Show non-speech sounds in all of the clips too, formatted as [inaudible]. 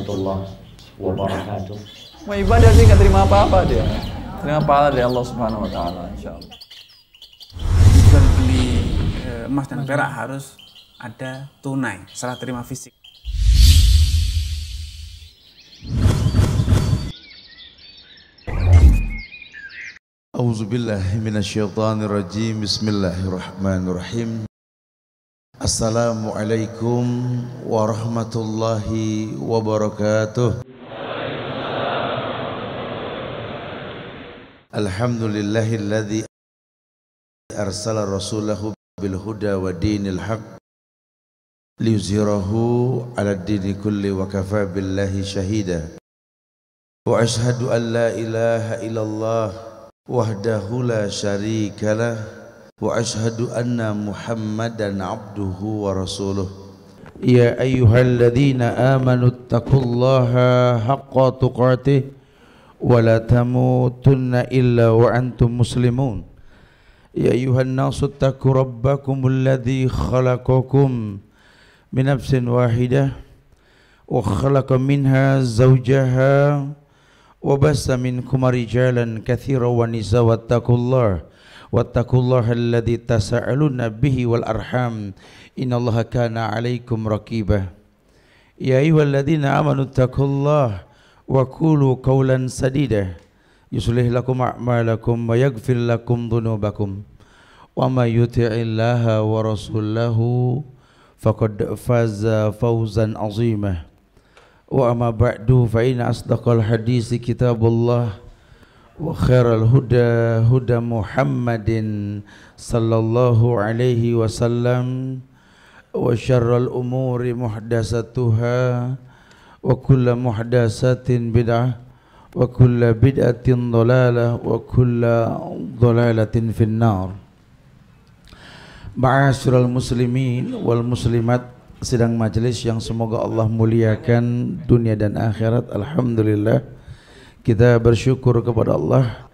warahmatullahi wabarakatuh. Mau ibadah sih nggak terima apa-apa dia. Terima pahala dari Allah Subhanahu wa taala Insya Allah. Bukan beli eh, emas dan perak harus ada tunai, salah terima fisik. أعوذ بالله من الشيطان الرجيم بسم الله الرحمن الرحيم السلام عليكم ورحمة الله وبركاته الحمد لله الذي أرسل رسوله بالهدى ودين الحق ليظهره على الدين كل وكفى بالله شهيدا وأشهد أن لا إله إلا الله وحده لا شريك له واشهد ان محمدا عبده ورسوله يا ايها الذين امنوا اتقوا الله حق تقاته ولا تموتن الا وانتم مسلمون يا ايها الناس اتقوا ربكم الذي خلقكم من نفس واحده وخلق منها زوجها وبث منكم رجالا كثيرا ونساء واتقوا الله wattaqullaha alladzi tasaaluna bihi wal arham innallaha kana 'alaikum raqiba ya ayyuhalladzina amanu taqullaha wa qulu qawlan sadida yuslih lakum a'malakum wa yaghfir lakum dhunubakum wa may yuti'illaha wa rasulahu faqad faza fawzan 'azima wa amma ba'du fa inna asdaqal hadisi kitabullah وخير الهدى هدى محمد صلى الله عليه وسلم وشر الأمور محدثاتها وكل محدثة بدعة وكل بدعة ضلالة وكل ضلالة في النار Ma'asyur المسلمين والمسلمات Sedang majelis yang semoga Allah muliakan dunia dan akhirat Alhamdulillah kita bersyukur kepada Allah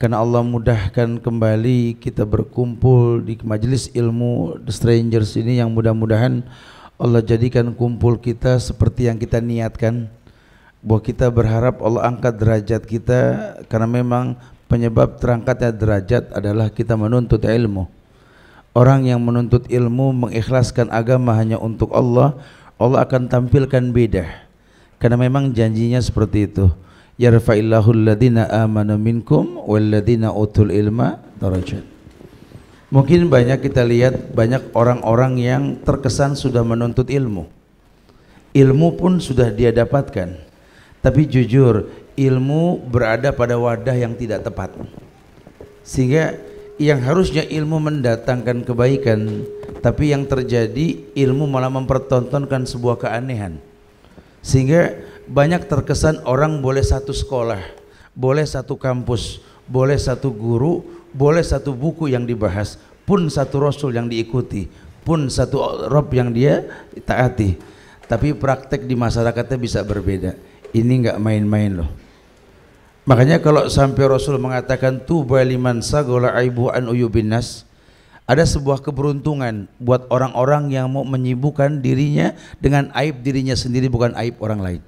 karena Allah mudahkan kembali kita berkumpul di majelis ilmu The Strangers ini yang mudah-mudahan Allah jadikan kumpul kita seperti yang kita niatkan bahwa kita berharap Allah angkat derajat kita karena memang penyebab terangkatnya derajat adalah kita menuntut ilmu. Orang yang menuntut ilmu mengikhlaskan agama hanya untuk Allah, Allah akan tampilkan beda. Karena memang janjinya seperti itu yarfa'illahu alladhina amanu minkum walladhina utul ilma darajat. Mungkin banyak kita lihat banyak orang-orang yang terkesan sudah menuntut ilmu. Ilmu pun sudah dia dapatkan. Tapi jujur, ilmu berada pada wadah yang tidak tepat. Sehingga yang harusnya ilmu mendatangkan kebaikan, tapi yang terjadi ilmu malah mempertontonkan sebuah keanehan. Sehingga banyak terkesan orang boleh satu sekolah, boleh satu kampus, boleh satu guru, boleh satu buku yang dibahas, pun satu rasul yang diikuti, pun satu rob yang dia taati. Tapi praktek di masyarakatnya bisa berbeda. Ini nggak main-main loh. Makanya kalau sampai Rasul mengatakan tu baliman sagola aibu an uyubinas, ada sebuah keberuntungan buat orang-orang yang mau menyibukkan dirinya dengan aib dirinya sendiri bukan aib orang lain.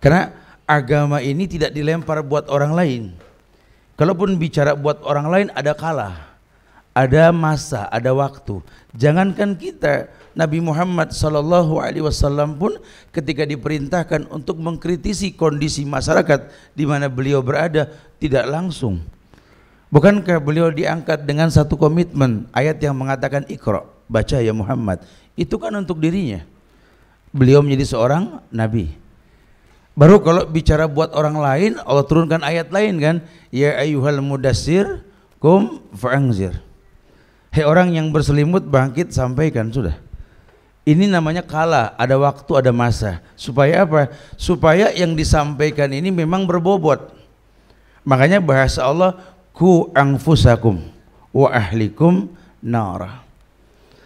Karena agama ini tidak dilempar buat orang lain. Kalaupun bicara buat orang lain ada kalah, ada masa, ada waktu. Jangankan kita, Nabi Muhammad Sallallahu Alaihi Wasallam pun ketika diperintahkan untuk mengkritisi kondisi masyarakat di mana beliau berada tidak langsung. Bukankah beliau diangkat dengan satu komitmen ayat yang mengatakan ikra baca ya Muhammad itu kan untuk dirinya. Beliau menjadi seorang nabi. Baru kalau bicara buat orang lain, Allah turunkan ayat lain kan, ya ayuhal mudasir kum fa'angzir. Hei orang yang berselimut bangkit sampaikan sudah. Ini namanya kala, ada waktu, ada masa. Supaya apa? Supaya yang disampaikan ini memang berbobot. Makanya bahasa Allah ku angfusakum wa ahlikum nara.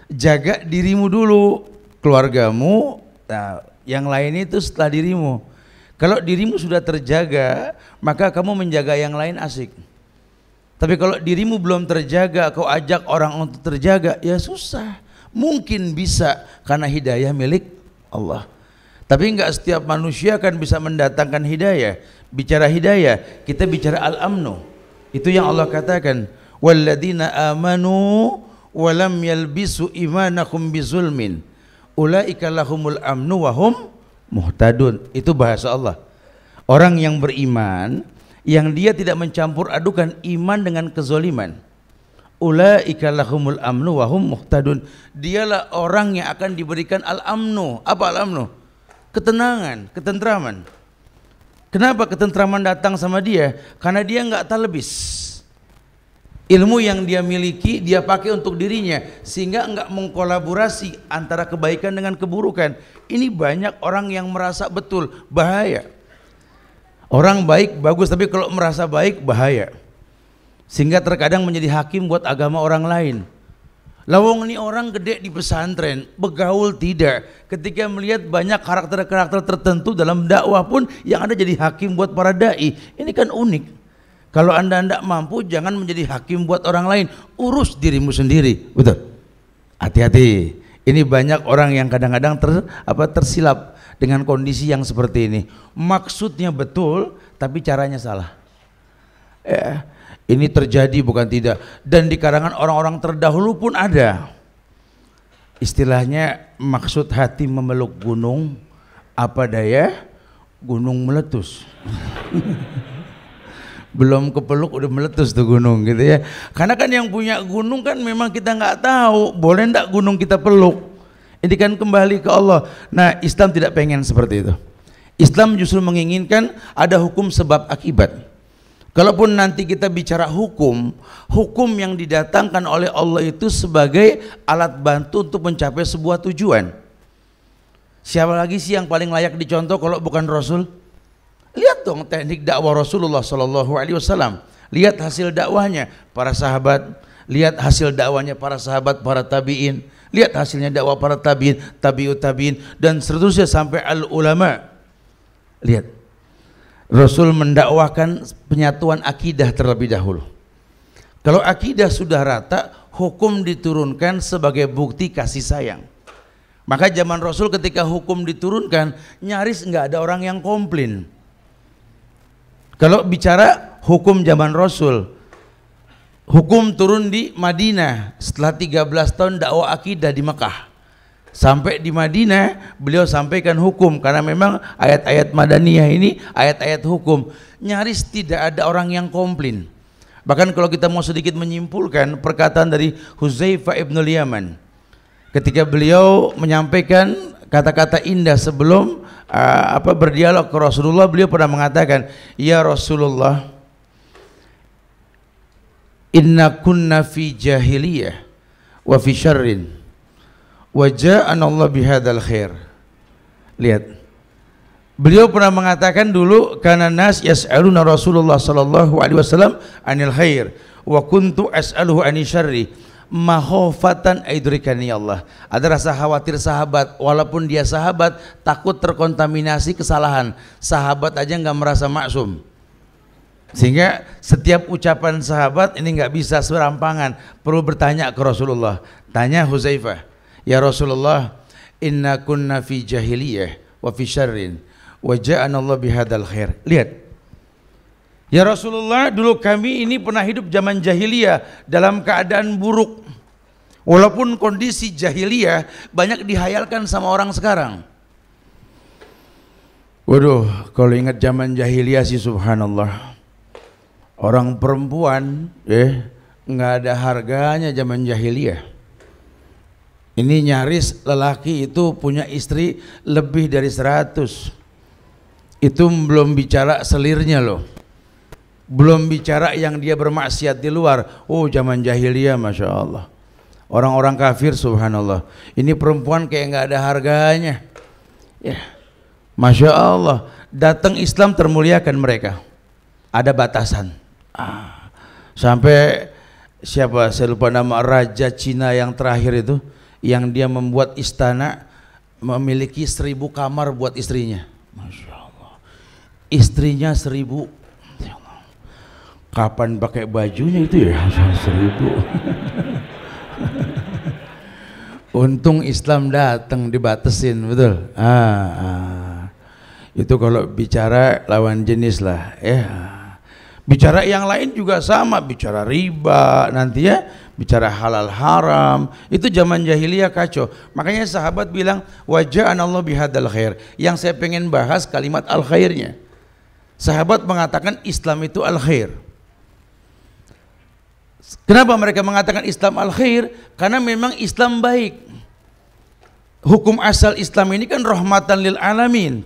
Jaga dirimu dulu, keluargamu, nah, yang lain itu setelah dirimu. Kalau dirimu sudah terjaga, maka kamu menjaga yang lain asik. Tapi kalau dirimu belum terjaga, kau ajak orang untuk terjaga, ya susah. Mungkin bisa karena hidayah milik Allah. Tapi enggak setiap manusia kan bisa mendatangkan hidayah. Bicara hidayah, kita bicara al-amnu. Itu yang Allah katakan, Walladina amanu walam yalbisu imanakum bizulmin, ulaika lahumul amnu wa hum muhtadun itu bahasa Allah orang yang beriman yang dia tidak mencampur adukan iman dengan kezoliman ulaika lahumul amnu wa hum muhtadun dialah orang yang akan diberikan al amnu apa al amnu ketenangan ketentraman kenapa ketentraman datang sama dia karena dia enggak talbis ilmu yang dia miliki dia pakai untuk dirinya sehingga enggak mengkolaborasi antara kebaikan dengan keburukan ini banyak orang yang merasa betul bahaya orang baik bagus tapi kalau merasa baik bahaya sehingga terkadang menjadi hakim buat agama orang lain Lawong ini orang gede di pesantren, begaul tidak. Ketika melihat banyak karakter-karakter tertentu dalam dakwah pun yang ada jadi hakim buat para dai, ini kan unik. Kalau anda tidak mampu, jangan menjadi hakim buat orang lain. Urus dirimu sendiri, betul. Hati-hati. Ini banyak orang yang kadang-kadang ter, tersilap dengan kondisi yang seperti ini. Maksudnya betul, tapi caranya salah. Eh, ini terjadi bukan tidak. Dan di karangan orang-orang terdahulu pun ada. Istilahnya maksud hati memeluk gunung, apa daya gunung meletus. [laughs] belum kepeluk udah meletus tuh gunung gitu ya karena kan yang punya gunung kan memang kita nggak tahu boleh ndak gunung kita peluk ini kan kembali ke Allah nah Islam tidak pengen seperti itu Islam justru menginginkan ada hukum sebab akibat kalaupun nanti kita bicara hukum hukum yang didatangkan oleh Allah itu sebagai alat bantu untuk mencapai sebuah tujuan siapa lagi sih yang paling layak dicontoh kalau bukan Rasul Lihat dong teknik dakwah Rasulullah Shallallahu Alaihi Wasallam. Lihat hasil dakwahnya para sahabat. Lihat hasil dakwahnya para sahabat, para tabiin. Lihat hasilnya dakwah para tabiin, tabiut tabiin dan seterusnya sampai al ulama. Lihat. Rasul mendakwahkan penyatuan akidah terlebih dahulu. Kalau akidah sudah rata, hukum diturunkan sebagai bukti kasih sayang. Maka zaman Rasul ketika hukum diturunkan, nyaris nggak ada orang yang komplain. Kalau bicara hukum zaman Rasul, hukum turun di Madinah setelah 13 tahun dakwah akidah di Mekah. Sampai di Madinah beliau sampaikan hukum karena memang ayat-ayat Madaniyah ini ayat-ayat hukum. Nyaris tidak ada orang yang komplain. Bahkan kalau kita mau sedikit menyimpulkan perkataan dari Huzaifah ibn Yaman ketika beliau menyampaikan kata-kata indah sebelum uh, apa berdialog ke Rasulullah beliau pernah mengatakan ya Rasulullah inna kunna fi jahiliyah wa fi syarrin wa ja'ana Allah bihadzal khair lihat Beliau pernah mengatakan dulu karena nas yas'aluna Rasulullah sallallahu alaihi wasallam anil khair wa kuntu as'aluhu anil syarri mahofatan aidrikani Allah. Ada rasa khawatir sahabat, walaupun dia sahabat takut terkontaminasi kesalahan. Sahabat aja nggak merasa maksum. Sehingga setiap ucapan sahabat ini nggak bisa serampangan, perlu bertanya ke Rasulullah. Tanya Huzaifah, "Ya Rasulullah, inna kunna fi jahiliyah wa fi syarrin wa ja'ana Allah bihadal khair." Lihat, Ya Rasulullah, dulu kami ini pernah hidup zaman jahiliyah dalam keadaan buruk. Walaupun kondisi jahiliyah banyak dihayalkan sama orang sekarang. Waduh, kalau ingat zaman jahiliyah sih subhanallah. Orang perempuan eh nggak ada harganya zaman jahiliyah. Ini nyaris lelaki itu punya istri lebih dari 100. Itu belum bicara selirnya loh. Belum bicara yang dia bermaksiat di luar. Oh zaman jahiliyah Masya Allah. Orang-orang kafir subhanallah. Ini perempuan kayak nggak ada harganya. Ya. Masya Allah. Datang Islam termuliakan mereka. Ada batasan. Ah. Sampai siapa saya lupa nama Raja Cina yang terakhir itu. Yang dia membuat istana memiliki seribu kamar buat istrinya. Masya Allah. Istrinya seribu. Ya Kapan pakai bajunya itu ya? [laughs] Seribu. [laughs] Untung Islam datang dibatesin betul. Ah, ah, Itu kalau bicara lawan jenis lah ya. Bicara yang lain juga sama, bicara riba nanti ya, bicara halal haram. Itu zaman jahiliyah kacau. Makanya sahabat bilang wajah Allah bihadal khair. Yang saya pengen bahas kalimat al khairnya. Sahabat mengatakan Islam itu al khair. Kenapa mereka mengatakan Islam al-khair? Karena memang Islam baik. Hukum asal Islam ini kan rahmatan lil alamin.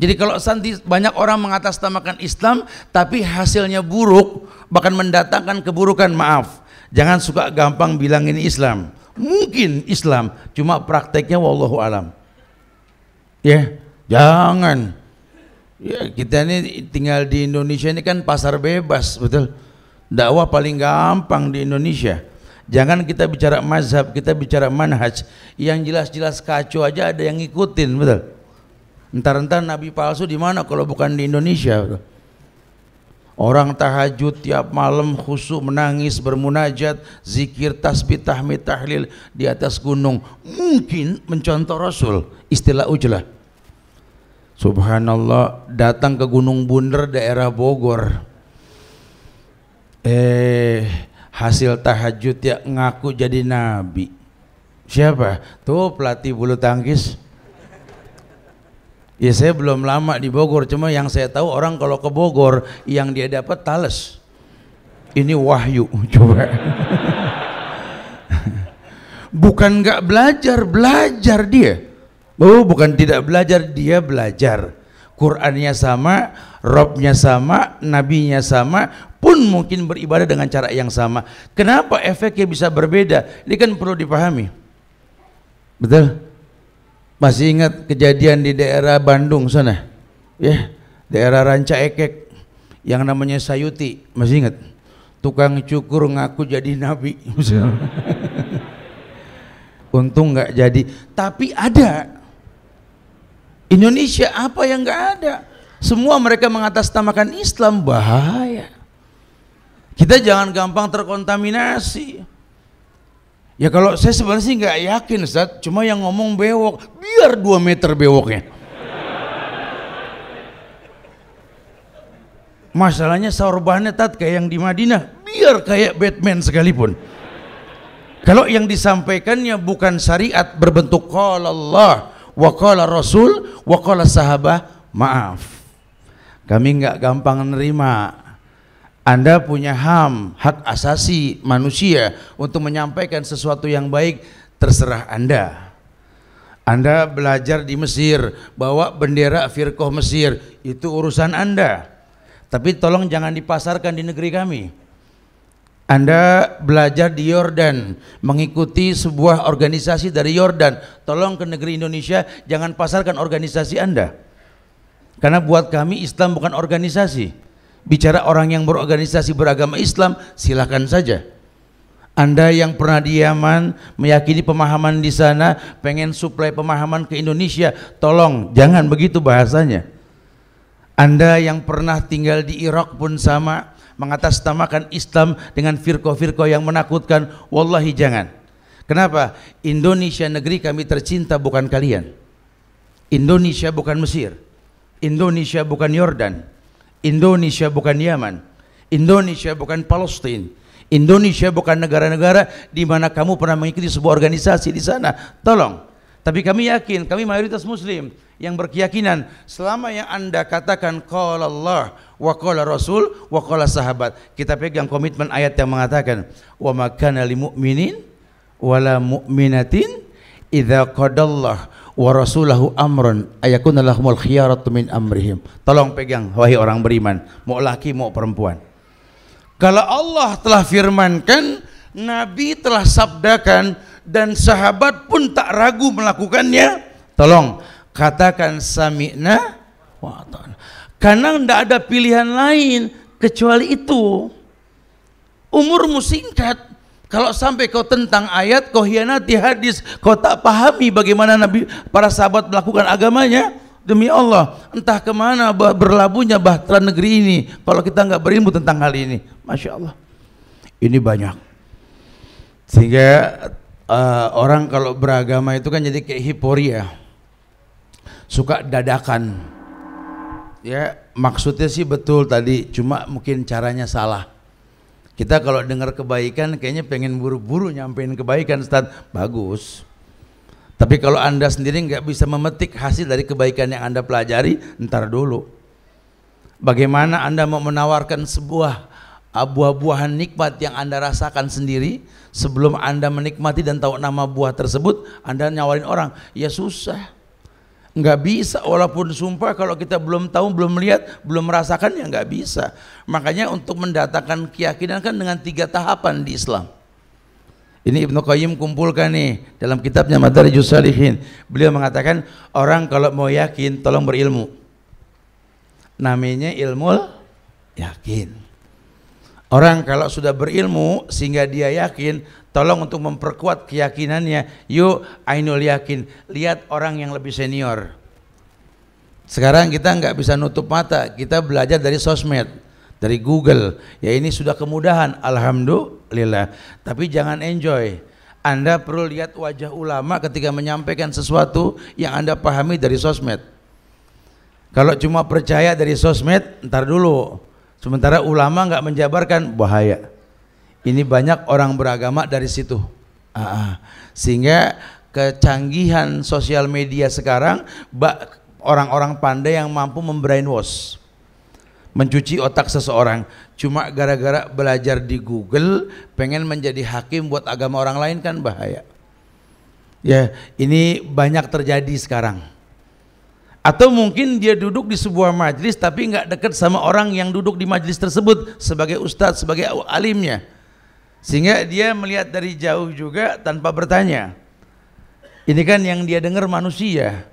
Jadi kalau santi banyak orang mengatasnamakan Islam tapi hasilnya buruk bahkan mendatangkan keburukan maaf. Jangan suka gampang bilang ini Islam. Mungkin Islam, cuma prakteknya wallahu alam. Ya, yeah. jangan. Ya, yeah, kita ini tinggal di Indonesia ini kan pasar bebas, betul dakwah paling gampang di Indonesia jangan kita bicara mazhab kita bicara manhaj yang jelas-jelas kacau aja ada yang ngikutin betul entar-entar nabi palsu di mana kalau bukan di Indonesia betul. Orang tahajud tiap malam khusyuk menangis bermunajat zikir tasbih tahmid tahlil di atas gunung mungkin mencontoh Rasul istilah ujlah Subhanallah datang ke Gunung Bunder daerah Bogor eh hasil tahajud ya ngaku jadi nabi siapa tuh pelatih bulu tangkis ya saya belum lama di Bogor cuma yang saya tahu orang kalau ke Bogor yang dia dapat tales ini wahyu [laughs] coba bukan nggak belajar belajar dia oh bukan tidak belajar dia belajar Qurannya sama, Robnya sama, Nabinya sama, pun mungkin beribadah dengan cara yang sama. Kenapa efeknya bisa berbeda? Ini kan perlu dipahami. Betul? Masih ingat kejadian di daerah Bandung sana? Ya, daerah Ranca Ekek yang namanya Sayuti. Masih ingat? Tukang cukur ngaku jadi nabi. [laughs] Untung nggak jadi, tapi ada Indonesia apa yang nggak ada? Semua mereka mengatasnamakan Islam bahaya. Kita jangan gampang terkontaminasi. Ya kalau saya sebenarnya sih nggak yakin Ustaz, cuma yang ngomong bewok, biar dua meter bewoknya. Masalahnya sorbannya tat kayak yang di Madinah, biar kayak Batman sekalipun. Kalau yang disampaikannya bukan syariat berbentuk kalau Allah, Wakola Rasul, Wakola sahabah, maaf. Kami nggak gampang nerima. Anda punya HAM, hak asasi manusia untuk menyampaikan sesuatu yang baik, terserah Anda. Anda belajar di Mesir, bawa bendera Firkoh Mesir, itu urusan Anda. Tapi tolong jangan dipasarkan di negeri kami. Anda belajar di Yordan, mengikuti sebuah organisasi dari Yordan. Tolong ke negeri Indonesia jangan pasarkan organisasi Anda. Karena buat kami Islam bukan organisasi bicara orang yang berorganisasi beragama Islam, silakan saja. Anda yang pernah di Yaman, meyakini pemahaman di sana, pengen suplai pemahaman ke Indonesia, tolong jangan begitu bahasanya. Anda yang pernah tinggal di Irak pun sama, mengatasnamakan Islam dengan firko-firko yang menakutkan wallahi jangan kenapa Indonesia negeri kami tercinta bukan kalian Indonesia bukan Mesir Indonesia bukan Yordan Indonesia bukan Yaman Indonesia bukan Palestine. Indonesia bukan negara-negara di mana kamu pernah mengikuti sebuah organisasi di sana. Tolong. Tapi kami yakin, kami mayoritas muslim yang berkeyakinan selama yang Anda katakan kalau Allah waqala rasul, waqala sahabat. Kita pegang komitmen ayat yang mengatakan wa makana lil mu'minin wala mu'minatin idza qadallah wa rasulahu amran ayakuna lahumul khiyaratu min amrihim. Tolong pegang wahai orang beriman, mau laki mau perempuan. Kalau Allah telah firmankan, Nabi telah sabdakan dan sahabat pun tak ragu melakukannya, tolong katakan sami'na wa ata'na. Karena tidak ada pilihan lain kecuali itu. Umurmu singkat. Kalau sampai kau tentang ayat, kau hianati hadis, kau tak pahami bagaimana Nabi para sahabat melakukan agamanya, demi Allah entah kemana berlabuhnya bahtera negeri ini kalau kita nggak berilmu tentang hal ini Masya Allah ini banyak sehingga uh, orang kalau beragama itu kan jadi kayak hiporia suka dadakan ya maksudnya sih betul tadi cuma mungkin caranya salah kita kalau dengar kebaikan kayaknya pengen buru-buru nyampein kebaikan Ustaz bagus tapi kalau anda sendiri nggak bisa memetik hasil dari kebaikan yang anda pelajari ntar dulu bagaimana anda mau menawarkan sebuah ah, buah-buahan nikmat yang anda rasakan sendiri sebelum anda menikmati dan tahu nama buah tersebut anda nyawarin orang ya susah Nggak bisa walaupun sumpah kalau kita belum tahu, belum melihat, belum merasakan ya nggak bisa. Makanya untuk mendatangkan keyakinan kan dengan tiga tahapan di Islam. Ini Ibnu Qayyim kumpulkan nih dalam kitabnya Madarijus Salihin. Beliau mengatakan orang kalau mau yakin tolong berilmu. Namanya ilmu yakin. Orang kalau sudah berilmu sehingga dia yakin, Tolong untuk memperkuat keyakinannya. Yuk, Ainul yakin. Lihat orang yang lebih senior. Sekarang kita nggak bisa nutup mata. Kita belajar dari sosmed, dari Google. Ya ini sudah kemudahan. Alhamdulillah. Tapi jangan enjoy. Anda perlu lihat wajah ulama ketika menyampaikan sesuatu yang Anda pahami dari sosmed. Kalau cuma percaya dari sosmed, ntar dulu. Sementara ulama nggak menjabarkan bahaya. Ini banyak orang beragama dari situ. Ah, ah. sehingga kecanggihan sosial media sekarang orang-orang pandai yang mampu membrainwash mencuci otak seseorang cuma gara-gara belajar di Google pengen menjadi hakim buat agama orang lain kan bahaya ya ini banyak terjadi sekarang atau mungkin dia duduk di sebuah majlis tapi nggak dekat sama orang yang duduk di majlis tersebut sebagai ustadz sebagai alimnya sehingga dia melihat dari jauh juga tanpa bertanya. Ini kan yang dia dengar manusia,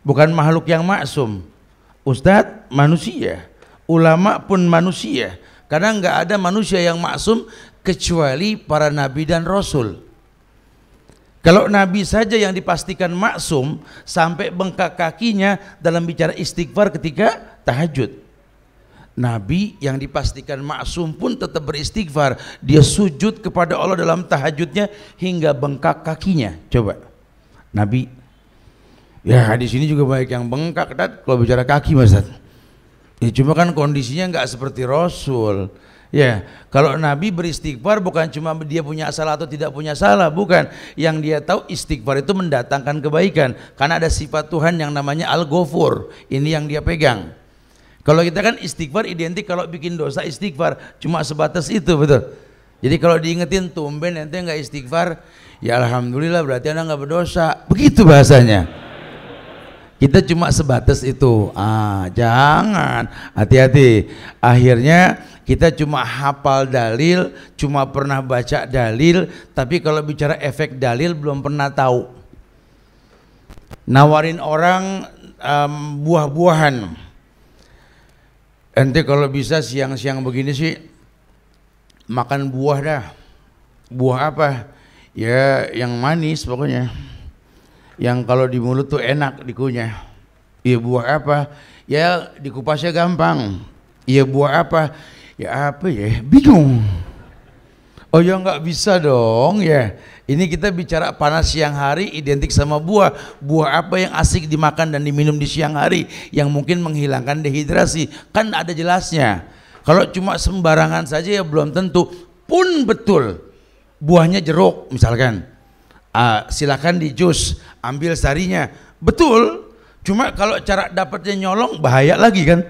bukan makhluk yang maksum. Ustadz manusia, ulama pun manusia. Karena nggak ada manusia yang maksum kecuali para nabi dan rasul. Kalau Nabi saja yang dipastikan maksum sampai bengkak kakinya dalam bicara istighfar ketika tahajud. Nabi yang dipastikan maksum pun tetap beristighfar. Dia sujud kepada Allah dalam tahajudnya hingga bengkak kakinya. Coba. Nabi. Ya di sini juga banyak yang bengkak dat kalau bicara kaki Mas Ya cuma kan kondisinya nggak seperti Rasul. Ya, kalau Nabi beristighfar bukan cuma dia punya salah atau tidak punya salah, bukan. Yang dia tahu istighfar itu mendatangkan kebaikan karena ada sifat Tuhan yang namanya Al-Ghafur. Ini yang dia pegang. Kalau kita kan istighfar identik kalau bikin dosa istighfar cuma sebatas itu betul. Jadi kalau diingetin tumben ente nggak istighfar, ya alhamdulillah berarti anda nggak berdosa. Begitu bahasanya. Kita cuma sebatas itu. Ah, jangan. Hati-hati. Akhirnya kita cuma hafal dalil, cuma pernah baca dalil, tapi kalau bicara efek dalil belum pernah tahu. Nawarin orang um, buah-buahan Ente kalau bisa siang-siang begini sih makan buah dah. Buah apa? Ya yang manis pokoknya. Yang kalau di mulut tuh enak dikunyah. Ya buah apa? Ya dikupasnya gampang. Ya buah apa? Ya apa ya? Bingung. Oh ya nggak bisa dong ya. Ini kita bicara panas siang hari identik sama buah. Buah apa yang asik dimakan dan diminum di siang hari yang mungkin menghilangkan dehidrasi? Kan ada jelasnya. Kalau cuma sembarangan saja ya belum tentu. Pun betul buahnya jeruk misalkan. Uh, silakan di jus, ambil sarinya. Betul. Cuma kalau cara dapatnya nyolong bahaya lagi kan.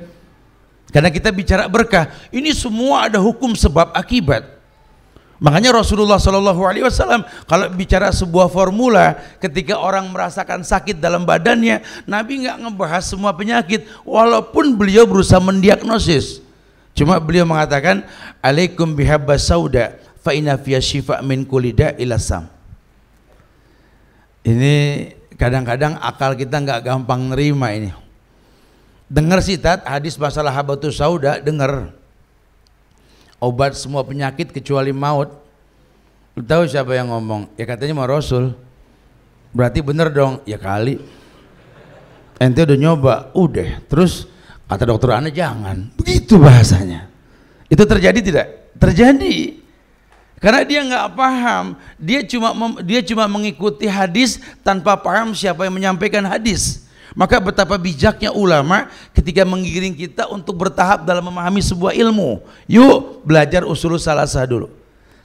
Karena kita bicara berkah. Ini semua ada hukum sebab akibat. Makanya Rasulullah Shallallahu Alaihi Wasallam kalau bicara sebuah formula ketika orang merasakan sakit dalam badannya, Nabi nggak ngebahas semua penyakit walaupun beliau berusaha mendiagnosis. Cuma beliau mengatakan, "Alaikum bihabba sauda fa inna shifa min kulida ilasam." Ini kadang-kadang akal kita nggak gampang nerima ini. Dengar sih tat hadis masalah habatus sauda, dengar obat semua penyakit kecuali maut. Lu tahu siapa yang ngomong? Ya katanya mau Rasul. Berarti bener dong. Ya kali. Ente udah nyoba, udah. Terus kata dokter Ana jangan. Begitu bahasanya. Itu terjadi tidak? Terjadi. Karena dia nggak paham, dia cuma dia cuma mengikuti hadis tanpa paham siapa yang menyampaikan hadis. Maka betapa bijaknya ulama ketika menggiring kita untuk bertahap dalam memahami sebuah ilmu. Yuk belajar usul salasa dulu.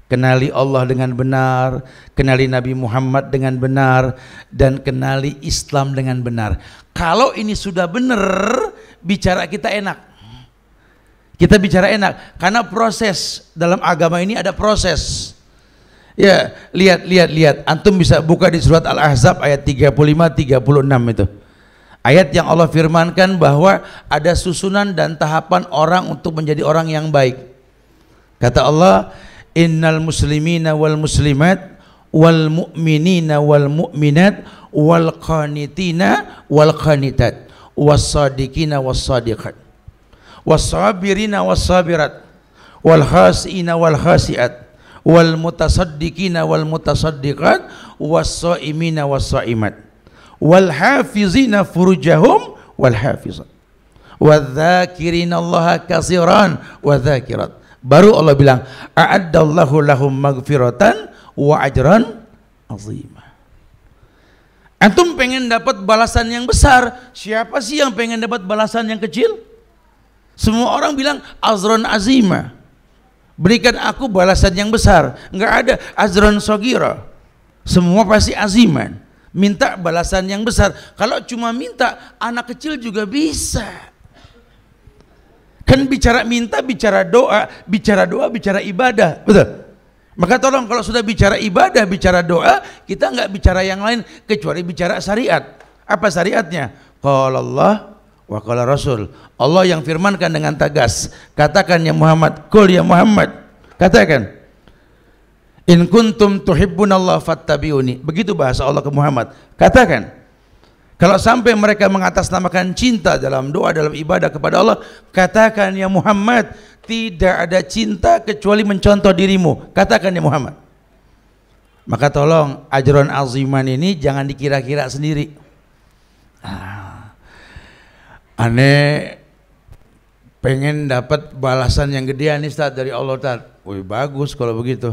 Kenali Allah dengan benar, kenali Nabi Muhammad dengan benar, dan kenali Islam dengan benar. Kalau ini sudah benar, bicara kita enak. Kita bicara enak karena proses dalam agama ini ada proses. Ya, lihat lihat lihat antum bisa buka di surat Al-Ahzab ayat 35 36 itu. ayat yang Allah firmankan bahwa ada susunan dan tahapan orang untuk menjadi orang yang baik. Kata Allah, "Innal muslimina wal muslimat wal mu'minina wal mu'minat wal qanitina wal qanitat was sadiqina was sadiqat was sabirina was sabirat wal khasiina wal khasiat wal mutasaddiqina wal mutasaddiqat was saimina was saimat." wal hafizina furujahum wal hafizat wadzakirin Allah kasiran wadzakirat baru Allah bilang a'addallahu lahum magfiratan wa ajran azima Antum pengen dapat balasan yang besar. Siapa sih yang pengen dapat balasan yang kecil? Semua orang bilang azron azima. Berikan aku balasan yang besar. Enggak ada azron sogira. Semua pasti aziman minta balasan yang besar. Kalau cuma minta, anak kecil juga bisa. Kan bicara minta, bicara doa, bicara doa, bicara ibadah, betul? Maka tolong kalau sudah bicara ibadah, bicara doa, kita nggak bicara yang lain kecuali bicara syariat. Apa syariatnya? Kalau Allah wa kalau Rasul. Allah yang firmankan dengan tegas. Katakan ya Muhammad, kul ya Muhammad. Katakan. In kuntum tuhibbunallah fattabi'uni. Begitu bahasa Allah ke Muhammad. Katakan, kalau sampai mereka mengatasnamakan cinta dalam doa, dalam ibadah kepada Allah, katakan ya Muhammad, tidak ada cinta kecuali mencontoh dirimu. Katakan ya Muhammad. Maka tolong ajaran aziman ini jangan dikira-kira sendiri. Ah, aneh pengen dapat balasan yang gede nih Ustaz dari Allah Ustaz. Wih bagus kalau begitu.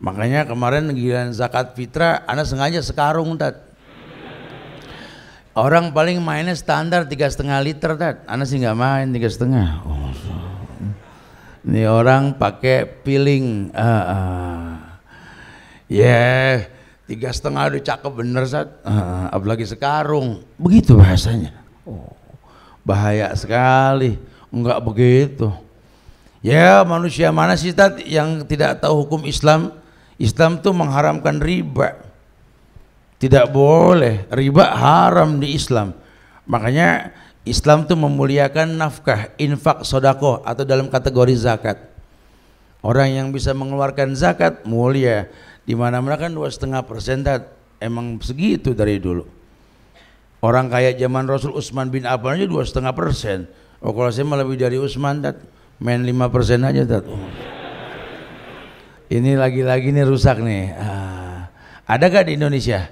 Makanya kemarin giliran zakat fitrah, anak sengaja sekarung tat. Orang paling mainnya standar tiga setengah liter tat. Anak sih nggak main tiga setengah. Oh, ini orang pakai piling. Uh, uh. Ya, yeah, tiga setengah udah cakep bener tat. Uh, apalagi sekarung. Begitu bahasanya. Oh, bahaya sekali. Enggak begitu. Ya manusia mana sih tat yang tidak tahu hukum Islam Islam tuh mengharamkan riba. Tidak boleh, riba haram di Islam. Makanya Islam tuh memuliakan nafkah, infak, sodako atau dalam kategori zakat. Orang yang bisa mengeluarkan zakat mulia. Di mana-mana kan dua setengah persen emang segitu dari dulu. Orang kaya zaman Rasul Utsman bin Affan aja dua setengah persen. Oh kalau saya lebih dari Utsman dat main lima persen aja dat ini lagi-lagi nih rusak nih. Ah, ada gak di Indonesia?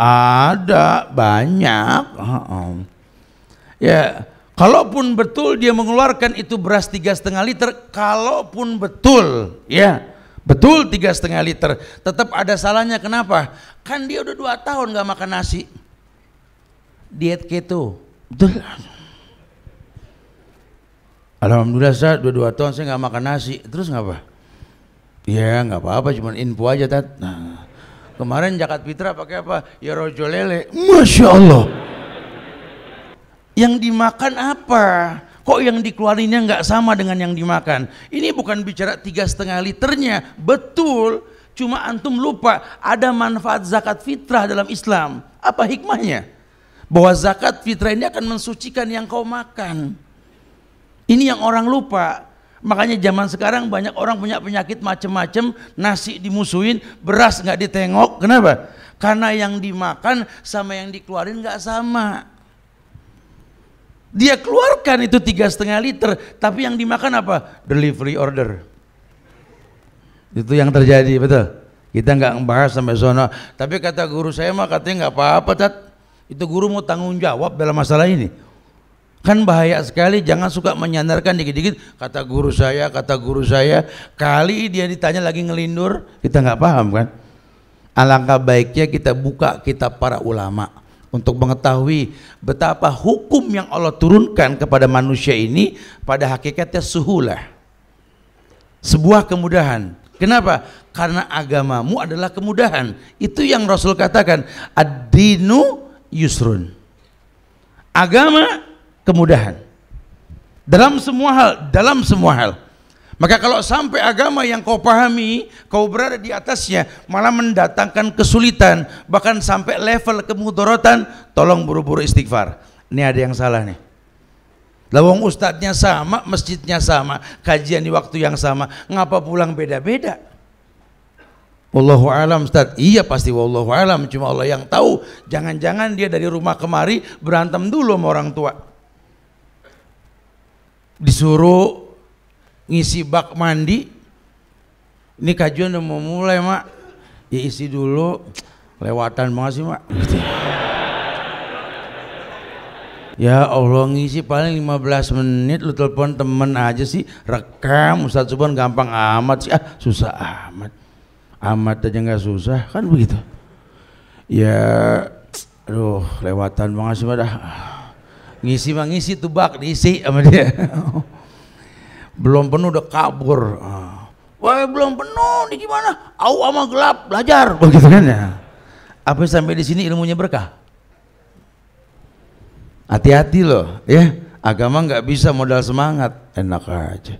Ada banyak. Uh-uh. Ya, kalaupun betul dia mengeluarkan itu beras tiga setengah liter, kalaupun betul, ya betul tiga setengah liter, tetap ada salahnya. Kenapa? Kan dia udah dua tahun nggak makan nasi, diet keto, betul. Alhamdulillah saya dua dua tahun saya nggak makan nasi, terus ngapa? Ya nggak apa-apa cuma info aja tat. Nah, kemarin jakat fitrah pakai apa? Ya rojo lele. Masya Allah. Yang dimakan apa? Kok yang dikeluarinnya nggak sama dengan yang dimakan? Ini bukan bicara tiga setengah liternya, betul. Cuma antum lupa ada manfaat zakat fitrah dalam Islam. Apa hikmahnya? Bahwa zakat fitrah ini akan mensucikan yang kau makan. Ini yang orang lupa Makanya zaman sekarang banyak orang punya penyakit macam-macam nasi dimusuhin, beras nggak ditengok. Kenapa? Karena yang dimakan sama yang dikeluarin nggak sama. Dia keluarkan itu tiga setengah liter, tapi yang dimakan apa? Delivery order. Itu yang terjadi, betul. Kita nggak membahas sampai zona. Tapi kata guru saya mah katanya nggak apa-apa, tat. Itu guru mau tanggung jawab dalam masalah ini. Kan bahaya sekali, jangan suka menyandarkan dikit-dikit. Kata guru saya, kata guru saya. Kali dia ditanya lagi ngelindur, kita nggak paham kan? Alangkah baiknya kita buka kitab para ulama untuk mengetahui betapa hukum yang Allah turunkan kepada manusia ini pada hakikatnya suhulah. Sebuah kemudahan. Kenapa? Karena agamamu adalah kemudahan. Itu yang Rasul katakan, ad-dinu yusrun. Agama kemudahan. Dalam semua hal, dalam semua hal. Maka kalau sampai agama yang kau pahami, kau berada di atasnya, malah mendatangkan kesulitan, bahkan sampai level kemudorotan, tolong buru-buru istighfar. Ini ada yang salah nih. Lawang ustadznya sama, masjidnya sama, kajian di waktu yang sama, ngapa pulang beda-beda? Wallahu alam Ustaz. Iya pasti wallahu alam, cuma Allah yang tahu. Jangan-jangan dia dari rumah kemari berantem dulu sama orang tua disuruh ngisi bak mandi ini kajian udah mau mulai mak ya isi dulu lewatan banget sih mak gitu. ya Allah ngisi paling 15 menit lu telepon temen aja sih rekam Ustadz Subhan gampang amat sih ah susah amat amat aja nggak susah kan begitu ya aduh lewatan banget sih pada ngisi mah ngisi tuh bak diisi sama dia [laughs] belum penuh udah kabur ah. wah belum penuh di gimana au ama gelap belajar begitu oh, kan ya apa sampai di sini ilmunya berkah hati-hati loh ya agama nggak bisa modal semangat enak aja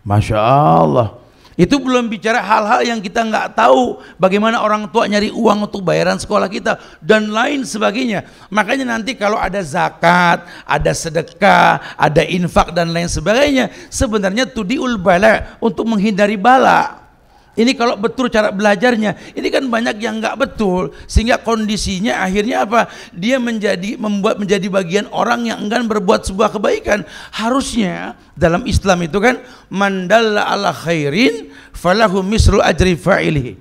masya Allah itu belum bicara hal-hal yang kita nggak tahu bagaimana orang tua nyari uang untuk bayaran sekolah kita dan lain sebagainya. Makanya nanti kalau ada zakat, ada sedekah, ada infak dan lain sebagainya, sebenarnya tudiul bala untuk menghindari bala. Ini kalau betul cara belajarnya, ini kan banyak yang nggak betul, sehingga kondisinya akhirnya apa? Dia menjadi membuat menjadi bagian orang yang enggan berbuat sebuah kebaikan. Harusnya dalam Islam itu kan mandalla ala khairin falahu misru ajri fa'ilihi.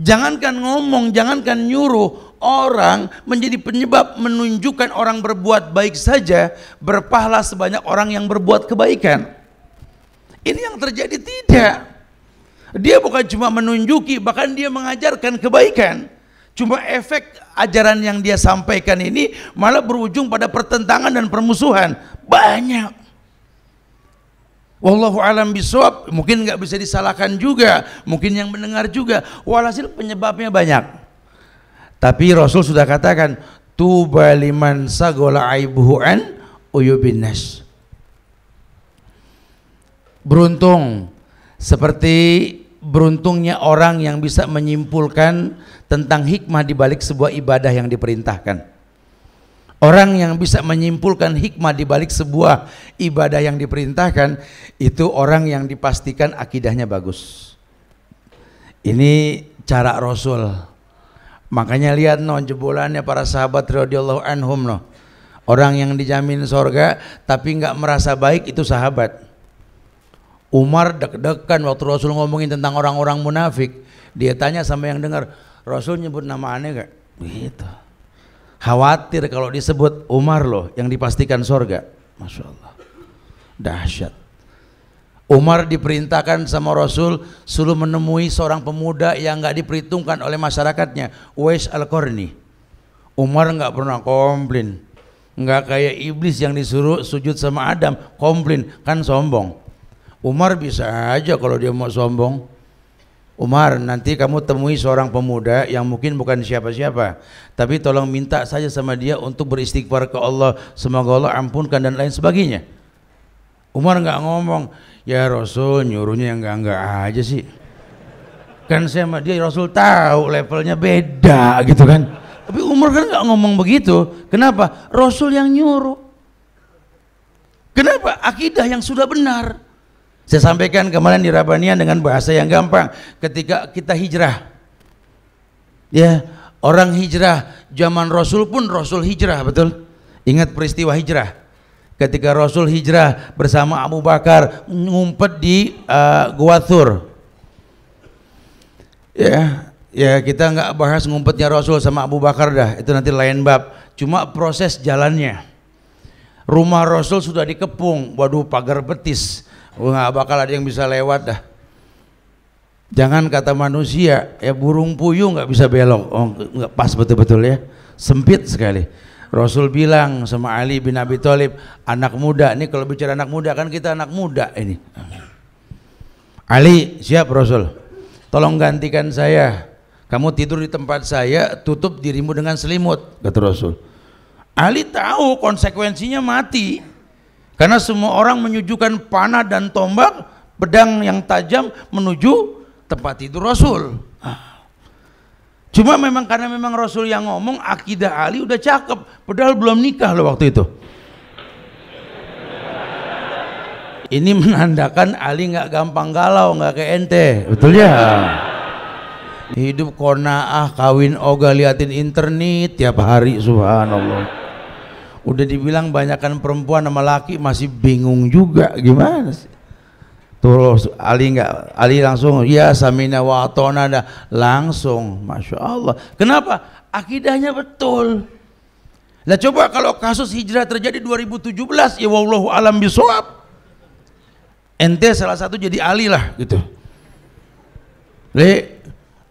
Jangankan ngomong, jangankan nyuruh orang menjadi penyebab menunjukkan orang berbuat baik saja berpahala sebanyak orang yang berbuat kebaikan. Ini yang terjadi tidak. Dia bukan cuma menunjuki, bahkan dia mengajarkan kebaikan. Cuma efek ajaran yang dia sampaikan ini malah berujung pada pertentangan dan permusuhan. Banyak. Wallahu alam bisawab, mungkin nggak bisa disalahkan juga, mungkin yang mendengar juga. Walhasil penyebabnya banyak. Tapi Rasul sudah katakan, tuba liman sagola aibuhu an Beruntung seperti beruntungnya orang yang bisa menyimpulkan tentang hikmah di balik sebuah ibadah yang diperintahkan. Orang yang bisa menyimpulkan hikmah di balik sebuah ibadah yang diperintahkan itu orang yang dipastikan akidahnya bagus. Ini cara Rasul. Makanya lihat no jebolannya para sahabat radhiyallahu anhum no. Orang yang dijamin sorga tapi nggak merasa baik itu sahabat. Umar deg-degan waktu Rasul ngomongin tentang orang-orang munafik. Dia tanya sama yang dengar, Rasul nyebut nama aneh gak? Begitu. Khawatir kalau disebut Umar loh yang dipastikan sorga. Masya Allah. Dahsyat. Umar diperintahkan sama Rasul suruh menemui seorang pemuda yang nggak diperhitungkan oleh masyarakatnya, Uwais Al-Qarni. Umar nggak pernah komplain, nggak kayak iblis yang disuruh sujud sama Adam, komplain kan sombong. Umar bisa aja kalau dia mau sombong. Umar, nanti kamu temui seorang pemuda yang mungkin bukan siapa-siapa, tapi tolong minta saja sama dia untuk beristighfar ke Allah, semoga Allah ampunkan dan lain sebagainya. Umar nggak ngomong, ya Rasul nyuruhnya yang nggak-nggak aja sih. Kan saya sama dia Rasul tahu levelnya beda gitu kan. Tapi Umar kan nggak ngomong begitu. Kenapa? Rasul yang nyuruh. Kenapa? Akidah yang sudah benar. Saya sampaikan kemarin di Rabania dengan bahasa yang gampang. Ketika kita hijrah, ya orang hijrah zaman Rasul pun Rasul hijrah betul. Ingat peristiwa hijrah. Ketika Rasul hijrah bersama Abu Bakar ngumpet di uh, Gua Thur. Ya, ya kita nggak bahas ngumpetnya Rasul sama Abu Bakar dah. Itu nanti lain bab. Cuma proses jalannya. Rumah Rasul sudah dikepung, waduh pagar betis Wah, oh, gak bakal ada yang bisa lewat dah. Jangan kata manusia, ya burung puyuh nggak bisa belok. Oh, nggak pas betul-betul ya. Sempit sekali. Rasul bilang sama Ali bin Abi Thalib, anak muda ini kalau bicara anak muda kan kita anak muda ini. Ali, siap Rasul. Tolong gantikan saya. Kamu tidur di tempat saya, tutup dirimu dengan selimut, kata Rasul. Ali tahu konsekuensinya mati. Karena semua orang menyujukan panah dan tombak, pedang yang tajam menuju tempat tidur Rasul. Ah. Cuma memang karena memang Rasul yang ngomong akidah Ali udah cakep, padahal belum nikah loh waktu itu. Ini menandakan Ali nggak gampang galau, nggak ke ente, betul ya? Hidup konaah, kawin oga liatin internet tiap hari, subhanallah udah dibilang banyakkan perempuan sama laki masih bingung juga gimana sih terus Ali nggak Ali langsung ya samina wa atona dah langsung masya Allah kenapa akidahnya betul lah coba kalau kasus hijrah terjadi 2017 ya wallahu alam bisawab ente salah satu jadi Ali lah gitu Le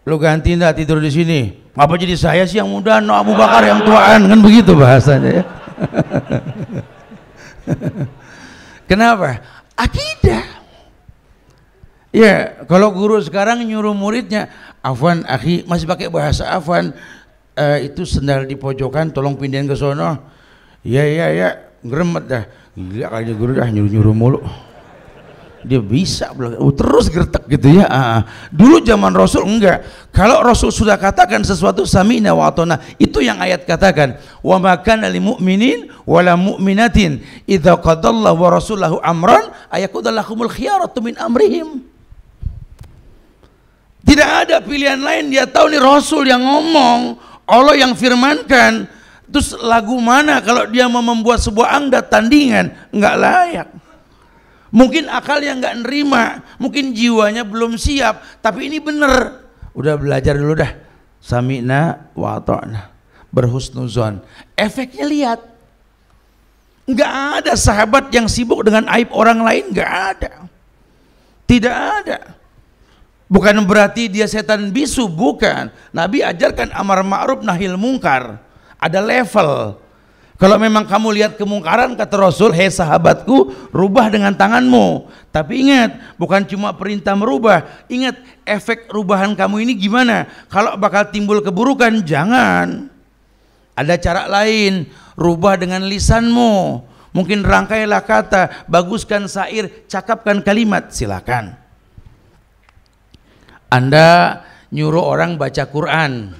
lu ganti ndak tidur di sini apa jadi saya sih yang muda no Abu Bakar yang tuaan kan begitu bahasanya ya [laughs] Kenapa? Akidah. Ya, kalau guru sekarang nyuruh muridnya, Afwan, akhi, masih pakai bahasa Afwan, uh, itu sendal di pojokan, tolong pindahin ke sono. Ya, ya, ya, ngeremet dah. Gila kali guru dah nyuruh-nyuruh mulu dia bisa oh, terus gertek gitu ya ah, ah. dulu zaman Rasul enggak kalau Rasul sudah katakan sesuatu samina wa atona itu yang ayat katakan wa makan alim mukminin wala mukminatin idza qadallah wa rasulahu amran ayakudallahumul khiyaratu min amrihim tidak ada pilihan lain dia tahu nih Rasul yang ngomong Allah yang firmankan terus lagu mana kalau dia mau membuat sebuah angda tandingan nggak layak Mungkin akal yang nggak nerima, mungkin jiwanya belum siap, tapi ini benar. Udah belajar dulu dah. Samina wa ta'na. Berhusnuzon. Efeknya lihat. Nggak ada sahabat yang sibuk dengan aib orang lain, nggak ada. Tidak ada. Bukan berarti dia setan bisu, bukan. Nabi ajarkan amar ma'ruf nahil mungkar. Ada level kalau memang kamu lihat kemungkaran kata Rasul, "Hei sahabatku, rubah dengan tanganmu." Tapi ingat, bukan cuma perintah merubah. Ingat efek rubahan kamu ini gimana? Kalau bakal timbul keburukan, jangan. Ada cara lain, rubah dengan lisanmu. Mungkin rangkailah kata, baguskan sair, cakapkan kalimat, silakan. Anda nyuruh orang baca Quran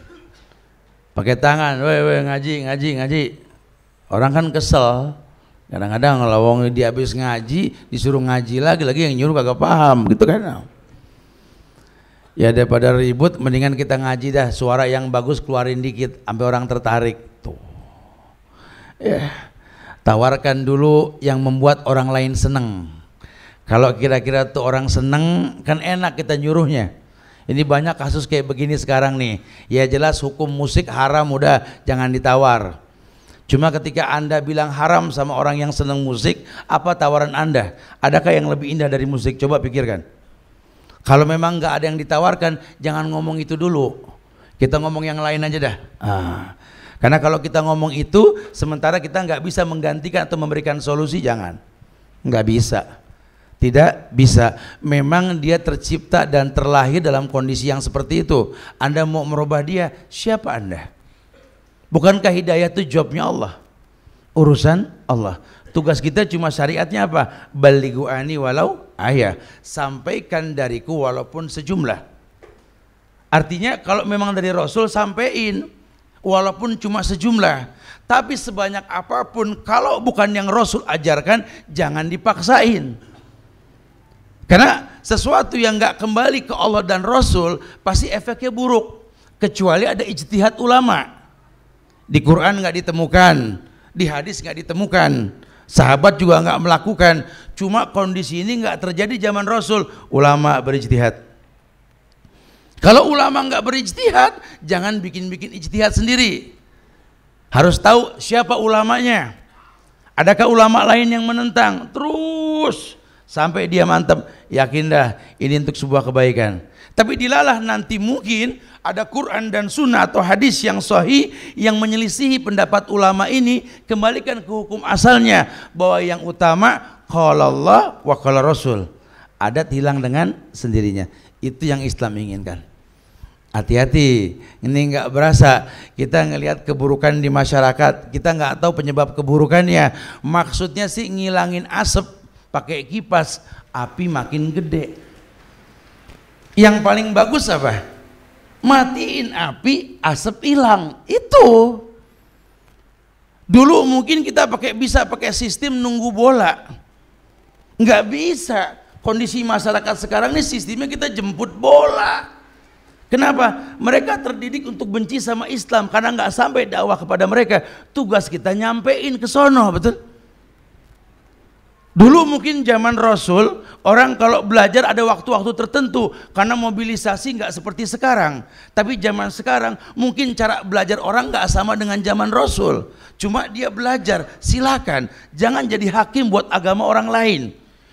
pakai tangan, weh, weh, ngaji, ngaji, ngaji Orang kan kesel. Kadang-kadang kalau wong dia habis ngaji, disuruh ngaji lagi, lagi yang nyuruh kagak paham, gitu kan. Ya daripada ribut, mendingan kita ngaji dah, suara yang bagus keluarin dikit, sampai orang tertarik. Tuh. Ya, tawarkan dulu yang membuat orang lain seneng. Kalau kira-kira tuh orang seneng, kan enak kita nyuruhnya. Ini banyak kasus kayak begini sekarang nih. Ya jelas hukum musik haram udah jangan ditawar Cuma ketika Anda bilang haram sama orang yang senang musik, apa tawaran Anda? Adakah yang lebih indah dari musik? Coba pikirkan. Kalau memang nggak ada yang ditawarkan, jangan ngomong itu dulu. Kita ngomong yang lain aja dah. Ah. Karena kalau kita ngomong itu, sementara kita nggak bisa menggantikan atau memberikan solusi, jangan. Nggak bisa. Tidak bisa. Memang dia tercipta dan terlahir dalam kondisi yang seperti itu. Anda mau merubah dia, siapa Anda? Bukankah hidayah itu jobnya Allah? Urusan Allah. Tugas kita cuma syariatnya apa? Baligu ani walau ayah. Sampaikan dariku walaupun sejumlah. Artinya kalau memang dari Rasul sampaikan walaupun cuma sejumlah. Tapi sebanyak apapun kalau bukan yang Rasul ajarkan jangan dipaksain. Karena sesuatu yang nggak kembali ke Allah dan Rasul pasti efeknya buruk. Kecuali ada ijtihad ulama. Di Quran nggak ditemukan, di hadis nggak ditemukan. Sahabat juga nggak melakukan. Cuma kondisi ini nggak terjadi zaman Rasul. Ulama berijtihad. Kalau ulama nggak berijtihad, jangan bikin-bikin ijtihad sendiri. Harus tahu siapa ulamanya. Adakah ulama lain yang menentang? Terus Sampai dia mantap, yakin dah ini untuk sebuah kebaikan. Tapi dilalah nanti mungkin ada Quran dan sunnah atau hadis yang sahih yang menyelisihi pendapat ulama ini kembalikan ke hukum asalnya bahwa yang utama kalau Allah wa kalau Rasul adat hilang dengan sendirinya itu yang Islam inginkan hati-hati ini nggak berasa kita ngelihat keburukan di masyarakat kita nggak tahu penyebab keburukannya maksudnya sih ngilangin asap pakai kipas, api makin gede. Yang paling bagus apa? Matiin api, asap hilang. Itu. Dulu mungkin kita pakai bisa pakai sistem nunggu bola. Nggak bisa. Kondisi masyarakat sekarang ini sistemnya kita jemput bola. Kenapa? Mereka terdidik untuk benci sama Islam karena nggak sampai dakwah kepada mereka. Tugas kita nyampein ke sono, betul? Dulu mungkin zaman Rasul, orang kalau belajar ada waktu-waktu tertentu karena mobilisasi nggak seperti sekarang. Tapi zaman sekarang mungkin cara belajar orang nggak sama dengan zaman Rasul. Cuma dia belajar, silakan. Jangan jadi hakim buat agama orang lain.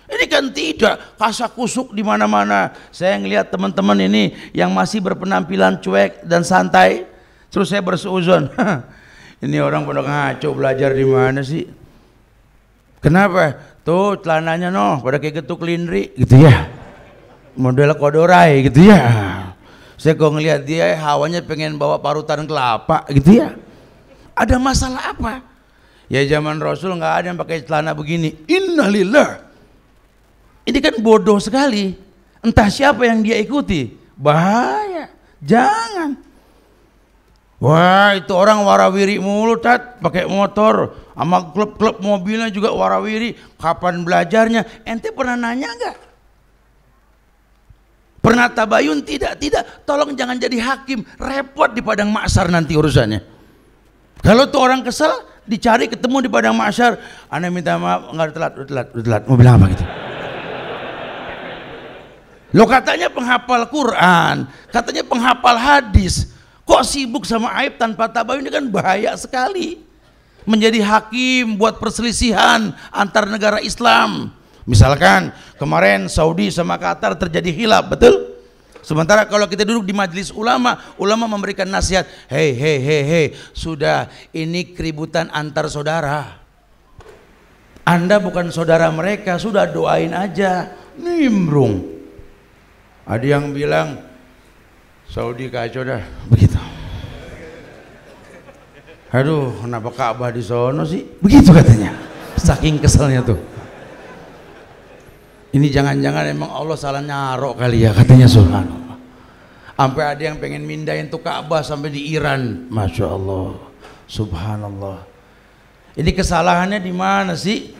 Ini kan tidak kasak kusuk di mana-mana. Saya ngelihat teman-teman ini yang masih berpenampilan cuek dan santai. Terus saya bersuzon. [laughs] ini orang pada ngaco belajar di mana sih? Kenapa? tuh celananya noh pada kayak gitu, ketuk Lindri gitu ya model kodorai gitu ya saya kok ngelihat dia hawanya pengen bawa parutan kelapa gitu ya ada masalah apa ya zaman Rasul nggak ada yang pakai celana begini innalillah ini kan bodoh sekali entah siapa yang dia ikuti bahaya jangan Wah itu orang warawiri mulu tat pakai motor sama klub-klub mobilnya juga warawiri kapan belajarnya ente pernah nanya nggak pernah tabayun tidak tidak tolong jangan jadi hakim repot di padang maksar nanti urusannya kalau tuh orang kesel dicari ketemu di padang maksar aneh minta maaf nggak telat telat telat mau bilang apa gitu lo katanya penghafal Quran katanya penghafal hadis Kok sibuk sama aib tanpa tabayun ini kan bahaya sekali. Menjadi hakim buat perselisihan antar negara Islam. Misalkan kemarin Saudi sama Qatar terjadi hilap betul? Sementara kalau kita duduk di majelis ulama, ulama memberikan nasihat, hei, hei, hei, hei, sudah ini keributan antar saudara. Anda bukan saudara mereka, sudah doain aja. Nimrung. Ada yang bilang, Saudi kacau dah begitu aduh kenapa Ka'bah di sono sih begitu katanya saking keselnya tuh ini jangan-jangan emang Allah salah nyarok kali ya katanya Sultan. sampai ada yang pengen mindahin tuh Ka'bah sampai di Iran Masya Allah subhanallah ini kesalahannya di mana sih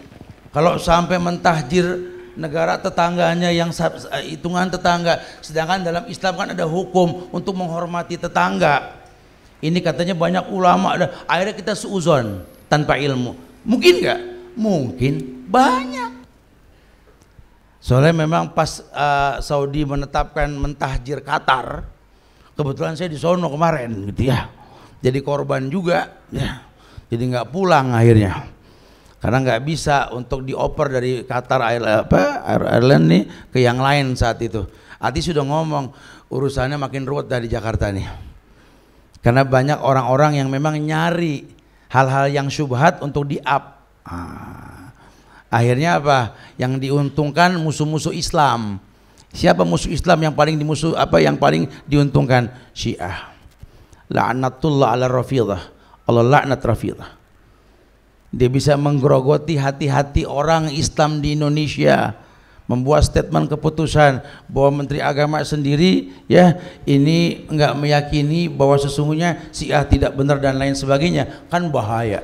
kalau sampai mentahdir negara tetangganya yang hitungan tetangga. Sedangkan dalam Islam kan ada hukum untuk menghormati tetangga. Ini katanya banyak ulama. ada Akhirnya kita seuzon tanpa ilmu. Mungkin nggak? Mungkin banyak. Soalnya memang pas uh, Saudi menetapkan mentahjir Qatar, kebetulan saya di sono kemarin gitu ya. Jadi korban juga, ya. jadi nggak pulang akhirnya karena nggak bisa untuk dioper dari Qatar Air, apa, Airline nih ke yang lain saat itu. Ati sudah ngomong urusannya makin ruwet dari Jakarta nih. Karena banyak orang-orang yang memang nyari hal-hal yang syubhat untuk di-up. Ah. Akhirnya apa? Yang diuntungkan musuh-musuh Islam. Siapa musuh Islam yang paling dimusuh apa yang paling diuntungkan? Syiah. La'natullah ala Rafidah. Allah laknat Rafidah. Dia bisa menggerogoti hati-hati orang Islam di Indonesia, membuat statement keputusan bahwa Menteri Agama sendiri ya ini enggak meyakini bahwa sesungguhnya Syiah tidak benar dan lain sebagainya, kan bahaya.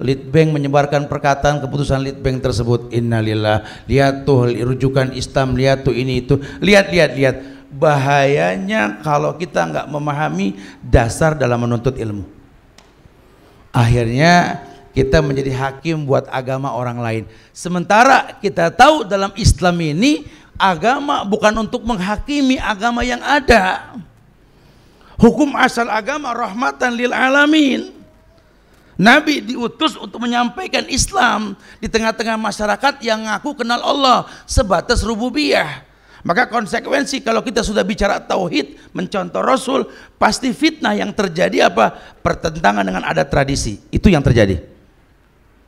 Litbang menyebarkan perkataan keputusan Litbang tersebut innalillah lihat tuh rujukan Islam lihat tuh ini itu lihat lihat lihat bahayanya kalau kita enggak memahami dasar dalam menuntut ilmu akhirnya kita menjadi hakim buat agama orang lain. Sementara kita tahu dalam Islam ini agama bukan untuk menghakimi agama yang ada. Hukum asal agama rahmatan lil alamin. Nabi diutus untuk menyampaikan Islam di tengah-tengah masyarakat yang ngaku kenal Allah sebatas rububiyah. Maka konsekuensi kalau kita sudah bicara tauhid, mencontoh Rasul, pasti fitnah yang terjadi apa? Pertentangan dengan adat tradisi. Itu yang terjadi.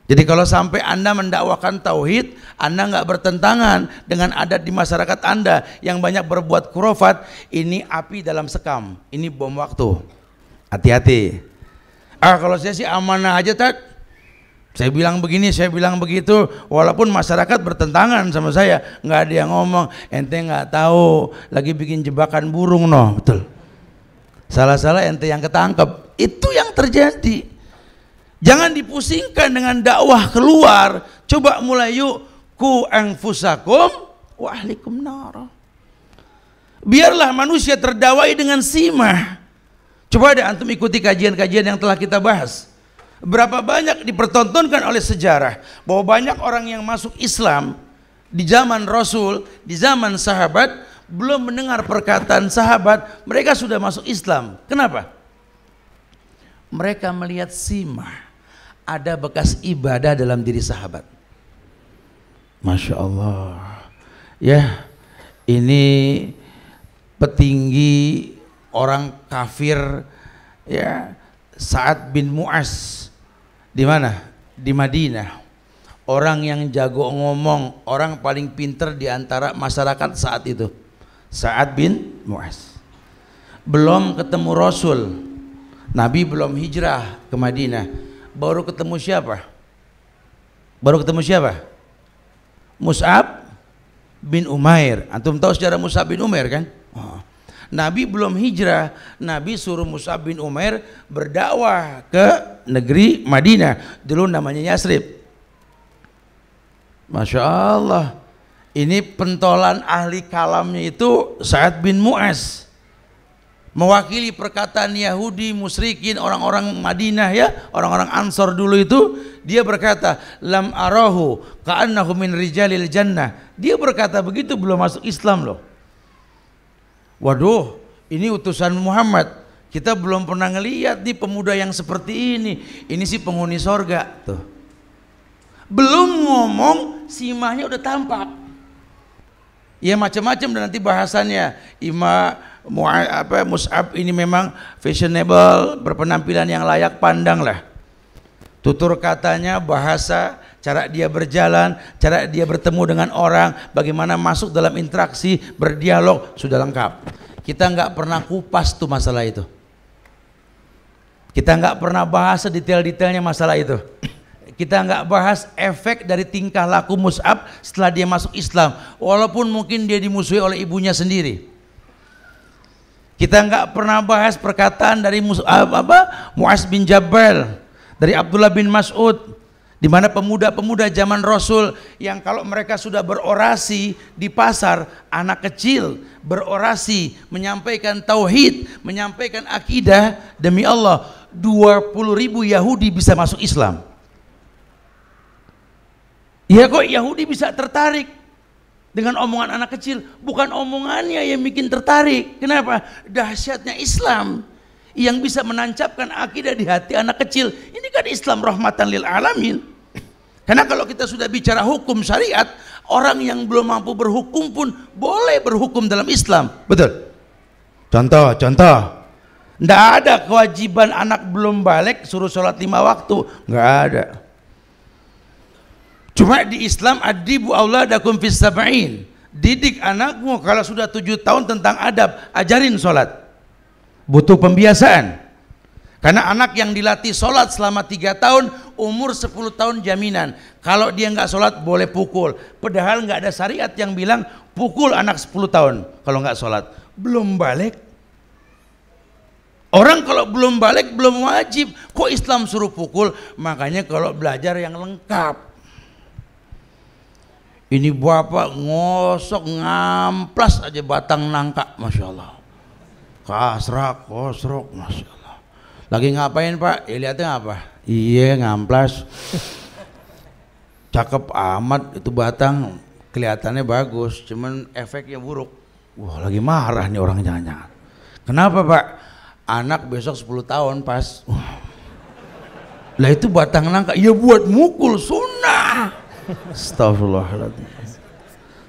Jadi kalau sampai Anda mendakwakan tauhid, Anda nggak bertentangan dengan adat di masyarakat Anda yang banyak berbuat kurofat, ini api dalam sekam, ini bom waktu. Hati-hati. Ah kalau saya sih amanah aja tak. Saya bilang begini, saya bilang begitu, walaupun masyarakat bertentangan sama saya, nggak ada yang ngomong, ente nggak tahu, lagi bikin jebakan burung no, betul. Salah-salah ente yang ketangkep, itu yang terjadi. Jangan dipusingkan dengan dakwah keluar. Coba mulai yuk ku angfusakum wa ahlikum nara. Biarlah manusia terdawai dengan simah. Coba deh, antum ikuti kajian-kajian yang telah kita bahas. Berapa banyak dipertontonkan oleh sejarah bahwa banyak orang yang masuk Islam di zaman Rasul, di zaman sahabat belum mendengar perkataan sahabat, mereka sudah masuk Islam. Kenapa? Mereka melihat simah ada bekas ibadah dalam diri sahabat. Masya Allah. Ya, ini petinggi orang kafir ya saat bin Mu'as di mana? Di Madinah. Orang yang jago ngomong, orang paling pinter di antara masyarakat saat itu. saat bin Mu'as. Belum ketemu Rasul. Nabi belum hijrah ke Madinah baru ketemu siapa? Baru ketemu siapa? Mus'ab bin Umair. Antum tahu sejarah Mus'ab bin Umair kan? Oh. Nabi belum hijrah, Nabi suruh Mus'ab bin Umair berdakwah ke negeri Madinah. Dulu namanya Yasrib. Masya Allah. Ini pentolan ahli kalamnya itu Sa'ad bin Mu'az mewakili perkataan Yahudi, musyrikin, orang-orang Madinah ya, orang-orang Ansor dulu itu, dia berkata, "Lam arahu ka'annahu min rijalil jannah." Dia berkata begitu belum masuk Islam loh. Waduh, ini utusan Muhammad. Kita belum pernah ngeliat nih pemuda yang seperti ini. Ini sih penghuni sorga tuh. Belum ngomong, simahnya udah tampak. Ya macam-macam dan nanti bahasannya ima apa Mus'ab ini memang fashionable, berpenampilan yang layak pandang lah. Tutur katanya, bahasa, cara dia berjalan, cara dia bertemu dengan orang, bagaimana masuk dalam interaksi, berdialog, sudah lengkap. Kita nggak pernah kupas tuh masalah itu. Kita nggak pernah bahas detail-detailnya masalah itu kita nggak bahas efek dari tingkah laku Mus'ab setelah dia masuk Islam. Walaupun mungkin dia dimusuhi oleh ibunya sendiri. Kita nggak pernah bahas perkataan dari Mus ah, apa Muaz bin Jabal, dari Abdullah bin Mas'ud, di mana pemuda-pemuda zaman Rasul yang kalau mereka sudah berorasi di pasar, anak kecil berorasi menyampaikan tauhid, menyampaikan akidah demi Allah, 20 ribu Yahudi bisa masuk Islam. Ya kok Yahudi bisa tertarik dengan omongan anak kecil, bukan omongannya yang bikin tertarik. Kenapa? Dahsyatnya Islam yang bisa menancapkan akidah di hati anak kecil. Ini kan Islam rahmatan lil alamin. Karena kalau kita sudah bicara hukum syariat, orang yang belum mampu berhukum pun boleh berhukum dalam Islam. Betul. Contoh, contoh. Tidak ada kewajiban anak belum balik suruh sholat lima waktu. Nggak ada. Cuma di Islam adibu Allah fis sab'in. Didik anakmu kalau sudah tujuh tahun tentang adab, ajarin solat. Butuh pembiasaan. Karena anak yang dilatih solat selama tiga tahun, umur sepuluh tahun jaminan. Kalau dia nggak solat boleh pukul. Padahal nggak ada syariat yang bilang pukul anak sepuluh tahun kalau nggak solat. Belum balik. Orang kalau belum balik belum wajib. Kok Islam suruh pukul? Makanya kalau belajar yang lengkap ini bapak ngosok ngamplas aja batang nangka masya Allah kasrak kosrok masya Allah lagi ngapain pak ya lihatnya apa iya ngamplas cakep amat itu batang kelihatannya bagus cuman efeknya buruk wah lagi marah nih orang jangan-jangan kenapa pak anak besok 10 tahun pas lah itu batang nangka ya buat mukul sunnah Astagfirullahaladzim.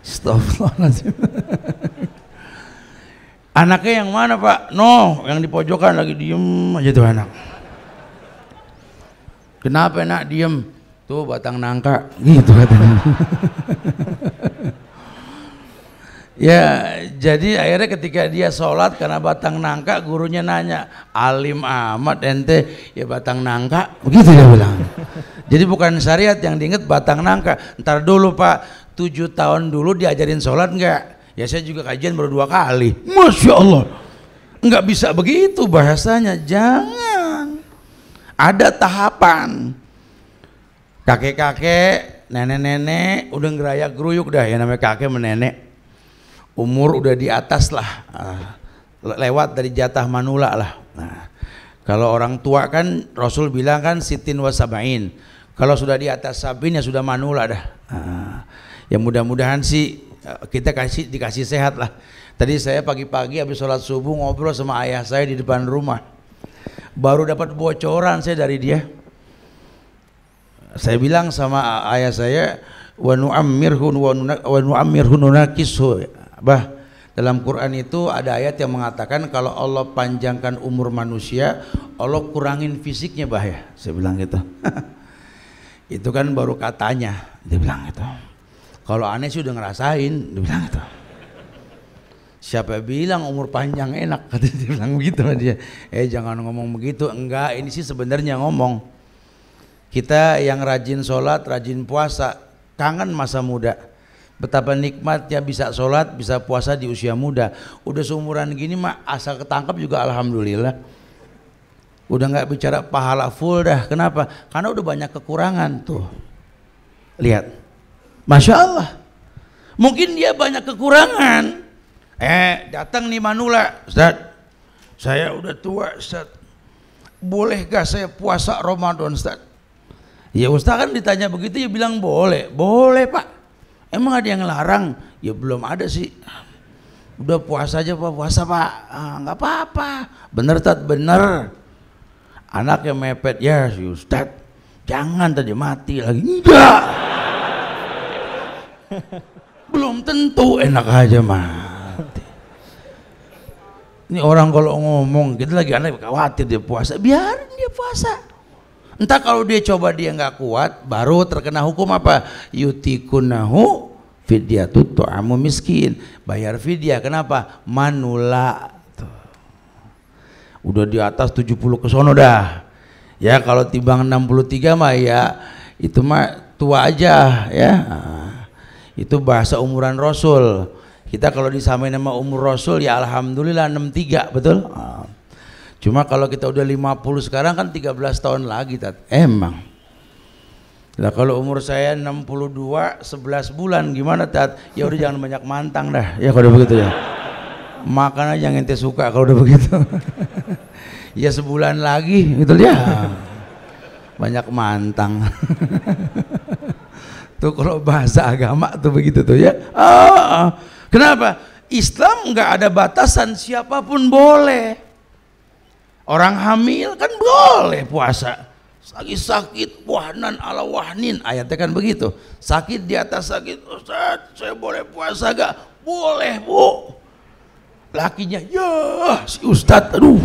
Astagfirullahaladzim. [laughs] Anaknya yang mana pak? No, yang di pojokan lagi diem aja tuh anak. Kenapa nak diem? Tuh batang nangka, gitu katanya. [laughs] ya, jadi akhirnya ketika dia sholat karena batang nangka, gurunya nanya, alim amat ente, ya batang nangka, begitu dia bilang. Jadi bukan syariat yang diingat batang nangka. Ntar dulu Pak, tujuh tahun dulu diajarin sholat nggak? Ya saya juga kajian baru dua kali. Masya Allah. Nggak bisa begitu bahasanya. Jangan. Ada tahapan. Kakek-kakek, nenek-nenek, udah ngerayak geruyuk dah. Ya namanya kakek menenek. Umur udah di atas lah. Ah, lewat dari jatah manula lah. Nah, kalau orang tua kan Rasul bilang kan sitin wasabain kalau sudah di atas sapinya sudah manula dah. Ah, ya mudah-mudahan sih eh, kita kasih dikasih sehat lah. Tadi saya pagi-pagi habis sholat subuh ngobrol sama ayah saya di depan rumah. Baru dapat bocoran saya dari dia. Saya bilang sama ayah saya, wa nu'ammirhun wa nu'ammirhu nunakisu. Bah, dalam Quran itu ada ayat yang mengatakan kalau Allah panjangkan umur manusia, Allah kurangin fisiknya bah ya. Saya bilang gitu. [laughs] Itu kan baru katanya, dia bilang gitu. Kalau aneh sih udah ngerasain, dia bilang gitu. Siapa bilang umur panjang enak? [laughs] Katanya dia bilang begitu dia. Eh jangan ngomong begitu, enggak ini sih sebenarnya ngomong. Kita yang rajin sholat, rajin puasa, kangen masa muda. Betapa nikmatnya bisa sholat, bisa puasa di usia muda. Udah seumuran gini mah asal ketangkap juga alhamdulillah. Udah nggak bicara pahala full dah. Kenapa? Karena udah banyak kekurangan tuh. Lihat. Masya Allah. Mungkin dia banyak kekurangan. Eh, datang nih Manula, Ustaz. Saya udah tua, Ustaz. Boleh gak saya puasa Ramadan, Ustaz? Ya Ustaz kan ditanya begitu ya bilang boleh. Boleh, Pak. Emang ada yang larang? Ya belum ada sih udah puasa aja pak puasa pak ah, nggak ah, apa-apa bener tat bener anaknya mepet ya yes, Ustad jangan tadi mati lagi enggak [laughs] belum tentu enak aja mati ini orang kalau ngomong kita lagi aneh khawatir dia puasa biarin dia puasa entah kalau dia coba dia nggak kuat baru terkena hukum apa yutikunahu fidyatu tu'amu miskin bayar fidyah kenapa manula udah di atas 70 ke sono dah. Ya kalau timbang 63 mah ya itu mah tua aja ya. Ah, itu bahasa umuran Rasul. Kita kalau disamain sama umur Rasul ya alhamdulillah 63, betul? Ah. Cuma kalau kita udah 50 sekarang kan 13 tahun lagi tat. Emang. Nah kalau umur saya 62 11 bulan gimana tat? Ya udah jangan banyak mantang dah. Ya kalau begitu ya makan aja yang ente suka kalau udah begitu [laughs] ya sebulan lagi gitu ya banyak mantang [laughs] tuh kalau bahasa agama tuh begitu tuh ya ah, kenapa Islam nggak ada batasan siapapun boleh orang hamil kan boleh puasa lagi sakit wahnan ala wahnin ayatnya kan begitu sakit di atas sakit Ustaz saya boleh puasa gak? boleh bu lakinya ya si ustadz aduh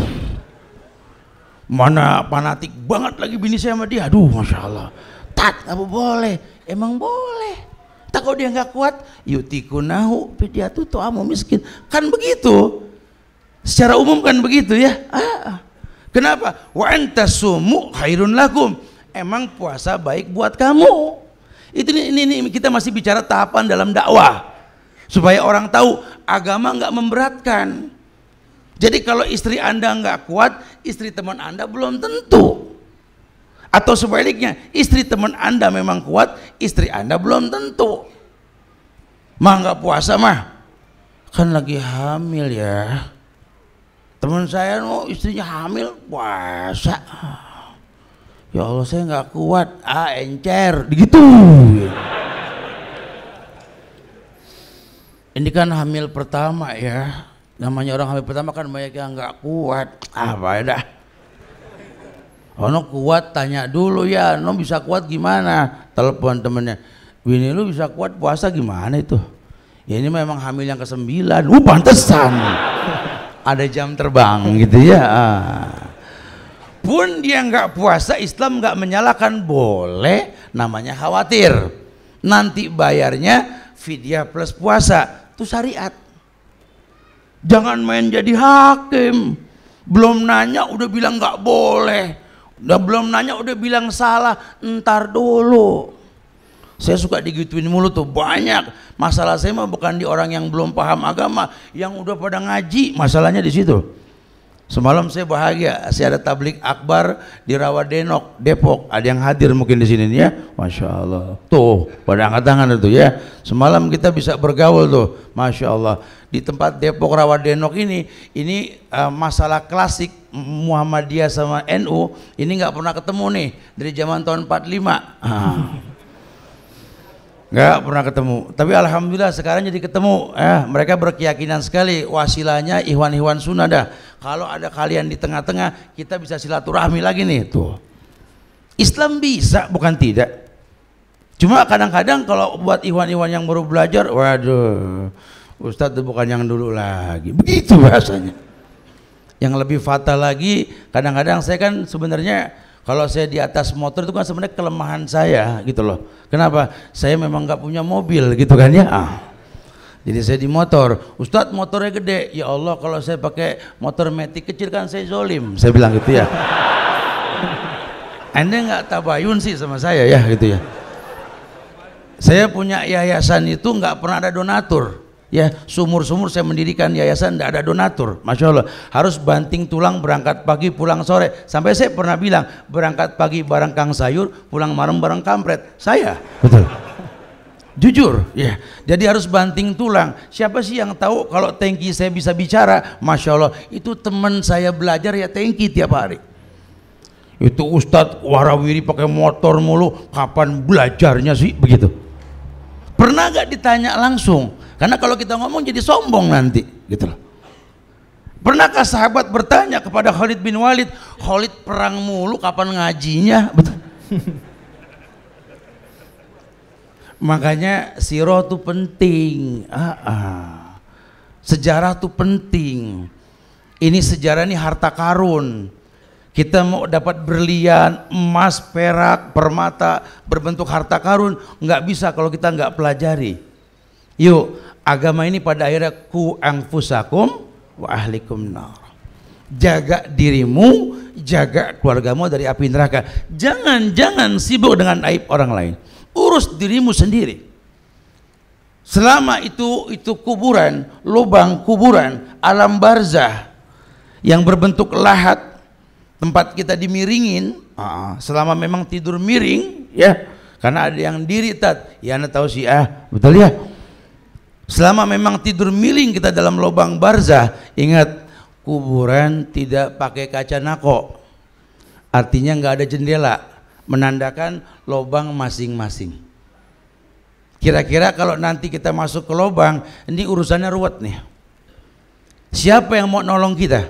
mana fanatik banget lagi bini saya sama dia aduh masya Allah tak apa boleh emang boleh tak kalau dia nggak kuat yutiku nahu pidiatu to amu miskin kan begitu secara umum kan begitu ya ah. kenapa wa antasumu khairun lakum emang puasa baik buat kamu itu ini, ini, ini kita masih bicara tahapan dalam dakwah Supaya orang tahu agama nggak memberatkan. Jadi kalau istri Anda nggak kuat, istri teman Anda belum tentu. Atau sebaliknya, istri teman Anda memang kuat, istri Anda belum tentu. Mah nggak puasa mah, kan lagi hamil ya. Teman saya mau oh, istrinya hamil puasa. Ya Allah saya nggak kuat, ah encer, gitu ini kan hamil pertama ya namanya orang hamil pertama kan banyak yang nggak kuat apa ah, dah Ono kuat tanya dulu ya, Ono bisa kuat gimana? Telepon temennya, Bini lu bisa kuat puasa gimana itu? Ya ini memang hamil yang kesembilan, uh pantesan. Ada jam terbang gitu ya. Pun dia nggak puasa, Islam nggak menyalahkan boleh, namanya khawatir. Nanti bayarnya fidyah plus puasa itu syariat jangan main jadi hakim belum nanya udah bilang nggak boleh udah belum nanya udah bilang salah Ntar dulu saya suka digituin mulu tuh banyak masalah saya mah bukan di orang yang belum paham agama yang udah pada ngaji masalahnya di situ Semalam saya bahagia, saya ada tablik akbar di Rawa Denok, Depok. Ada yang hadir mungkin di sini ya. Masya Allah. Tuh, pada angkat tangan itu ya. Semalam kita bisa bergaul tuh. Masya Allah. Di tempat Depok Rawa Denok ini, ini uh, masalah klasik Muhammadiyah sama NU, ini nggak pernah ketemu nih dari zaman tahun 45. Enggak ah. pernah ketemu tapi alhamdulillah sekarang jadi ketemu eh, mereka berkeyakinan sekali wasilanya Ikhwan-Ikhwan Sunnah dah kalau ada kalian di tengah-tengah, kita bisa silaturahmi lagi nih tuh. Islam bisa, bukan tidak. Cuma kadang-kadang kalau buat iwan-iwan yang baru belajar, waduh, Ustadz itu bukan yang dulu lagi. Begitu bahasanya. Yang lebih fatal lagi, kadang-kadang saya kan sebenarnya kalau saya di atas motor itu kan sebenarnya kelemahan saya gitu loh. Kenapa? Saya memang nggak punya mobil gitu kan ya. Ah. Jadi saya di motor, Ustadz motornya gede, ya Allah kalau saya pakai motor metik kecil kan saya zolim, saya bilang gitu ya. [laughs] Anda nggak tabayun sih sama saya ya gitu ya. Saya punya yayasan itu nggak pernah ada donatur, ya sumur-sumur saya mendirikan yayasan tidak ada donatur Masya Allah harus banting tulang berangkat pagi pulang sore sampai saya pernah bilang berangkat pagi barang kang sayur pulang malam barang kampret saya betul Jujur, ya. Jadi harus banting tulang. Siapa sih yang tahu kalau Tanki saya bisa bicara? Masya Allah, itu teman saya belajar ya Tanki tiap hari. Itu Ustadz Warawiri pakai motor mulu, kapan belajarnya sih? Begitu. Pernah gak ditanya langsung? Karena kalau kita ngomong jadi sombong nanti, gitu loh. Pernahkah sahabat bertanya kepada Khalid bin Walid, Khalid perang mulu kapan ngajinya? Betul. [laughs] Makanya siroh tuh penting. Ah, ah. Sejarah tuh penting. Ini sejarah ini harta karun. Kita mau dapat berlian, emas, perak, permata berbentuk harta karun nggak bisa kalau kita nggak pelajari. Yuk, agama ini pada akhirnya ku angfusakum wa ahlikum nar. Jaga dirimu, jaga keluargamu dari api neraka. Jangan jangan sibuk dengan aib orang lain urus dirimu sendiri selama itu itu kuburan lubang kuburan alam barzah yang berbentuk lahat tempat kita dimiringin ah, ah, selama memang tidur miring ya karena ada yang diri tat ya anda tahu sih ah betul ya selama memang tidur miring kita dalam lubang barzah ingat kuburan tidak pakai kaca nako artinya nggak ada jendela menandakan lobang masing-masing. Kira-kira kalau nanti kita masuk ke lobang, ini urusannya ruwet nih. Siapa yang mau nolong kita?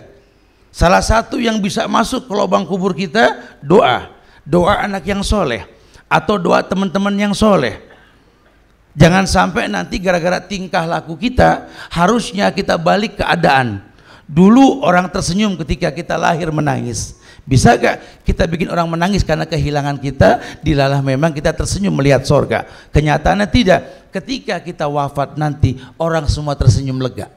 Salah satu yang bisa masuk ke lubang kubur kita doa, doa anak yang soleh atau doa teman-teman yang soleh. Jangan sampai nanti gara-gara tingkah laku kita harusnya kita balik keadaan. Dulu orang tersenyum ketika kita lahir menangis. Bisa gak kita bikin orang menangis karena kehilangan kita, dilalah memang kita tersenyum melihat sorga. Kenyataannya tidak. Ketika kita wafat nanti, orang semua tersenyum lega.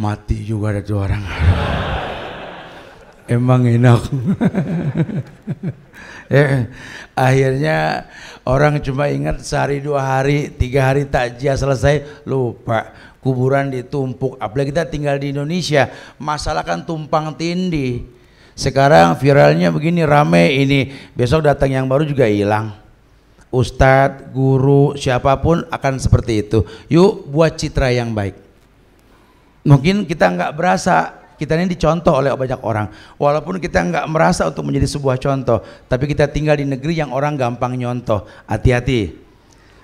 Mati juga ada dua orang. [laughs] Emang enak. [laughs] eh, akhirnya orang cuma ingat sehari dua hari tiga hari tak takjiah selesai lupa kuburan ditumpuk apalagi kita tinggal di Indonesia masalah kan tumpang tindih sekarang viralnya begini rame ini, besok datang yang baru juga hilang. Ustadz, guru, siapapun akan seperti itu. Yuk buat citra yang baik. Mungkin kita nggak berasa kita ini dicontoh oleh banyak orang. Walaupun kita nggak merasa untuk menjadi sebuah contoh, tapi kita tinggal di negeri yang orang gampang nyontoh. Hati-hati.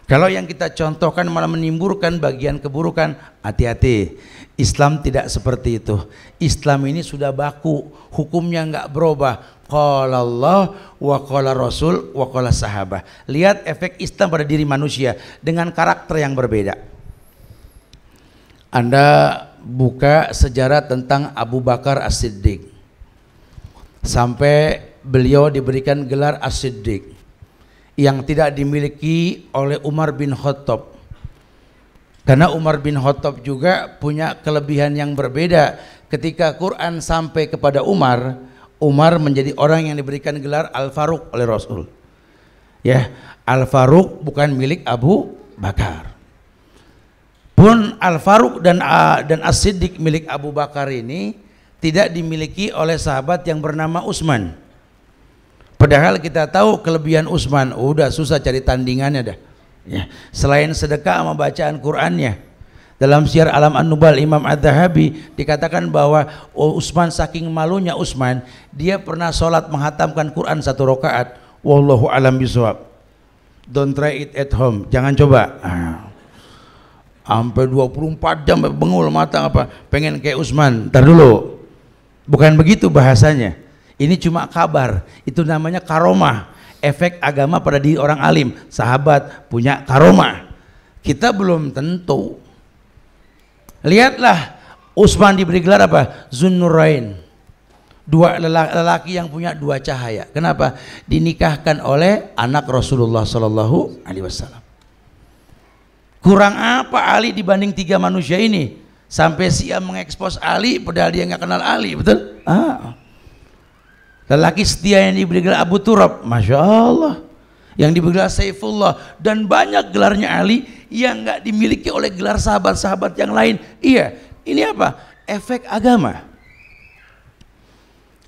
Kalau yang kita contohkan malah menimbulkan bagian keburukan, hati-hati. Islam tidak seperti itu. Islam ini sudah baku, hukumnya nggak berubah. Qala Allah wa Rasul wa sahabah. Lihat efek Islam pada diri manusia dengan karakter yang berbeda. Anda buka sejarah tentang Abu Bakar As-Siddiq. Sampai beliau diberikan gelar As-Siddiq yang tidak dimiliki oleh Umar bin Khattab karena Umar bin Khattab juga punya kelebihan yang berbeda. Ketika Quran sampai kepada Umar, Umar menjadi orang yang diberikan gelar Al-Faruq oleh Rasul. Ya, Al-Faruq bukan milik Abu Bakar. Pun Al-Faruq dan dan As-Siddiq milik Abu Bakar ini tidak dimiliki oleh sahabat yang bernama Utsman. Padahal kita tahu kelebihan Utsman, udah susah cari tandingannya dah. Ya. Selain sedekah sama bacaan Qur'annya. Dalam siar Alam An-Nubal Imam ad dahabi dikatakan bahwa oh Usman saking malunya Usman, dia pernah sholat menghatamkan Quran satu rokaat Wallahu alam bisawab. Don't try it at home. Jangan coba. Ah. Sampai 24 jam bengul mata apa? Pengen kayak Usman. Ntar dulu. Bukan begitu bahasanya. Ini cuma kabar. Itu namanya karomah efek agama pada diri orang alim, sahabat punya karomah. Kita belum tentu. Lihatlah Utsman diberi gelar apa? Zunnurain. Dua lelaki yang punya dua cahaya. Kenapa? Dinikahkan oleh anak Rasulullah Shallallahu Alaihi Wasallam. Kurang apa Ali dibanding tiga manusia ini? Sampai siap mengekspos Ali, padahal dia nggak kenal Ali, betul? Ah. Lelaki setia yang diberi gelar Abu Turab, Masya Allah. Yang diberi gelar Saifullah. Dan banyak gelarnya Ali yang gak dimiliki oleh gelar sahabat-sahabat yang lain. Iya, ini apa? Efek agama.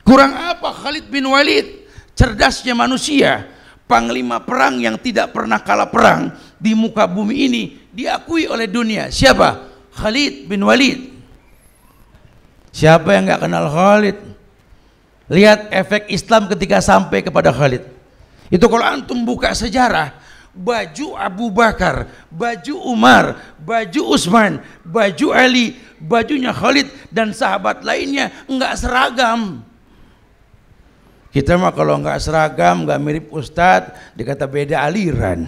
Kurang apa Khalid bin Walid? Cerdasnya manusia, panglima perang yang tidak pernah kalah perang di muka bumi ini diakui oleh dunia. Siapa? Khalid bin Walid. Siapa yang gak kenal Khalid? Lihat efek Islam ketika sampai kepada Khalid. Itu kalau antum buka sejarah, baju Abu Bakar, baju Umar, baju Utsman, baju Ali, bajunya Khalid dan sahabat lainnya enggak seragam. Kita mah kalau enggak seragam, enggak mirip Ustadz, dikata beda aliran.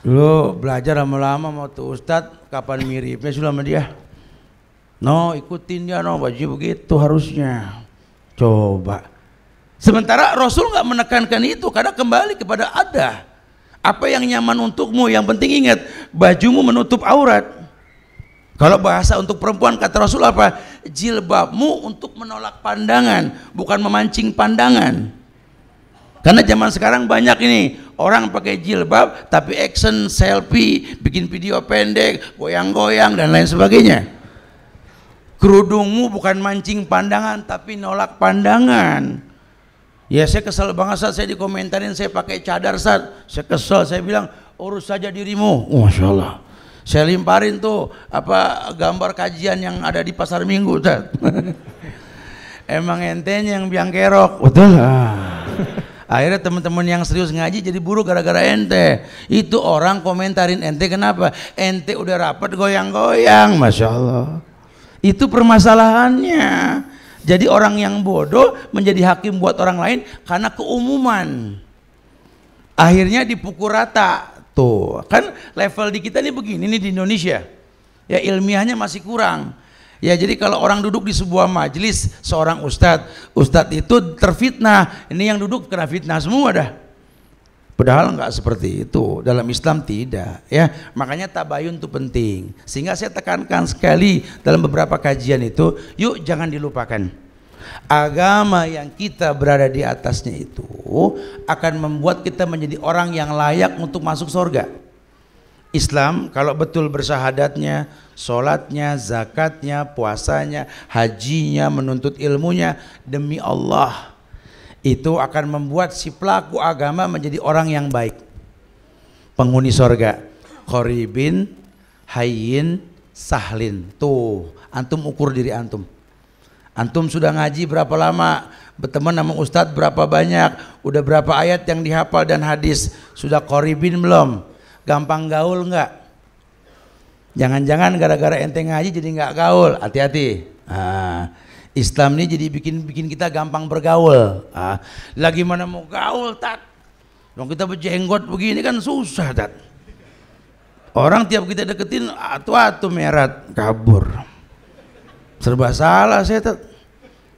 Lo belajar lama-lama mau tuh Ustadz, kapan miripnya sudah sama dia? No, ikutin dia, no, wajib begitu harusnya. Coba. Sementara Rasul nggak menekankan itu karena kembali kepada ada. Apa yang nyaman untukmu, yang penting ingat, bajumu menutup aurat. Kalau bahasa untuk perempuan kata Rasul apa? Jilbabmu untuk menolak pandangan, bukan memancing pandangan. Karena zaman sekarang banyak ini orang pakai jilbab tapi action selfie, bikin video pendek, goyang-goyang dan lain sebagainya kerudungmu bukan mancing pandangan tapi nolak pandangan ya saya kesel banget saat saya dikomentarin saya pakai cadar saat saya kesel saya bilang urus saja dirimu Masya Allah saya limparin tuh apa gambar kajian yang ada di pasar minggu saat. [laughs] emang enten yang biang kerok betul ah. akhirnya teman-teman yang serius ngaji jadi buruk gara-gara ente itu orang komentarin ente kenapa ente udah rapat goyang-goyang Masya Allah itu permasalahannya. Jadi orang yang bodoh menjadi hakim buat orang lain karena keumuman. Akhirnya dipukul rata. Tuh, kan level di kita ini begini nih di Indonesia. Ya ilmiahnya masih kurang. Ya jadi kalau orang duduk di sebuah majelis seorang ustadz, ustadz itu terfitnah. Ini yang duduk kena fitnah semua dah. Padahal enggak seperti itu. Dalam Islam tidak, ya. Makanya tabayun itu penting. Sehingga saya tekankan sekali dalam beberapa kajian itu, yuk jangan dilupakan. Agama yang kita berada di atasnya itu akan membuat kita menjadi orang yang layak untuk masuk surga. Islam kalau betul bersahadatnya, sholatnya, zakatnya, puasanya, hajinya, menuntut ilmunya demi Allah itu akan membuat si pelaku agama menjadi orang yang baik. Penghuni sorga. Koribin, hayin, sahlin. Tuh, antum ukur diri antum. Antum sudah ngaji berapa lama? Berteman sama ustadz berapa banyak? Udah berapa ayat yang dihafal dan hadis? Sudah koribin belum? Gampang gaul nggak? Jangan-jangan gara-gara enteng ngaji jadi nggak gaul. Hati-hati. Nah, Islam ini jadi bikin bikin kita gampang bergaul. Ah, lagi mana mau gaul tak? Dong kita berjenggot begini kan susah tat. Orang tiap kita deketin atu-atu merat kabur. Serba salah saya tat.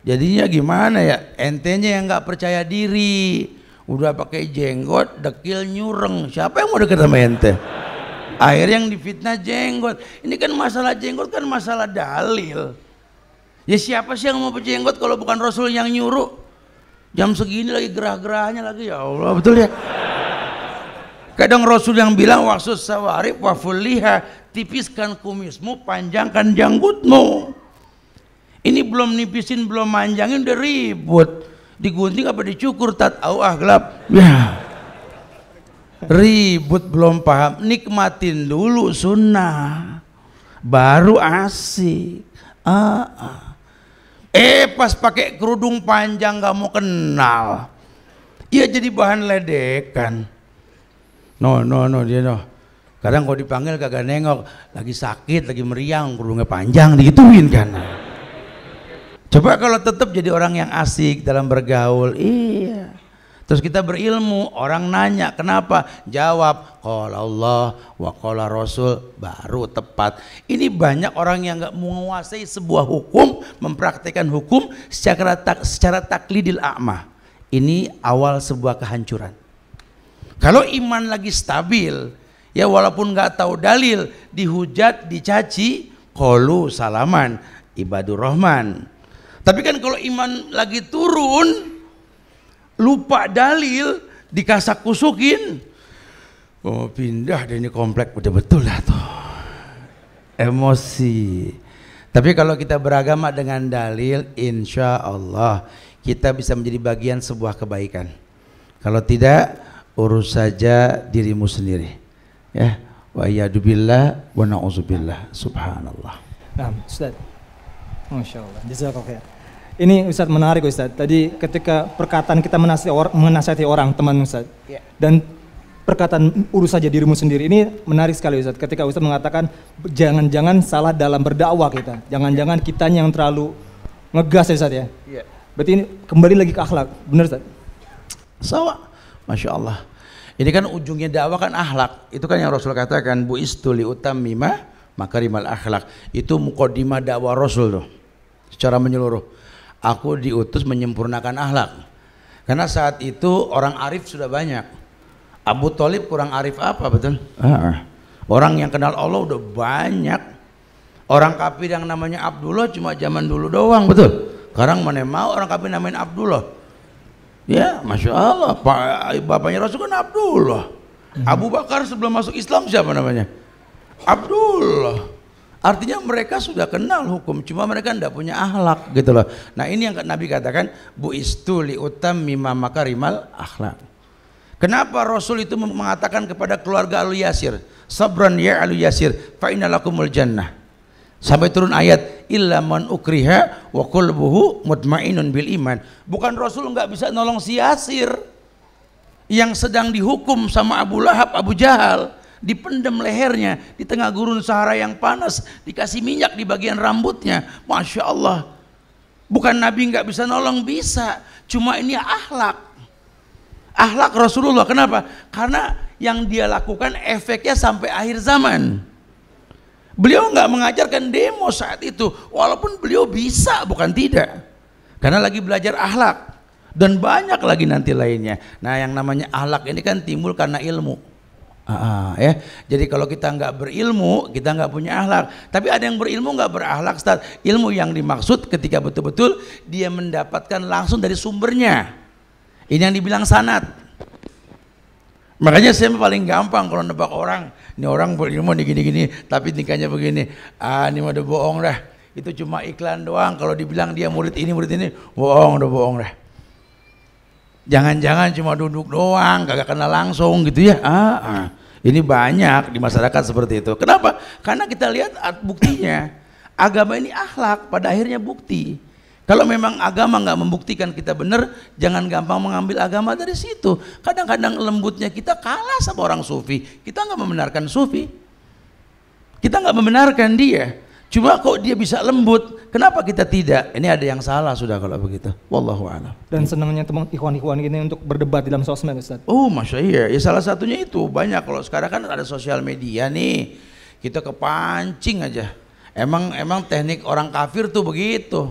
Jadinya gimana ya? Entenya yang nggak percaya diri. Udah pakai jenggot, dekil nyureng. Siapa yang mau deket sama ente? Akhirnya yang difitnah jenggot. Ini kan masalah jenggot kan masalah dalil Ya siapa sih yang mau berjenggot kalau bukan Rasul yang nyuruh? Jam segini lagi gerah-gerahnya lagi ya Allah betul ya. Kadang Rasul yang bilang waksud sawari waful liha tipiskan kumismu, panjangkan janggutmu. Ini belum nipisin, belum manjangin udah ribut. Digunting apa dicukur tat au ah gelap. Ya. Ribut belum paham, nikmatin dulu sunnah. Baru asik. Ah, ah. Eh pas pakai kerudung panjang gak mau kenal. Iya jadi bahan ledekan. No no no dia no. Kadang kalau dipanggil kagak nengok, lagi sakit, lagi meriang, kerudungnya panjang digituin kan. Coba kalau tetap jadi orang yang asik dalam bergaul, iya. Terus kita berilmu, orang nanya kenapa? Jawab, kalau Allah wa kala Rasul baru tepat. Ini banyak orang yang nggak menguasai sebuah hukum, mempraktekkan hukum secara tak, secara taklidil a'ma. Ini awal sebuah kehancuran. Kalau iman lagi stabil, ya walaupun nggak tahu dalil, dihujat, dicaci, kolu salaman, ibadur rahman. Tapi kan kalau iman lagi turun, lupa dalil dikasak kusukin oh pindah deh ini komplek udah betul lah tuh emosi tapi kalau kita beragama dengan dalil insya Allah kita bisa menjadi bagian sebuah kebaikan kalau tidak urus saja dirimu sendiri ya wa yadubillah wa na'udzubillah subhanallah nah Ustaz Masya Allah jazakallah ini Ustadz menarik Ustadz. Tadi ketika perkataan kita menasihati, orang, menasihati orang, teman Ustadz. Yeah. Dan perkataan urus saja dirimu sendiri. Ini menarik sekali Ustadz. Ketika Ustadz mengatakan jangan-jangan salah dalam berdakwah kita. Jangan-jangan yeah. kita yang terlalu ngegas ya Ustadz ya. Yeah. Berarti ini kembali lagi ke akhlak. Benar Ustadz? Sawa. Masya Allah. Ini kan ujungnya dakwah kan akhlak. Itu kan yang Rasul katakan. Bu istuli utam mimah makarimal akhlak. Itu mukodimah dakwah Rasul tuh. Secara menyeluruh aku diutus menyempurnakan akhlak. Karena saat itu orang arif sudah banyak. Abu Talib kurang arif apa betul? Ah. Orang yang kenal Allah udah banyak. Orang kafir yang namanya Abdullah cuma zaman dulu doang betul. Sekarang mana mau orang kafir namanya Abdullah. Ya, masya Allah. Pak, bapaknya Rasul kan Abdullah. Hmm. Abu Bakar sebelum masuk Islam siapa namanya? Abdullah. Artinya mereka sudah kenal hukum, cuma mereka tidak punya ahlak gitu loh. Nah ini yang Nabi katakan, bu istuli utam mimma makarimal akhlak. Kenapa Rasul itu mengatakan kepada keluarga Al Yasir, sabran ya Al Yasir, fa inalakumul jannah. Sampai turun ayat illa ukriha wa qalbuhu mutmainun bil iman. Bukan Rasul enggak bisa nolong si Yasir yang sedang dihukum sama Abu Lahab, Abu Jahal dipendam lehernya di tengah gurun Sahara yang panas, dikasih minyak di bagian rambutnya. Masya Allah. Bukan Nabi nggak bisa nolong, bisa. Cuma ini ahlak. Ahlak Rasulullah, kenapa? Karena yang dia lakukan efeknya sampai akhir zaman. Beliau nggak mengajarkan demo saat itu, walaupun beliau bisa, bukan tidak. Karena lagi belajar ahlak dan banyak lagi nanti lainnya. Nah, yang namanya ahlak ini kan timbul karena ilmu. Uh, ya. Jadi kalau kita nggak berilmu, kita nggak punya akhlak Tapi ada yang berilmu nggak berakhlak start Ilmu yang dimaksud ketika betul-betul dia mendapatkan langsung dari sumbernya. Ini yang dibilang sanat. Makanya saya paling gampang kalau nebak orang. Ini orang berilmu nih gini-gini, tapi tingkahnya begini. Ah, ini mau bohong dah. Itu cuma iklan doang. Kalau dibilang dia murid ini, murid ini, bohong, udah bohong dah jangan-jangan cuma duduk doang gak kenal langsung gitu ya ah, ah. ini banyak di masyarakat seperti itu kenapa karena kita lihat buktinya agama ini akhlak pada akhirnya bukti kalau memang agama nggak membuktikan kita benar, jangan gampang mengambil agama dari situ. Kadang-kadang lembutnya kita kalah sama orang sufi. Kita nggak membenarkan sufi. Kita nggak membenarkan dia. Cuma kok dia bisa lembut, kenapa kita tidak? Ini ada yang salah sudah kalau begitu. Wallahu a'lam. Dan senangnya teman ikhwan-ikhwan ini untuk berdebat dalam sosmed Ustaz. Oh, Masya Allah. Iya, ya salah satunya itu banyak kalau sekarang kan ada sosial media nih. Kita kepancing aja. Emang emang teknik orang kafir tuh begitu.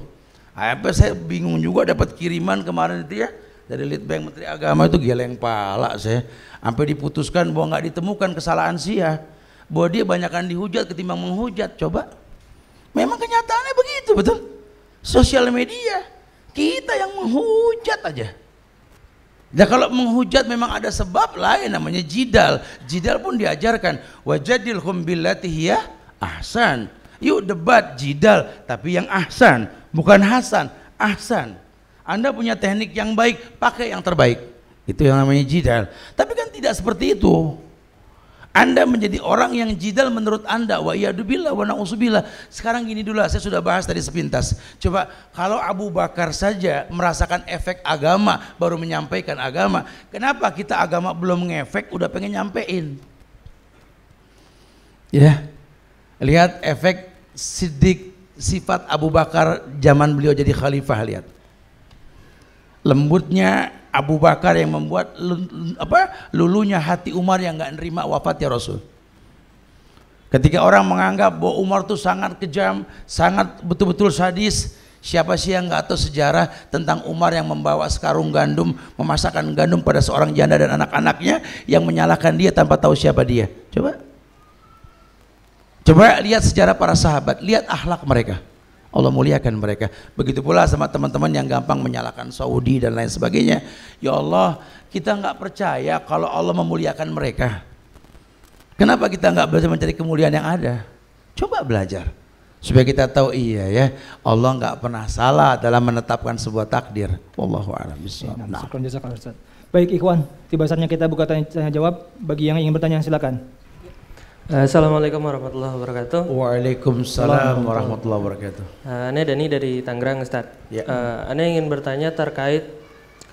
Apa saya bingung juga dapat kiriman kemarin itu ya dari Litbang Menteri Agama itu geleng pala saya. Sampai diputuskan bahwa nggak ditemukan kesalahan sia, ya. bahwa dia banyakkan dihujat ketimbang menghujat. Coba Memang kenyataannya begitu, betul? Sosial media, kita yang menghujat aja. Nah kalau menghujat memang ada sebab lain namanya jidal. Jidal pun diajarkan. Wajadil hum billatihiyah ahsan. Yuk debat jidal tapi yang ahsan. Bukan hasan, ahsan. Anda punya teknik yang baik, pakai yang terbaik. Itu yang namanya jidal. Tapi kan tidak seperti itu. Anda menjadi orang yang jidal menurut Anda. Wa iyadubillah wa na'usubillah. Sekarang gini dulu lah, saya sudah bahas tadi sepintas. Coba kalau Abu Bakar saja merasakan efek agama, baru menyampaikan agama. Kenapa kita agama belum ngefek, udah pengen nyampein? Ya, lihat efek sidik sifat Abu Bakar zaman beliau jadi khalifah lihat lembutnya Abu Bakar yang membuat apa lulunya hati Umar yang nggak nerima wafatnya Rasul. Ketika orang menganggap bahwa Umar itu sangat kejam, sangat betul-betul sadis, siapa sih yang nggak tahu sejarah tentang Umar yang membawa sekarung gandum, memasakkan gandum pada seorang janda dan anak-anaknya yang menyalahkan dia tanpa tahu siapa dia. Coba. Coba lihat sejarah para sahabat, lihat akhlak mereka. Allah muliakan mereka. Begitu pula sama teman-teman yang gampang menyalahkan Saudi dan lain sebagainya. Ya Allah, kita nggak percaya kalau Allah memuliakan mereka. Kenapa kita nggak belajar mencari kemuliaan yang ada? Coba belajar supaya kita tahu iya ya Allah nggak pernah salah dalam menetapkan sebuah takdir. Wallahu a'lam nah, Baik Ikhwan, tiba saatnya kita buka tanya jawab. Bagi yang ingin bertanya silakan. Eh, Assalamualaikum warahmatullahi wabarakatuh. Waalaikumsalam warahmatullahi wabarakatuh. Uh, eh, Ane Dani dari Tangerang, Ustaz. Ya. Uh, eh, Ane ingin bertanya terkait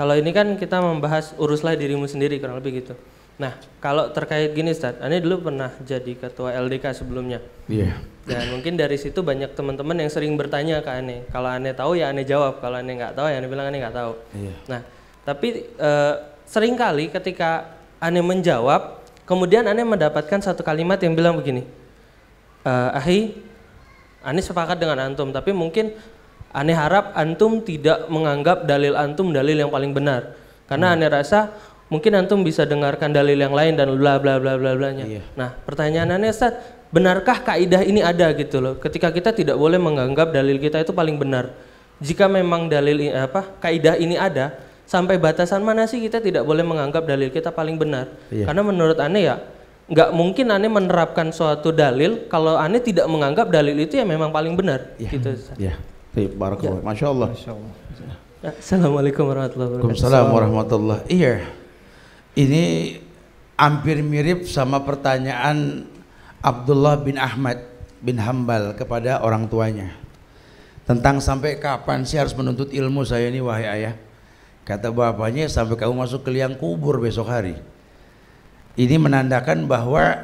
kalau ini kan kita membahas uruslah dirimu sendiri kurang lebih gitu. Nah, kalau terkait gini Ustaz, Ane dulu pernah jadi ketua LDK sebelumnya. Iya. Dan mungkin dari situ banyak teman-teman yang sering bertanya ke Ane. Kalau Ane tahu ya Ane jawab, kalau Ane nggak tahu ya Ane bilang Ane nggak tahu. Iya. Nah, tapi uh, seringkali ketika Ane menjawab Kemudian Anda mendapatkan satu kalimat yang bilang begini, e, Ahi, Ane sepakat dengan Antum, tapi mungkin Ane harap Antum tidak menganggap dalil Antum dalil yang paling benar. Karena hmm. Ane rasa mungkin Antum bisa dengarkan dalil yang lain dan bla bla bla bla bla Iya. Nah pertanyaan Ane Ustaz, benarkah kaidah ini ada gitu loh? Ketika kita tidak boleh menganggap dalil kita itu paling benar. Jika memang dalil apa kaidah ini ada, sampai batasan mana sih kita tidak boleh menganggap dalil kita paling benar? Iya. Karena menurut Ani ya nggak mungkin Ani menerapkan suatu dalil kalau Ani tidak menganggap dalil itu ya memang paling benar. Iya. Gitu. Iya. Ya. Masya Allah. Masya Allah. Assalamualaikum warahmatullahi wabarakatuh. Assalamualaikum warahmatullahi Iya. Ini hampir mirip sama pertanyaan Abdullah bin Ahmad bin Hambal kepada orang tuanya. Tentang sampai kapan sih harus menuntut ilmu saya ini wahai ayah? Kata bapaknya sampai kamu masuk ke liang kubur besok hari. Ini menandakan bahwa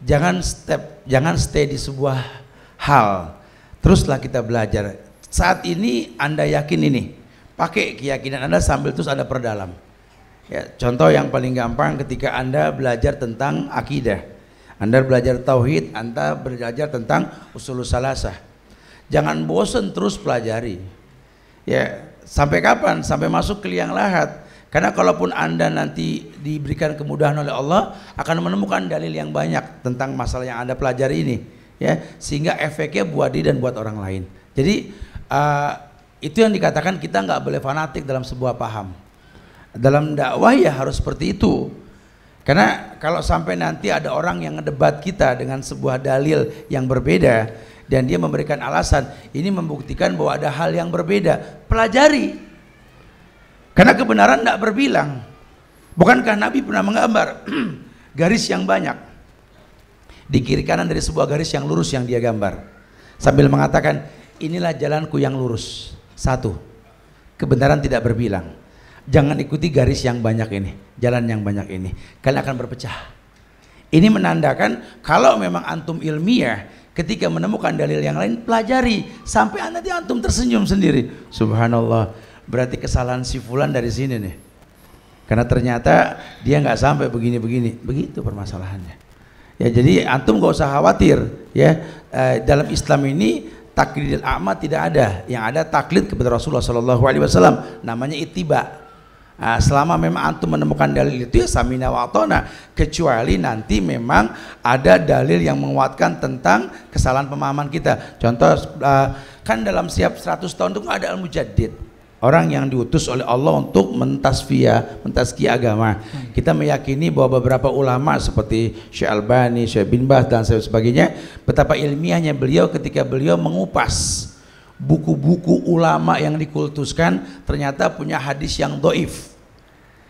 jangan step, jangan stay di sebuah hal. Teruslah kita belajar. Saat ini Anda yakin ini, pakai keyakinan Anda sambil terus Anda perdalam. Ya, contoh yang paling gampang ketika Anda belajar tentang akidah. Anda belajar tauhid, Anda belajar tentang usul salasah. Jangan bosan terus pelajari. Ya, Sampai kapan? Sampai masuk ke liang lahat. Karena kalaupun Anda nanti diberikan kemudahan oleh Allah, akan menemukan dalil yang banyak tentang masalah yang Anda pelajari ini, ya. Sehingga efeknya buat diri dan buat orang lain. Jadi uh, itu yang dikatakan kita nggak boleh fanatik dalam sebuah paham. Dalam dakwah ya harus seperti itu. Karena kalau sampai nanti ada orang yang ngedebat kita dengan sebuah dalil yang berbeda, dan dia memberikan alasan ini membuktikan bahwa ada hal yang berbeda pelajari karena kebenaran tidak berbilang bukankah Nabi pernah menggambar [clears throat] garis yang banyak di kiri kanan dari sebuah garis yang lurus yang dia gambar sambil mengatakan inilah jalanku yang lurus satu kebenaran tidak berbilang jangan ikuti garis yang banyak ini jalan yang banyak ini kalian akan berpecah ini menandakan kalau memang antum ilmiah Ketika menemukan dalil yang lain, pelajari sampai nanti antum tersenyum sendiri. Subhanallah, berarti kesalahan si fulan dari sini nih. Karena ternyata dia nggak sampai begini-begini. Begitu permasalahannya. Ya jadi antum gak usah khawatir ya. E, dalam Islam ini taklidil amat tidak ada. Yang ada taklid kepada Rasulullah Shallallahu Alaihi Wasallam. Namanya itiba Nah, selama memang antum menemukan dalil itu ya samina watona kecuali nanti memang ada dalil yang menguatkan tentang kesalahan pemahaman kita. Contoh ah, kan dalam siap 100 tahun itu ada ilmu jadid Orang yang diutus oleh Allah untuk mentasfiah, mentaski agama. Kita meyakini bahwa beberapa ulama seperti Syekh Albani, Syekh bin Baz dan sebagainya betapa ilmiahnya beliau ketika beliau mengupas buku-buku ulama yang dikultuskan ternyata punya hadis yang doif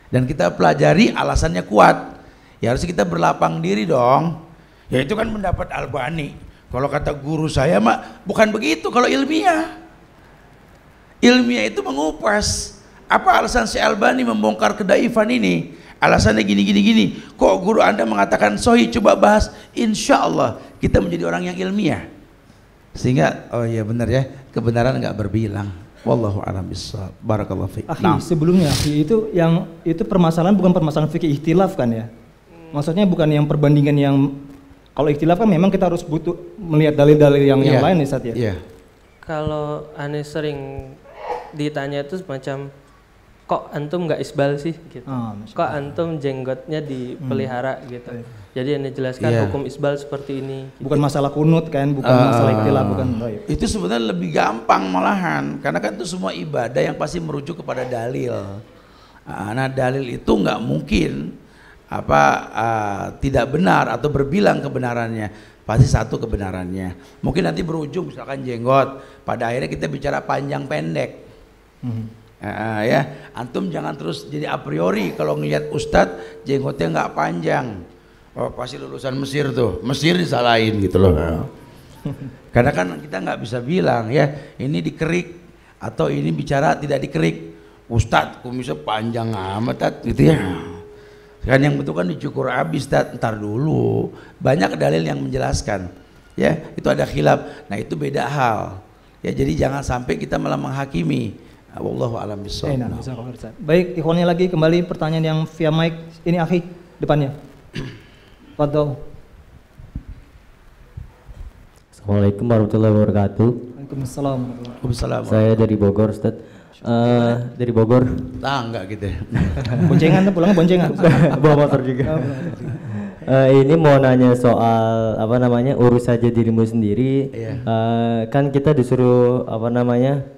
dan kita pelajari alasannya kuat ya harus kita berlapang diri dong ya itu kan pendapat Albani kalau kata guru saya mak bukan begitu kalau ilmiah ilmiah itu mengupas apa alasan si Albani membongkar kedaifan ini alasannya gini gini gini kok guru anda mengatakan sohi coba bahas insya Allah kita menjadi orang yang ilmiah sehingga oh iya benar ya, kebenaran nggak berbilang. Wallahu a'lam bissawab Barakallahu fiik. nah. sebelumnya itu yang itu permasalahan bukan permasalahan fikih ikhtilaf kan ya? Maksudnya bukan yang perbandingan yang kalau ikhtilaf kan memang kita harus butuh melihat dalil-dalil yang yeah. yang iya, lain nih saat ya. Yeah. Iya. Kalau ane sering ditanya itu semacam kok antum nggak isbal sih gitu. Oh, kok antum jenggotnya dipelihara hmm. gitu. Yeah jadi yang dijelaskan yeah. hukum isbal seperti ini. Gitu. Bukan masalah kunut kan, bukan uh, masalah ikhtilaf, bukan toib. Itu sebenarnya lebih gampang malahan, karena kan itu semua ibadah yang pasti merujuk kepada dalil. Ah, nah dalil itu nggak mungkin apa uh, tidak benar atau berbilang kebenarannya pasti satu kebenarannya mungkin nanti berujung misalkan jenggot pada akhirnya kita bicara panjang pendek hmm. uh, ya antum jangan terus jadi a priori kalau ngelihat ustadz jenggotnya nggak panjang oh, pasti lulusan Mesir tuh Mesir disalahin gitu loh iya. karena kan kita nggak bisa bilang ya ini dikerik atau ini bicara tidak dikerik Ustadz kumisnya panjang amat tat, gitu ya kan yang betul kan dicukur habis tat, ntar dulu banyak dalil yang menjelaskan ya itu ada khilaf nah itu beda hal ya jadi jangan sampai kita malah menghakimi Wallahu alam iya, Baik, ikhwannya lagi kembali pertanyaan yang via mic ini akhi depannya. Fadol. Assalamualaikum warahmatullahi wabarakatuh. Waalaikumsalam. Waalaikumsalam. Saya dari Bogor, Ustaz. Uh, dari Bogor. Nah, enggak gitu ya. [laughs] boncengan tuh pulang boncengan. [laughs] Bawa motor juga. Uh, ini mau nanya soal apa namanya urus saja dirimu sendiri. Yeah. Iya. Uh, kan kita disuruh apa namanya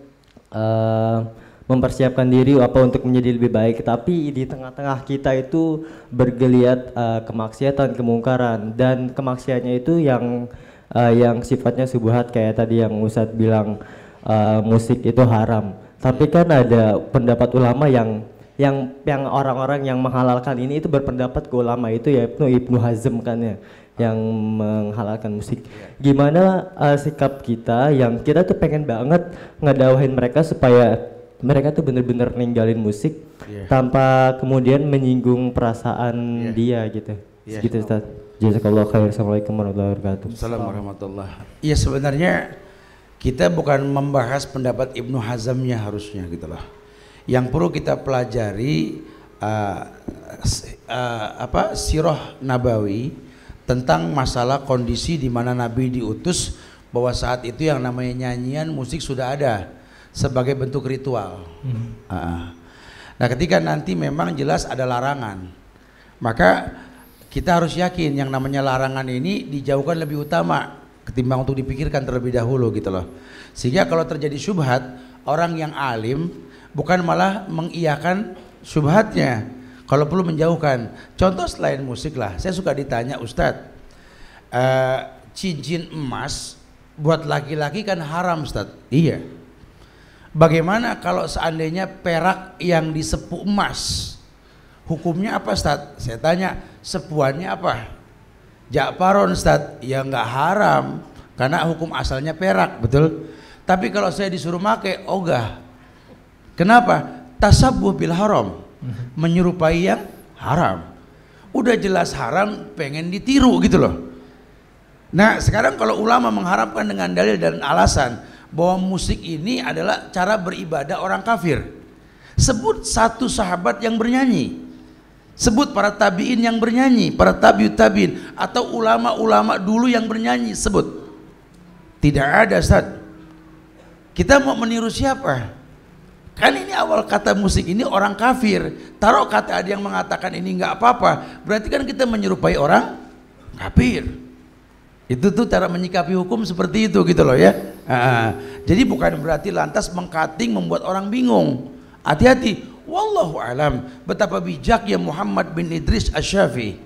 uh, mempersiapkan diri apa untuk menjadi lebih baik tapi di tengah-tengah kita itu bergeliat uh, kemaksiatan kemungkaran dan kemaksiatnya itu yang uh, yang sifatnya subuhat kayak tadi yang Ustadz bilang uh, musik itu haram tapi kan ada pendapat ulama yang yang yang orang-orang yang menghalalkan ini itu berpendapat ke ulama itu ya Ibnu Ibnu Hazm kan ya yang menghalalkan musik. Gimana uh, sikap kita yang kita tuh pengen banget ngedawahin mereka supaya mereka tuh bener-bener ninggalin musik yeah. tanpa kemudian menyinggung perasaan yeah. dia gitu. Yeah. Gitu Ustaz. Jazakallah khair. Assalamualaikum warahmatullahi wabarakatuh. Assalamualaikum warahmatullahi Iya sebenarnya kita bukan membahas pendapat Ibnu Hazamnya harusnya gitu loh. Yang perlu kita pelajari uh, uh, apa sirah nabawi tentang masalah kondisi di mana nabi diutus bahwa saat itu yang namanya nyanyian musik sudah ada sebagai bentuk ritual. Hmm. Uh, nah, ketika nanti memang jelas ada larangan, maka kita harus yakin yang namanya larangan ini dijauhkan lebih utama ketimbang untuk dipikirkan terlebih dahulu gitu loh. Sehingga kalau terjadi subhat, orang yang alim bukan malah mengiyakan subhatnya, Kalau perlu menjauhkan. Contoh selain musik lah, saya suka ditanya Ustad, uh, eh, cincin emas buat laki-laki kan haram Ustad? Iya. Bagaimana kalau seandainya perak yang disepuk emas? Hukumnya apa Ustaz? Saya tanya, sepuannya apa? Jakparon Ustaz, ya nggak haram karena hukum asalnya perak, betul? Tapi kalau saya disuruh make ogah. Kenapa? Tasabuh bil haram, menyerupai yang haram. Udah jelas haram, pengen ditiru gitu loh. Nah, sekarang kalau ulama mengharapkan dengan dalil dan alasan, bahwa musik ini adalah cara beribadah orang kafir. Sebut satu sahabat yang bernyanyi. Sebut para tabiin yang bernyanyi, para tabiut tabiin atau ulama-ulama dulu yang bernyanyi, sebut. Tidak ada, saat. Kita mau meniru siapa? Kan ini awal kata musik ini orang kafir. Taruh kata ada yang mengatakan ini nggak apa-apa. Berarti kan kita menyerupai orang kafir. Itu tuh cara menyikapi hukum seperti itu gitu loh ya. Nah, jadi bukan berarti lantas mengkating membuat orang bingung. Hati-hati. Wallahu alam betapa bijaknya Muhammad bin Idris Asy-Syafi'i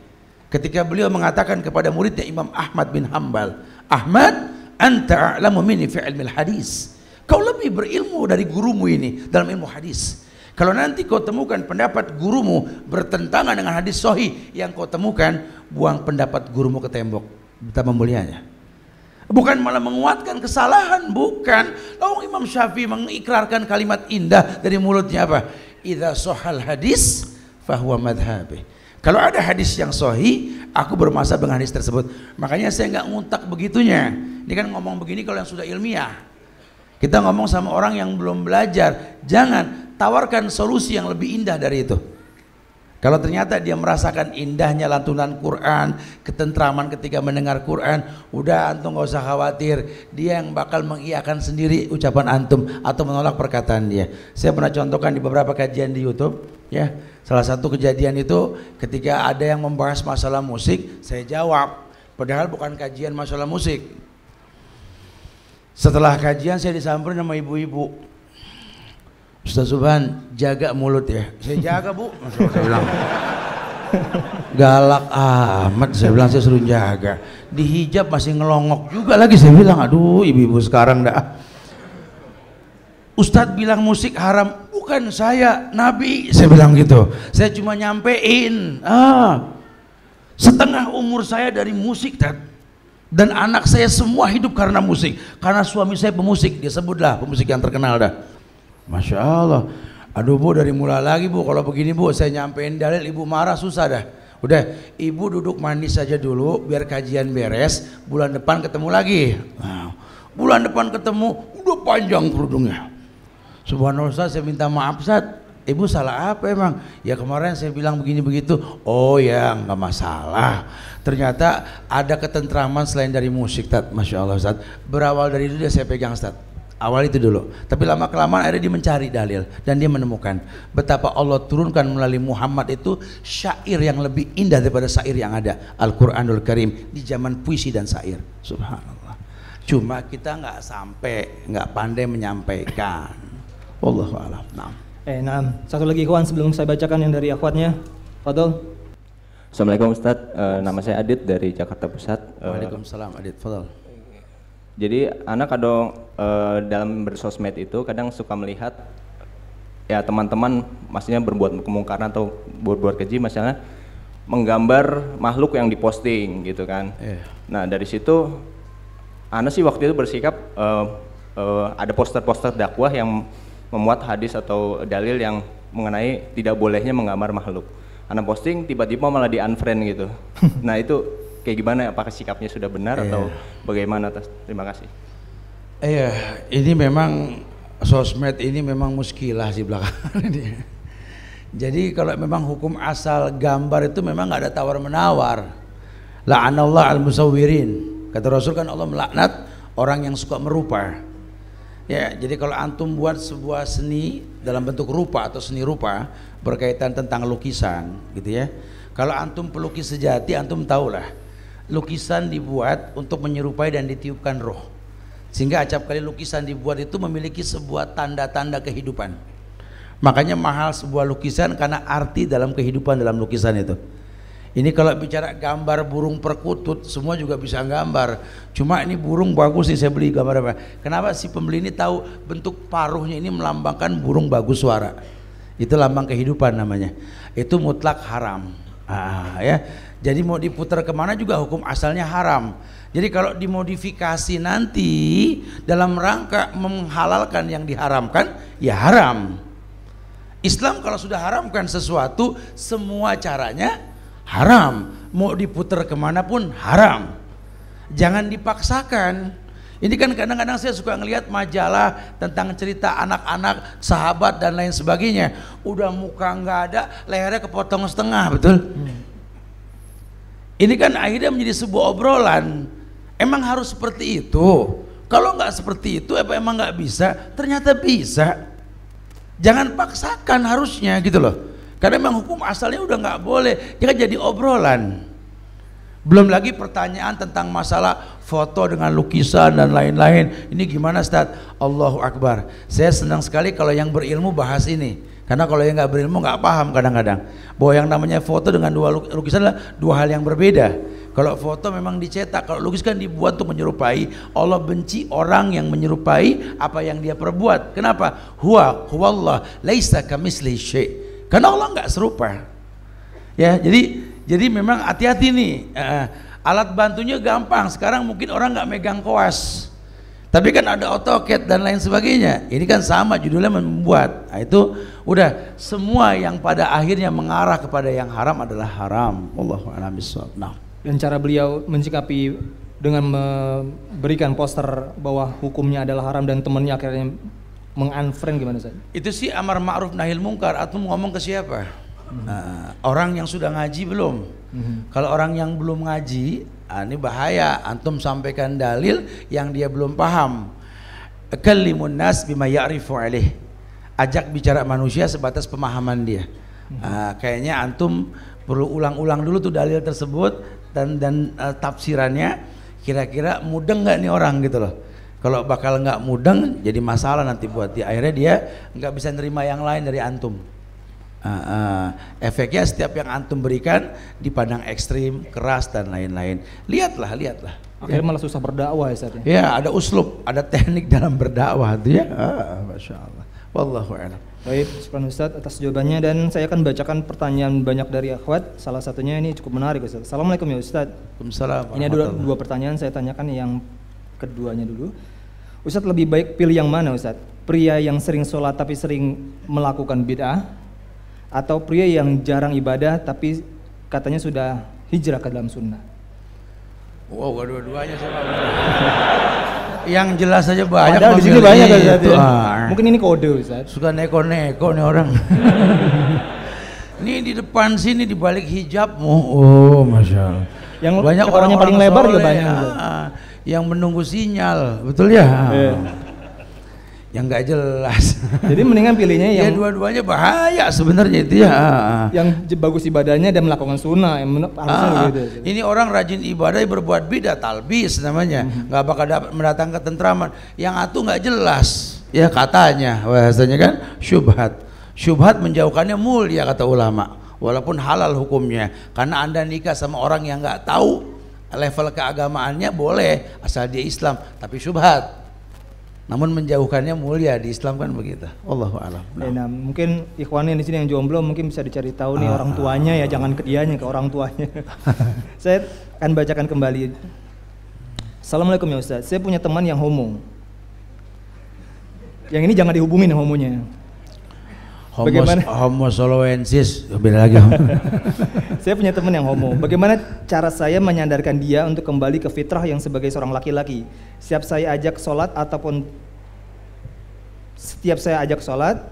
ketika beliau mengatakan kepada muridnya Imam Ahmad bin Hambal, "Ahmad, anta a'lamu minni fi mil hadis." Kau lebih berilmu dari gurumu ini dalam ilmu hadis. Kalau nanti kau temukan pendapat gurumu bertentangan dengan hadis sohi yang kau temukan, buang pendapat gurumu ke tembok. Betapa mulianya. Bukan malah menguatkan kesalahan, bukan. Lalu Imam Syafi'i mengikrarkan kalimat indah dari mulutnya apa? Idza sohal hadis fahuwa madhabi. Kalau ada hadis yang sohi, aku bermasa dengan hadis tersebut. Makanya saya nggak nguntak begitunya. Ini kan ngomong begini kalau yang sudah ilmiah. Kita ngomong sama orang yang belum belajar. Jangan tawarkan solusi yang lebih indah dari itu. Kalau ternyata dia merasakan indahnya lantunan Quran, ketentraman ketika mendengar Quran, udah antum gak usah khawatir, dia yang bakal mengiakan sendiri ucapan antum atau menolak perkataan dia. Saya pernah contohkan di beberapa kajian di YouTube, ya. Salah satu kejadian itu ketika ada yang membahas masalah musik, saya jawab, padahal bukan kajian masalah musik. Setelah kajian saya disamperin sama ibu-ibu, Ustaz Subhan jaga mulut ya. Saya jaga bu. [laughs] Saya bilang. Galak amat saya bilang saya suruh jaga. Di hijab masih ngelongok juga lagi saya bilang aduh ibu-ibu sekarang dah. Ustadz bilang musik haram bukan saya Nabi saya bilang gitu saya cuma nyampein ah setengah umur saya dari musik dan dan anak saya semua hidup karena musik karena suami saya pemusik dia sebutlah pemusik yang terkenal dah Masya Allah. Aduh bu dari mula lagi bu kalau begini bu saya nyampein dalil ibu marah susah dah. Udah ibu duduk manis saja dulu biar kajian beres bulan depan ketemu lagi. Nah, bulan depan ketemu udah panjang kerudungnya. Subhanallah Ustaz saya minta maaf saat Ibu salah apa emang? Ya kemarin saya bilang begini begitu. Oh ya nggak masalah. Ternyata ada ketentraman selain dari musik, Tat. Masya Allah, Ustaz. Berawal dari itu dia saya pegang, Ustaz. Awal itu dulu. Tapi lama kelamaan akhirnya dia mencari dalil dan dia menemukan betapa Allah turunkan melalui Muhammad itu syair yang lebih indah daripada syair yang ada Al-Qur'anul Karim di zaman puisi dan syair. Subhanallah. Cuma kita nggak sampai, nggak pandai menyampaikan. Allah a'lam. Nah. Eh, nah, satu lagi kawan sebelum saya bacakan yang dari akhwatnya. Fadol. Assalamualaikum Ustadz, uh, eh, nama saya Adit dari Jakarta Pusat. Uh, Waalaikumsalam Adit, Fadol. Jadi anak kadang e, eh, dalam bersosmed itu kadang suka melihat ya teman-teman maksudnya berbuat kemungkaran atau berbuat keji misalnya menggambar makhluk yang diposting gitu kan. Yeah. Nah dari situ anak sih waktu itu bersikap e, e, ada poster-poster dakwah yang memuat hadis atau dalil yang mengenai tidak bolehnya menggambar makhluk. Anak posting tiba-tiba malah di unfriend gitu. [laughs] nah itu kayak gimana? Apakah sikapnya sudah benar yeah. atau bagaimana? Terima kasih. Iya, yeah, ini memang sosmed ini memang muskilah sih belakang [laughs] ini. Jadi kalau memang hukum asal gambar itu memang nggak ada tawar menawar. Allah al musawirin. Kata Rasul kan Allah melaknat orang yang suka merupa. Ya, jadi kalau antum buat sebuah seni dalam bentuk rupa atau seni rupa berkaitan tentang lukisan, gitu ya. Kalau antum pelukis sejati, antum tahulah lukisan dibuat untuk menyerupai dan ditiupkan roh. Sehingga acap kali lukisan dibuat itu memiliki sebuah tanda-tanda kehidupan. Makanya mahal sebuah lukisan karena arti dalam kehidupan dalam lukisan itu. Ini kalau bicara gambar burung perkutut, semua juga bisa gambar. Cuma ini burung bagus sih saya beli gambar apa. Kenapa si pembeli ini tahu bentuk paruhnya ini melambangkan burung bagus suara. Itu lambang kehidupan namanya. Itu mutlak haram. Ah, ya jadi mau diputar kemana juga hukum asalnya haram. Jadi kalau dimodifikasi nanti dalam rangka menghalalkan yang diharamkan, ya haram. Islam kalau sudah haramkan sesuatu, semua caranya haram. Mau diputar kemana pun haram. Jangan dipaksakan. Ini kan kadang-kadang saya suka ngelihat majalah tentang cerita anak-anak, sahabat dan lain sebagainya. Udah muka nggak ada, lehernya kepotong setengah, betul? Hmm ini kan akhirnya menjadi sebuah obrolan. Emang harus seperti itu? Kalau nggak seperti itu, apa emang nggak bisa? Ternyata bisa. Jangan paksakan harusnya gitu loh. Karena memang hukum asalnya udah nggak boleh. Jangan jadi obrolan. Belum lagi pertanyaan tentang masalah foto dengan lukisan dan lain-lain. Ini gimana Ustaz? Allahu Akbar. Saya senang sekali kalau yang berilmu bahas ini karena kalau yang nggak berilmu nggak paham kadang-kadang bahwa yang namanya foto dengan dua lukisan adalah dua hal yang berbeda. Kalau foto memang dicetak, kalau lukis kan dibuat untuk menyerupai. Allah benci orang yang menyerupai apa yang dia perbuat. Kenapa? Huwa huwallah laisa kamisli syai. Karena Allah nggak serupa. Ya, jadi jadi memang hati-hati nih. Uh, alat bantunya gampang. Sekarang mungkin orang nggak megang koas tapi kan ada AutoCAD dan lain sebagainya. Ini kan sama judulnya membuat. Nah, itu udah semua yang pada akhirnya mengarah kepada yang haram adalah haram. Wallahu a'lam Nah. Dan cara beliau mencikapi dengan memberikan poster bahwa hukumnya adalah haram dan temannya akhirnya mengunfriend gimana saya? Itu sih amar ma'ruf nahil mungkar atau ngomong ke siapa? Hmm. Nah, orang yang sudah ngaji belum? Hmm. Kalau orang yang belum ngaji Ah, ini bahaya. Antum sampaikan dalil yang dia belum paham. Kalimun nas bima ya'rifu alih. Ajak bicara manusia sebatas pemahaman dia. Uh, kayaknya antum perlu ulang-ulang dulu tuh dalil tersebut dan dan uh, tafsirannya kira-kira mudeng nggak nih orang gitu loh. Kalau bakal nggak mudeng jadi masalah nanti buat dia. Akhirnya dia nggak bisa nerima yang lain dari antum. Uh, uh, efeknya setiap yang antum berikan dipandang ekstrim, keras dan lain-lain. Lihatlah, lihatlah. Akhirnya ya. malah susah berdakwah ya Ya, ada uslub, ada teknik [laughs] dalam berdakwah itu ya. Uh, Masya Allah. Wallahu a'lam. Baik, Subhan Ustaz atas jawabannya dan saya akan bacakan pertanyaan banyak dari akhwat. Salah satunya ini cukup menarik Ustaz. Assalamualaikum ya Ustaz. Waalaikumsalam. Ini ada dua pertanyaan saya tanyakan yang keduanya dulu. Ustaz lebih baik pilih yang mana Ustaz? Pria yang sering sholat tapi sering melakukan bid'ah atau pria yang jarang ibadah tapi katanya sudah hijrah ke dalam sunnah? Wow, dua-duanya sama. [laughs] yang jelas saja banyak. di sini banyak ya. itu. Iya, Mungkin ini kode Ustaz. Suka neko-neko nih orang. [laughs] ini di depan sini di balik hijabmu. Oh, oh, masya Allah. Yang banyak orang, orang yang paling lebar juga banyak. Ah, yang menunggu sinyal, betul ya? Yeah. Iya yang nggak jelas. [laughs] Jadi mendingan pilihnya ya, yang ya dua-duanya bahaya sebenarnya itu ya. Yang bagus ibadahnya dan melakukan sunnah yang harusnya ah, ah. gitu. Ya, Ini orang rajin ibadah berbuat bidah talbis namanya, hmm. nggak bakal dapat mendatangkan tentraman. Yang atuh nggak jelas ya katanya bahasanya kan syubhat. Syubhat menjauhkannya mulia kata ulama, walaupun halal hukumnya karena Anda nikah sama orang yang nggak tahu level keagamaannya boleh asal dia Islam tapi syubhat namun menjauhkannya mulia di Islam kan begitu. Allah alam. Nah. nah, mungkin ikhwan di sini yang jomblo mungkin bisa dicari tahu nih ah, orang tuanya ya, ah, jangan ah. ke dianya ke orang tuanya. [laughs] Saya akan bacakan kembali. Assalamualaikum ya Ustaz. Saya punya teman yang homo. Yang ini jangan dihubungin homonya bagaimana homo soloensis beda lagi [laughs] saya punya teman yang homo bagaimana cara saya menyandarkan dia untuk kembali ke fitrah yang sebagai seorang laki-laki siap saya ajak sholat ataupun setiap saya ajak sholat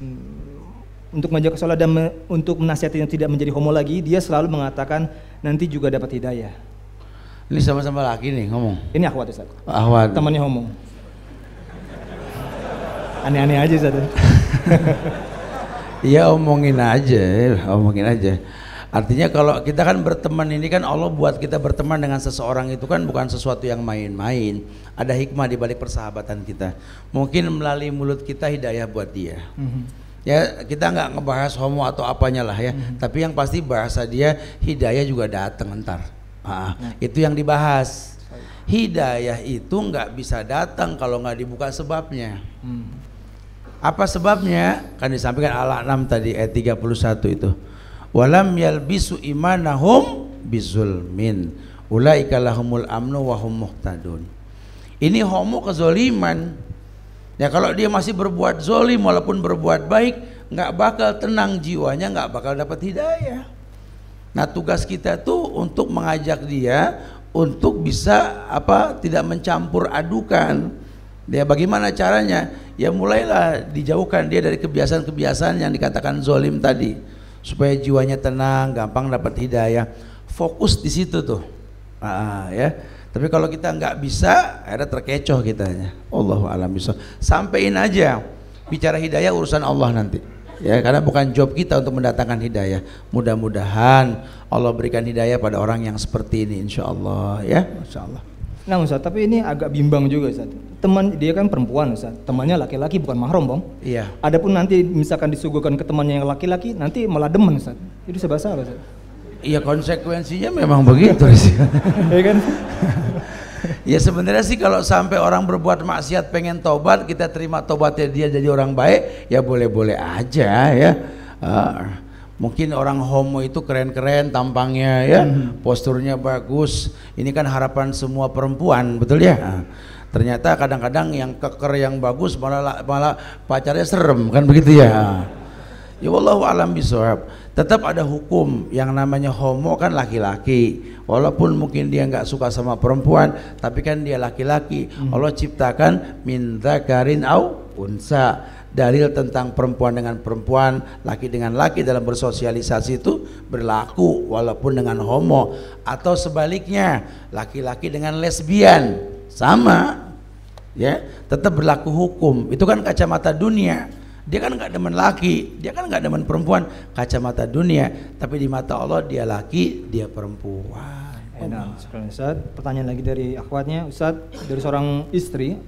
mm, untuk mengajak sholat dan me, untuk menasihati yang tidak menjadi homo lagi dia selalu mengatakan nanti juga dapat hidayah ini sama-sama laki nih ngomong ini akhwat Ustaz temannya homo aneh-aneh aja Ustaz [laughs] ya omongin aja, omongin aja. Artinya kalau kita kan berteman ini kan Allah buat kita berteman dengan seseorang itu kan bukan sesuatu yang main-main. Ada hikmah di balik persahabatan kita. Mungkin melalui mulut kita hidayah buat dia. Mm-hmm. Ya kita nggak ngebahas homo atau apanya lah ya. Mm-hmm. Tapi yang pasti bahasa dia hidayah juga datang ntar. Ah, nah. Itu yang dibahas. Hidayah itu nggak bisa datang kalau nggak dibuka sebabnya. Mm. Apa sebabnya? Kan disampaikan al alam tadi ayat 31 itu. Walam yalbisu imanahum bizulmin. Ulaika lahumul amnu wa muhtadun. Ini homo kezoliman. Ya kalau dia masih berbuat zolim walaupun berbuat baik, enggak bakal tenang jiwanya, enggak bakal dapat hidayah. Nah tugas kita tuh untuk mengajak dia untuk bisa apa tidak mencampur adukan. dia bagaimana caranya? ya mulailah dijauhkan dia dari kebiasaan-kebiasaan yang dikatakan zolim tadi supaya jiwanya tenang gampang dapat hidayah fokus di situ tuh ah, ya tapi kalau kita nggak bisa akhirnya terkecoh kita. Ya Allah alam bisa sampein aja bicara hidayah urusan Allah nanti ya karena bukan job kita untuk mendatangkan hidayah mudah-mudahan Allah berikan hidayah pada orang yang seperti ini insya Allah ya insya Allah Nah Ustaz, tapi ini agak bimbang juga Ustaz. Teman dia kan perempuan Ustaz, temannya laki-laki bukan mahram Bang. Iya. Adapun nanti misalkan disuguhkan ke temannya yang laki-laki, nanti malah demen Ustaz. Itu sebahasa apa Ustaz? Iya konsekuensinya memang begitu sih. Iya kan? [laughs] ya sebenarnya sih kalau sampai orang berbuat maksiat pengen tobat, kita terima tobatnya dia jadi orang baik, ya boleh-boleh aja ya. Uh, Mungkin orang homo itu keren-keren tampangnya ya, hmm. posturnya bagus. Ini kan harapan semua perempuan, betul ya? Nah, ternyata kadang-kadang yang keker yang bagus malah malah pacarnya serem kan begitu ya. Iya. Ya wallahu alam bisawab. Tetap ada hukum yang namanya homo kan laki-laki. Walaupun mungkin dia nggak suka sama perempuan, tapi kan dia laki-laki. Hmm. Allah ciptakan minta karinau au unsa dalil tentang perempuan dengan perempuan, laki dengan laki dalam bersosialisasi itu berlaku walaupun dengan homo atau sebaliknya, laki-laki dengan lesbian sama ya, tetap berlaku hukum. Itu kan kacamata dunia. Dia kan nggak demen laki, dia kan nggak demen perempuan, kacamata dunia, tapi di mata Allah dia laki, dia perempuan. Enak Pertanyaan lagi dari akhwatnya, Ustaz, dari seorang istri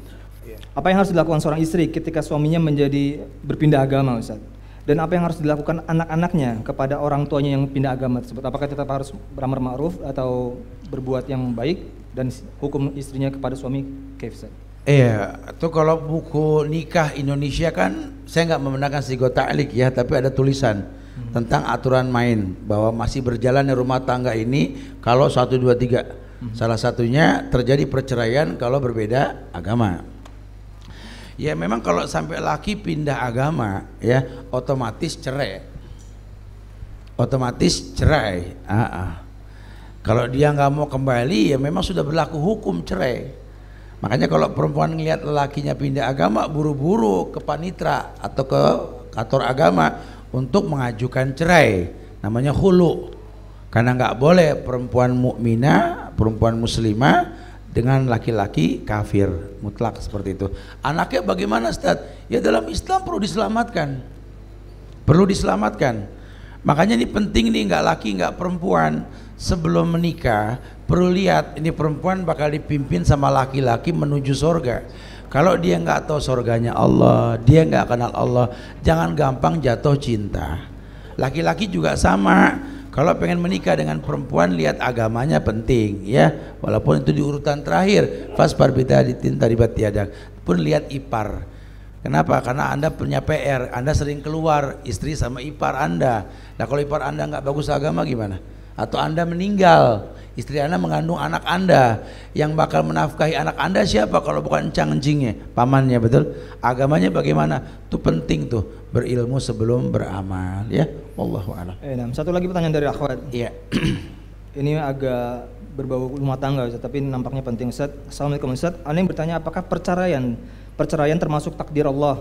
Yeah. Apa yang harus dilakukan seorang istri ketika suaminya menjadi berpindah agama, Ustaz? Dan apa yang harus dilakukan anak-anaknya kepada orang tuanya yang pindah agama tersebut? Apakah tetap harus beramar ma'ruf atau berbuat yang baik dan hukum istrinya kepada suami kayak Ustaz? Iya, itu kalau buku nikah Indonesia kan saya nggak membenarkan sigo ta'lik ya, tapi ada tulisan hmm. tentang aturan main bahwa masih berjalan di rumah tangga ini kalau satu dua tiga. Hmm. Salah satunya terjadi perceraian kalau berbeda agama. Ya memang kalau sampai laki pindah agama ya otomatis cerai. Otomatis cerai. Ah, ah. Kalau dia nggak mau kembali ya memang sudah berlaku hukum cerai. Makanya kalau perempuan ngelihat lelakinya pindah agama buru-buru ke panitra atau ke kantor agama untuk mengajukan cerai. Namanya hulu. Karena nggak boleh perempuan mukmina, perempuan muslimah dengan laki-laki kafir mutlak seperti itu. Anaknya bagaimana Ustaz? Ya dalam Islam perlu diselamatkan. Perlu diselamatkan. Makanya ini penting nih nggak laki nggak perempuan sebelum menikah perlu lihat ini perempuan bakal dipimpin sama laki-laki menuju surga. Kalau dia nggak tahu surganya Allah, dia nggak kenal Allah, jangan gampang jatuh cinta. Laki-laki juga sama kalau pengen menikah dengan perempuan lihat agamanya penting ya. Walaupun itu di urutan terakhir parbita bidaditin taribat tiada. pun lihat ipar. Kenapa? Karena Anda punya PR, Anda sering keluar istri sama ipar Anda. Nah kalau ipar Anda nggak bagus agama gimana? Atau Anda meninggal, Istri Anda mengandung anak Anda. Yang bakal menafkahi anak Anda siapa kalau bukan encang encingnya, pamannya betul? Agamanya bagaimana? Itu penting tuh berilmu sebelum beramal ya. Wallahu a'lam. Eh, satu lagi pertanyaan dari akhwat. Iya. [clears throat] Ini agak berbau rumah tangga Ustaz, tapi nampaknya penting Ustaz. Assalamualaikum Ustaz. Ana yang bertanya apakah perceraian perceraian termasuk takdir Allah?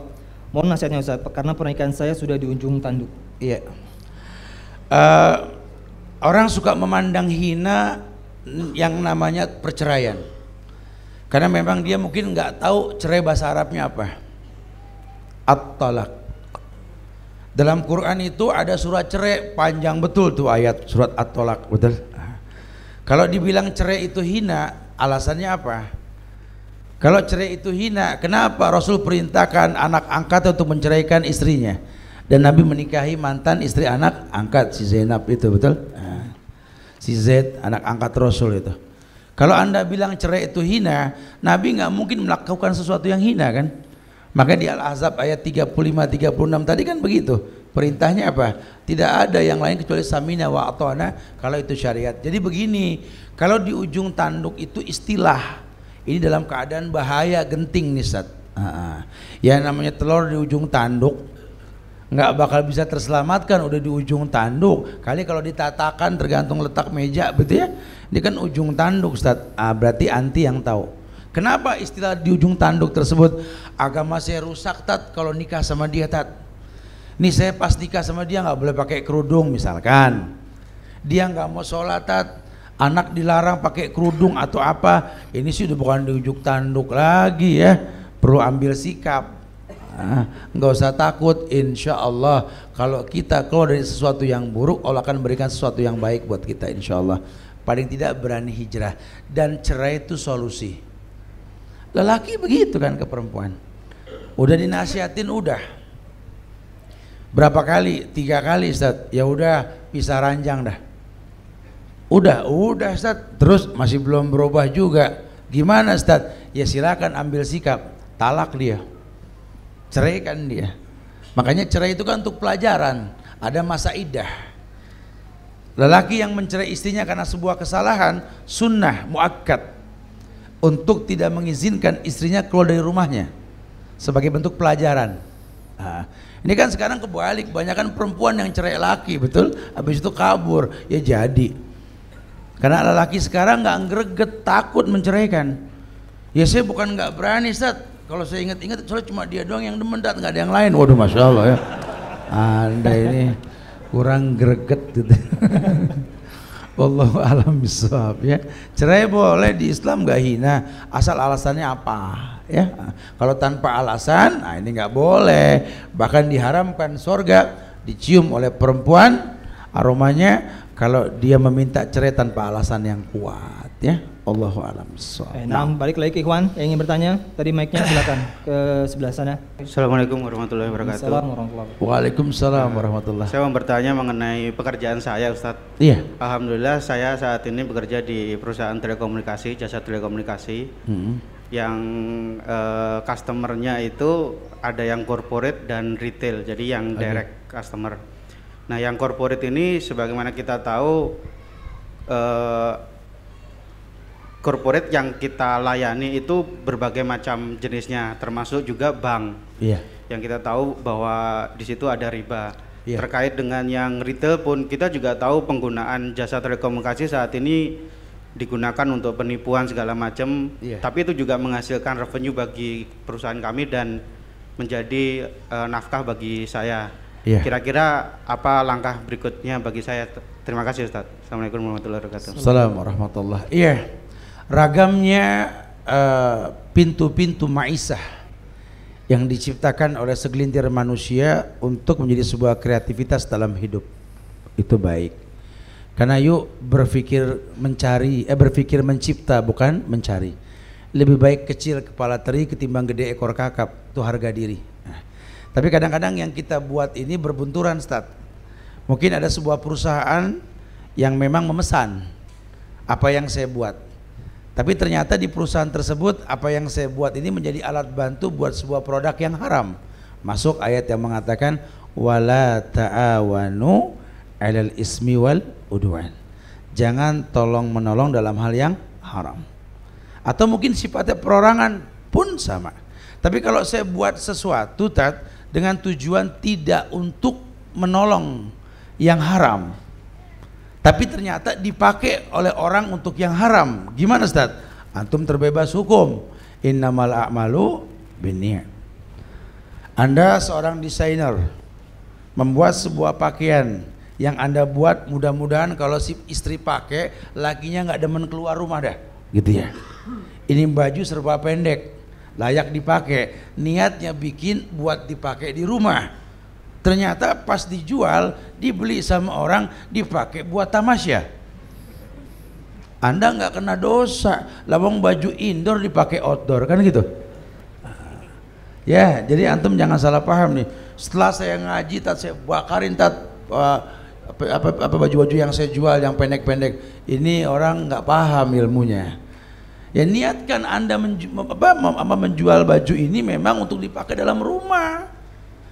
Mohon nasihatnya Ustaz, karena pernikahan saya sudah di ujung tanduk. Iya. Uh, Orang suka memandang hina yang namanya perceraian. Karena memang dia mungkin nggak tahu cerai bahasa Arabnya apa. At-talak. Dalam Quran itu ada surat cerai panjang betul tuh ayat surat At-talak, betul? Kalau dibilang cerai itu hina, alasannya apa? Kalau cerai itu hina, kenapa Rasul perintahkan anak angkat untuk menceraikan istrinya? Dan Nabi menikahi mantan istri anak angkat si Zainab itu, betul? Nah si Z anak angkat Rasul itu kalau anda bilang cerai itu hina Nabi nggak mungkin melakukan sesuatu yang hina kan maka di al Azab ayat 35 36 tadi kan begitu perintahnya apa tidak ada yang lain kecuali samina wa atona kalau itu syariat jadi begini kalau di ujung tanduk itu istilah ini dalam keadaan bahaya genting nih Ustaz. Ah, ah. Ya namanya telur di ujung tanduk nggak bakal bisa terselamatkan udah di ujung tanduk kali kalau ditatakan tergantung letak meja betul ya ini kan ujung tanduk Ustaz ah, berarti anti yang tahu kenapa istilah di ujung tanduk tersebut agama saya rusak tat kalau nikah sama dia tat ini saya pas nikah sama dia nggak boleh pakai kerudung misalkan dia nggak mau sholat tat anak dilarang pakai kerudung atau apa ini sih udah bukan di ujung tanduk lagi ya perlu ambil sikap Enggak usah takut insya Allah kalau kita keluar dari sesuatu yang buruk Allah akan berikan sesuatu yang baik buat kita insya Allah paling tidak berani hijrah dan cerai itu solusi lelaki begitu kan ke perempuan udah dinasihatin udah berapa kali tiga kali Ustaz ya udah pisah ranjang dah udah udah Ustaz terus masih belum berubah juga gimana Ustaz ya silakan ambil sikap talak dia Cerai kan dia. Makanya cerai itu kan untuk pelajaran. Ada masa idah. Lelaki yang mencerai istrinya karena sebuah kesalahan, sunnah muakkad untuk tidak mengizinkan istrinya keluar dari rumahnya sebagai bentuk pelajaran. Nah, ini kan sekarang kebalik, banyak kan perempuan yang cerai laki, betul? Habis itu kabur, ya jadi. Karena lelaki sekarang nggak ngereget takut menceraikan. Ya saya bukan nggak berani, Ustaz. Kalau saya ingat-ingat soalnya cuma dia doang yang demen dat, nggak ada yang lain. Waduh, masya Allah ya. Anda ini kurang greget gitu. [laughs] Allah alam bisawab ya. Cerai boleh di Islam gak hina, asal alasannya apa ya. Kalau tanpa alasan, nah ini nggak boleh. Bahkan diharamkan sorga dicium oleh perempuan aromanya kalau dia meminta cerai tanpa alasan yang kuat ya Allahu alam so. eh, nah, balik lagi ke Ikhwan yang ingin bertanya tadi mic-nya silakan ke sebelah sana Assalamualaikum warahmatullahi wabarakatuh warahmatullahi Waalaikumsalam nah, warahmatullahi saya mau bertanya mengenai pekerjaan saya Ustaz iya Alhamdulillah saya saat ini bekerja di perusahaan telekomunikasi jasa telekomunikasi hmm. yang uh, customernya itu ada yang corporate dan retail jadi yang direct okay. customer Nah, yang corporate ini sebagaimana kita tahu eh, corporate yang kita layani itu berbagai macam jenisnya, termasuk juga bank. Iya. Yang kita tahu bahwa di situ ada riba. Iya. Terkait dengan yang retail pun kita juga tahu penggunaan jasa telekomunikasi saat ini digunakan untuk penipuan segala macam. Iya. Tapi itu juga menghasilkan revenue bagi perusahaan kami dan menjadi uh, nafkah bagi saya. Iya. Kira-kira yeah. Kira apa langkah berikutnya bagi saya? Terima kasih Ustaz. Assalamualaikum warahmatullahi wabarakatuh. Assalamualaikum warahmatullahi wabarakatuh. Iya. Ragamnya eh, pintu-pintu uh, maisah yang diciptakan oleh segelintir manusia untuk menjadi sebuah kreativitas dalam hidup itu baik karena yuk berpikir mencari eh berpikir mencipta bukan mencari lebih baik kecil kepala teri ketimbang gede ekor kakap itu harga diri tapi kadang-kadang yang kita buat ini berbenturan, Stad. Mungkin ada sebuah perusahaan yang memang memesan apa yang saya buat. Tapi ternyata di perusahaan tersebut apa yang saya buat ini menjadi alat bantu buat sebuah produk yang haram. Masuk ayat yang mengatakan wala ta'awanu 'alal ismi wal udwan. Jangan tolong menolong dalam hal yang haram. Atau mungkin sifatnya perorangan pun sama. Tapi kalau saya buat sesuatu tat dengan tujuan tidak untuk menolong yang haram. Tapi ternyata dipakai oleh orang untuk yang haram. Gimana Ustaz? Antum terbebas hukum. Innamal a'malu binniyat. Anda seorang desainer membuat sebuah pakaian yang Anda buat mudah-mudahan kalau si istri pakai lakinya nggak demen keluar rumah dah gitu ya. Ini baju serba pendek, layak dipakai niatnya bikin buat dipakai di rumah ternyata pas dijual dibeli sama orang dipakai buat tamasya anda nggak kena dosa lawang baju indoor dipakai outdoor kan gitu ya jadi antum jangan salah paham nih setelah saya ngaji tak saya bakarin tak uh, apa apa baju-baju yang saya jual yang pendek-pendek ini orang nggak paham ilmunya Ya niatkan Anda menju apa, menjual baju ini memang untuk dipakai dalam rumah.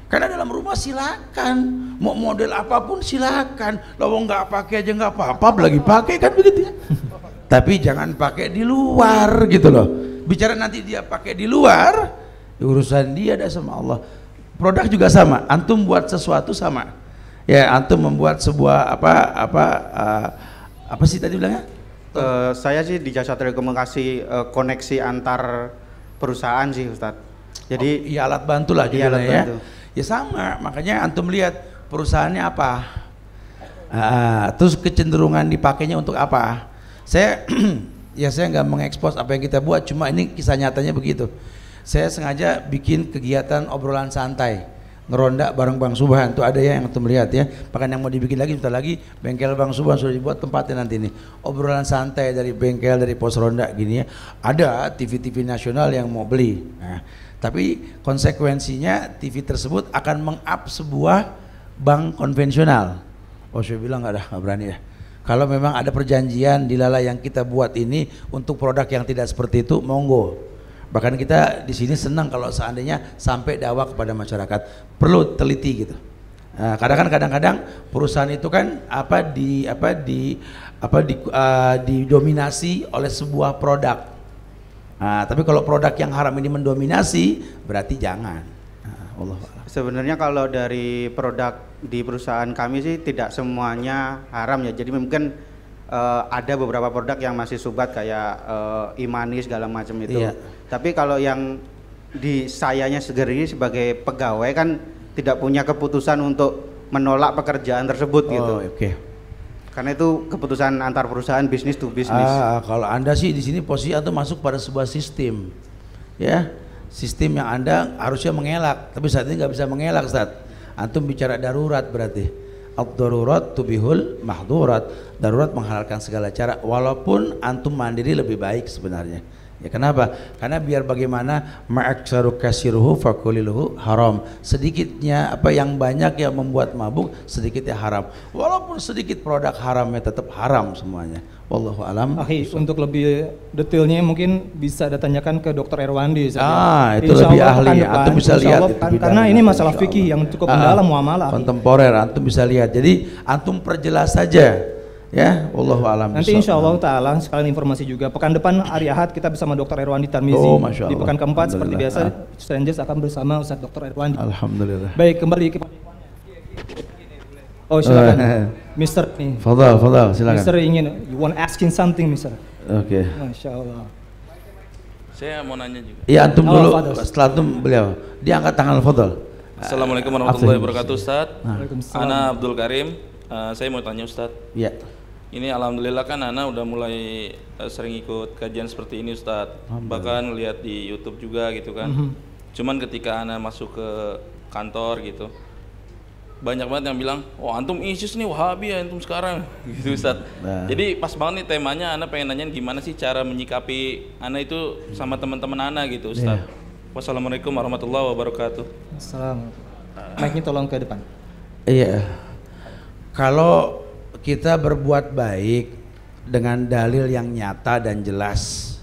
Karena dalam rumah silakan, mau model apapun silakan. mau nggak pakai aja nggak apa-apa, lagi pakai kan begitu ya. [laughs] Tapi jangan pakai di luar gitu loh. Bicara nanti dia pakai di luar, ya urusan dia ada sama Allah. Produk juga sama, antum buat sesuatu sama. Ya, antum membuat sebuah apa apa uh, apa sih tadi bilangnya? Eh, saya sih di jasa telekomunikasi uh, koneksi antar perusahaan sih Ustad. Jadi oh, ya alat bantu lah iya, ya. Bantu. Ya sama, makanya antum lihat perusahaannya apa. Uh, terus kecenderungan dipakainya untuk apa? Saya [clears throat] ya saya nggak mengekspos apa yang kita buat, cuma ini kisah nyatanya begitu. Saya sengaja bikin kegiatan obrolan santai ngeronda bareng Bang Subhan tuh ada ya yang tuh lihat ya bahkan yang mau dibikin lagi sebentar lagi bengkel Bang Subhan sudah dibuat tempatnya nanti nih obrolan santai dari bengkel dari pos ronda gini ya ada TV-TV nasional yang mau beli nah, tapi konsekuensinya TV tersebut akan meng-up sebuah bank konvensional oh saya bilang nggak ada nggak berani ya kalau memang ada perjanjian di lala yang kita buat ini untuk produk yang tidak seperti itu monggo Bahkan kita di sini senang kalau seandainya sampai dakwah kepada masyarakat. Perlu teliti gitu. Nah, kadang kan kadang-kadang perusahaan itu kan apa di apa di apa di uh, didominasi oleh sebuah produk. Nah, tapi kalau produk yang haram ini mendominasi, berarti jangan. Nah, Allah. Sebenarnya kalau dari produk di perusahaan kami sih tidak semuanya haram ya. Jadi mungkin uh, ada beberapa produk yang masih subat kayak uh, eh, imani segala macam itu. Iya tapi kalau yang di sayanya segar ini sebagai pegawai kan tidak punya keputusan untuk menolak pekerjaan tersebut gitu. oh, gitu. Oke. Okay. Karena itu keputusan antar perusahaan bisnis to bisnis. Ah, kalau Anda sih di sini posisi atau masuk pada sebuah sistem. Ya, sistem yang Anda harusnya mengelak, tapi saat ini nggak bisa mengelak, saat Antum bicara darurat berarti. Ad-darurat tubihul mahdurat. Darurat menghalalkan segala cara walaupun antum mandiri lebih baik sebenarnya. Ya kenapa? Karena biar bagaimana ma'aksaru kasiruhu fakuliluhu haram. Sedikitnya apa yang banyak yang membuat mabuk, sedikitnya haram. Walaupun sedikit produk haramnya tetap haram semuanya. Wallahu alam. untuk lebih detailnya mungkin bisa ditanyakan ke Dr. Erwandi. Saja. Ya. Ah, itu Insya lebih Allah, ahli. Depan, antum bisa lihat. Allah, itu kan, karena ini masalah fikih yang cukup ah, mendalam muamalah. Kontemporer, antum bisa lihat. Jadi antum perjelas saja Ya, Allah alam. Nanti insya Allah Ta'ala sekalian informasi juga. Pekan depan hari Ahad kita bersama Dokter Irwan di Tarmizi. Oh, Di pekan keempat seperti biasa, ah. Strangers akan bersama Ustaz Dokter Irwan. Alhamdulillah. Baik, kembali ke Oh silakan, eh. Mister nih. Fadal, Fadal, silakan. Mister ingin, you want asking something, Mister? Oke. Okay. Masya Allah. Saya mau nanya juga. Iya, antum dulu. setelah itu beliau, dia angkat tangan Fadal. Assalamualaikum warahmatullahi wabarakatuh, Ustaz. Nah. Waalaikumsalam. Ana Abdul Karim. Uh, saya mau tanya Ustaz. Iya. Yeah ini alhamdulillah kan Ana udah mulai uh, sering ikut kajian seperti ini Ustadz bahkan lihat di YouTube juga gitu kan mm-hmm. cuman ketika Ana masuk ke kantor gitu banyak banget yang bilang wah oh, antum ISIS nih Wahabi ya antum sekarang [laughs] gitu mhm. Ustad Nah. Jadi pas banget nih temanya Ana pengen nanyain gimana sih cara menyikapi Ana itu sama teman-teman Ana gitu iya. Ustad Yeah. Wassalamualaikum warahmatullahi wabarakatuh. Assalamualaikum. mic tolong ke depan. Iya. Kalau kita berbuat baik dengan dalil yang nyata dan jelas.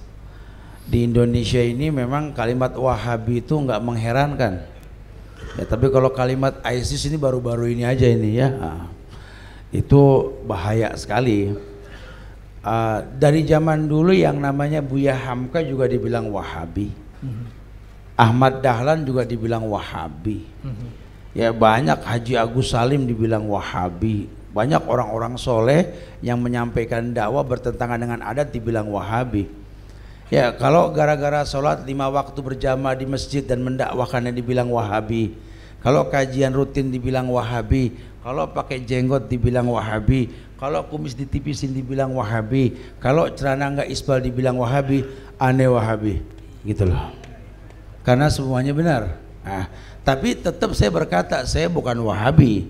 Di Indonesia ini memang kalimat Wahabi itu nggak mengherankan. Ya, tapi kalau kalimat ISIS ini baru-baru ini aja ini ya, ah, itu bahaya sekali. Uh, dari zaman dulu yang namanya Buya Hamka juga dibilang Wahabi, mhm. Ahmad Dahlan juga dibilang Wahabi, mhm. ya banyak Haji Agus Salim dibilang Wahabi, banyak orang-orang soleh yang menyampaikan dakwah bertentangan dengan adat dibilang wahabi. Ya kalau gara-gara sholat lima waktu berjamaah di masjid dan mendakwakannya dibilang wahabi. Kalau kajian rutin dibilang wahabi. Kalau pakai jenggot dibilang wahabi. Kalau kumis ditipisin dibilang wahabi. Kalau celana nggak isbal dibilang wahabi. Aneh wahabi. Gitu loh. Karena semuanya benar. Nah, tapi tetap saya berkata saya bukan wahabi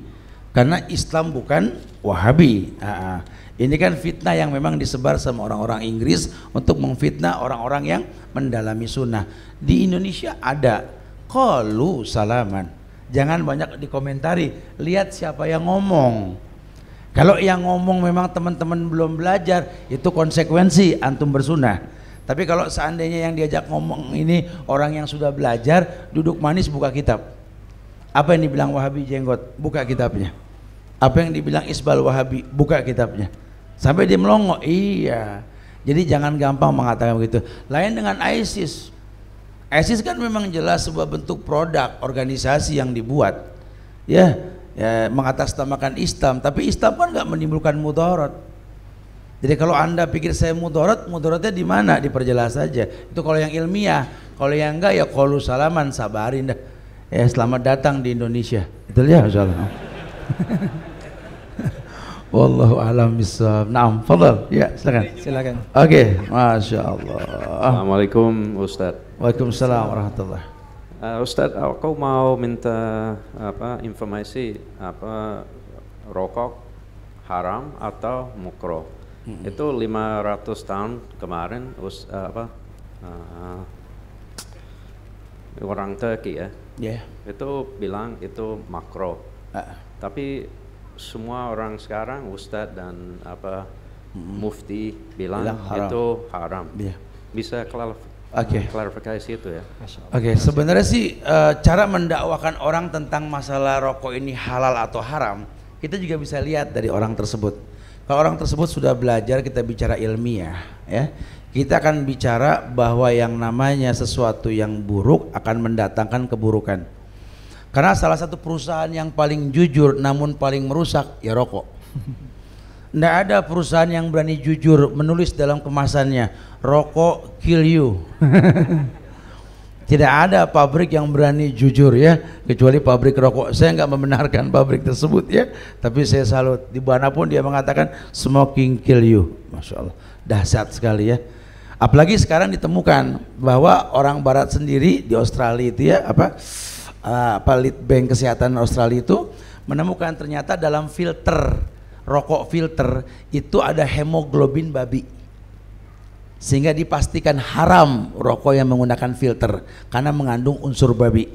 karena Islam bukan Wahabi. Nah, ini kan fitnah yang memang disebar sama orang-orang Inggris untuk memfitnah orang-orang yang mendalami sunnah. Di Indonesia ada kalu salaman. Jangan banyak dikomentari, lihat siapa yang ngomong. Kalau yang ngomong memang teman-teman belum belajar, itu konsekuensi antum bersunah. Tapi kalau seandainya yang diajak ngomong ini orang yang sudah belajar, duduk manis buka kitab apa yang dibilang Wahabi jenggot? Buka kitabnya. Apa yang dibilang Isbal Wahabi? Buka kitabnya. Sampai dia melongo. Iya. Jadi jangan gampang mengatakan begitu. Lain dengan ISIS. ISIS kan memang jelas sebuah bentuk produk organisasi yang dibuat. Ya, ya mengatasnamakan Islam, tapi Islam kan nggak menimbulkan mudarat. Jadi kalau Anda pikir saya mudarat, mudaratnya di mana? Diperjelas saja. Itu kalau yang ilmiah, kalau yang enggak ya kalau salaman sabarin dah. Ya, selamat datang di Indonesia. betul ya, insyaallah. [laughs] Wallahu alam bisawab. Naam, fadal. Ya, silakan. Silakan. Oke, okay. Masya Allah. Assalamualaikum Ustaz. Waalaikumsalam warahmatullah. Uh, eh, Ustaz, aku mau minta apa informasi apa rokok haram atau mukro. Hmm. Itu 500 tahun kemarin us, uh, apa uh, orang Turki ya yeah. itu bilang itu makro. Uh. Tapi semua orang sekarang ustadz dan apa mufti bilang, bilang haram. itu haram. Yeah. Bisa klarif okay. klarifikasi itu ya. Oke, okay, sebenarnya sih uh, cara mendakwakan orang tentang masalah rokok ini halal atau haram, kita juga bisa lihat dari orang tersebut. Kalau orang tersebut sudah belajar kita bicara ilmiah, ya kita akan bicara bahwa yang namanya sesuatu yang buruk akan mendatangkan keburukan. Karena salah satu perusahaan yang paling jujur namun paling merusak ya rokok. Tidak [laughs] ada perusahaan yang berani jujur menulis dalam kemasannya rokok kill you. [laughs] Tidak ada pabrik yang berani jujur ya kecuali pabrik rokok. Saya nggak membenarkan pabrik tersebut ya, tapi saya salut. Di mana pun dia mengatakan smoking kill you, masya Allah dahsyat sekali ya Apalagi sekarang ditemukan bahwa orang barat sendiri di Australia itu ya apa eh, apa lead bank kesehatan Australia itu menemukan ternyata dalam filter rokok filter itu ada hemoglobin babi sehingga dipastikan haram rokok yang menggunakan filter karena mengandung unsur babi.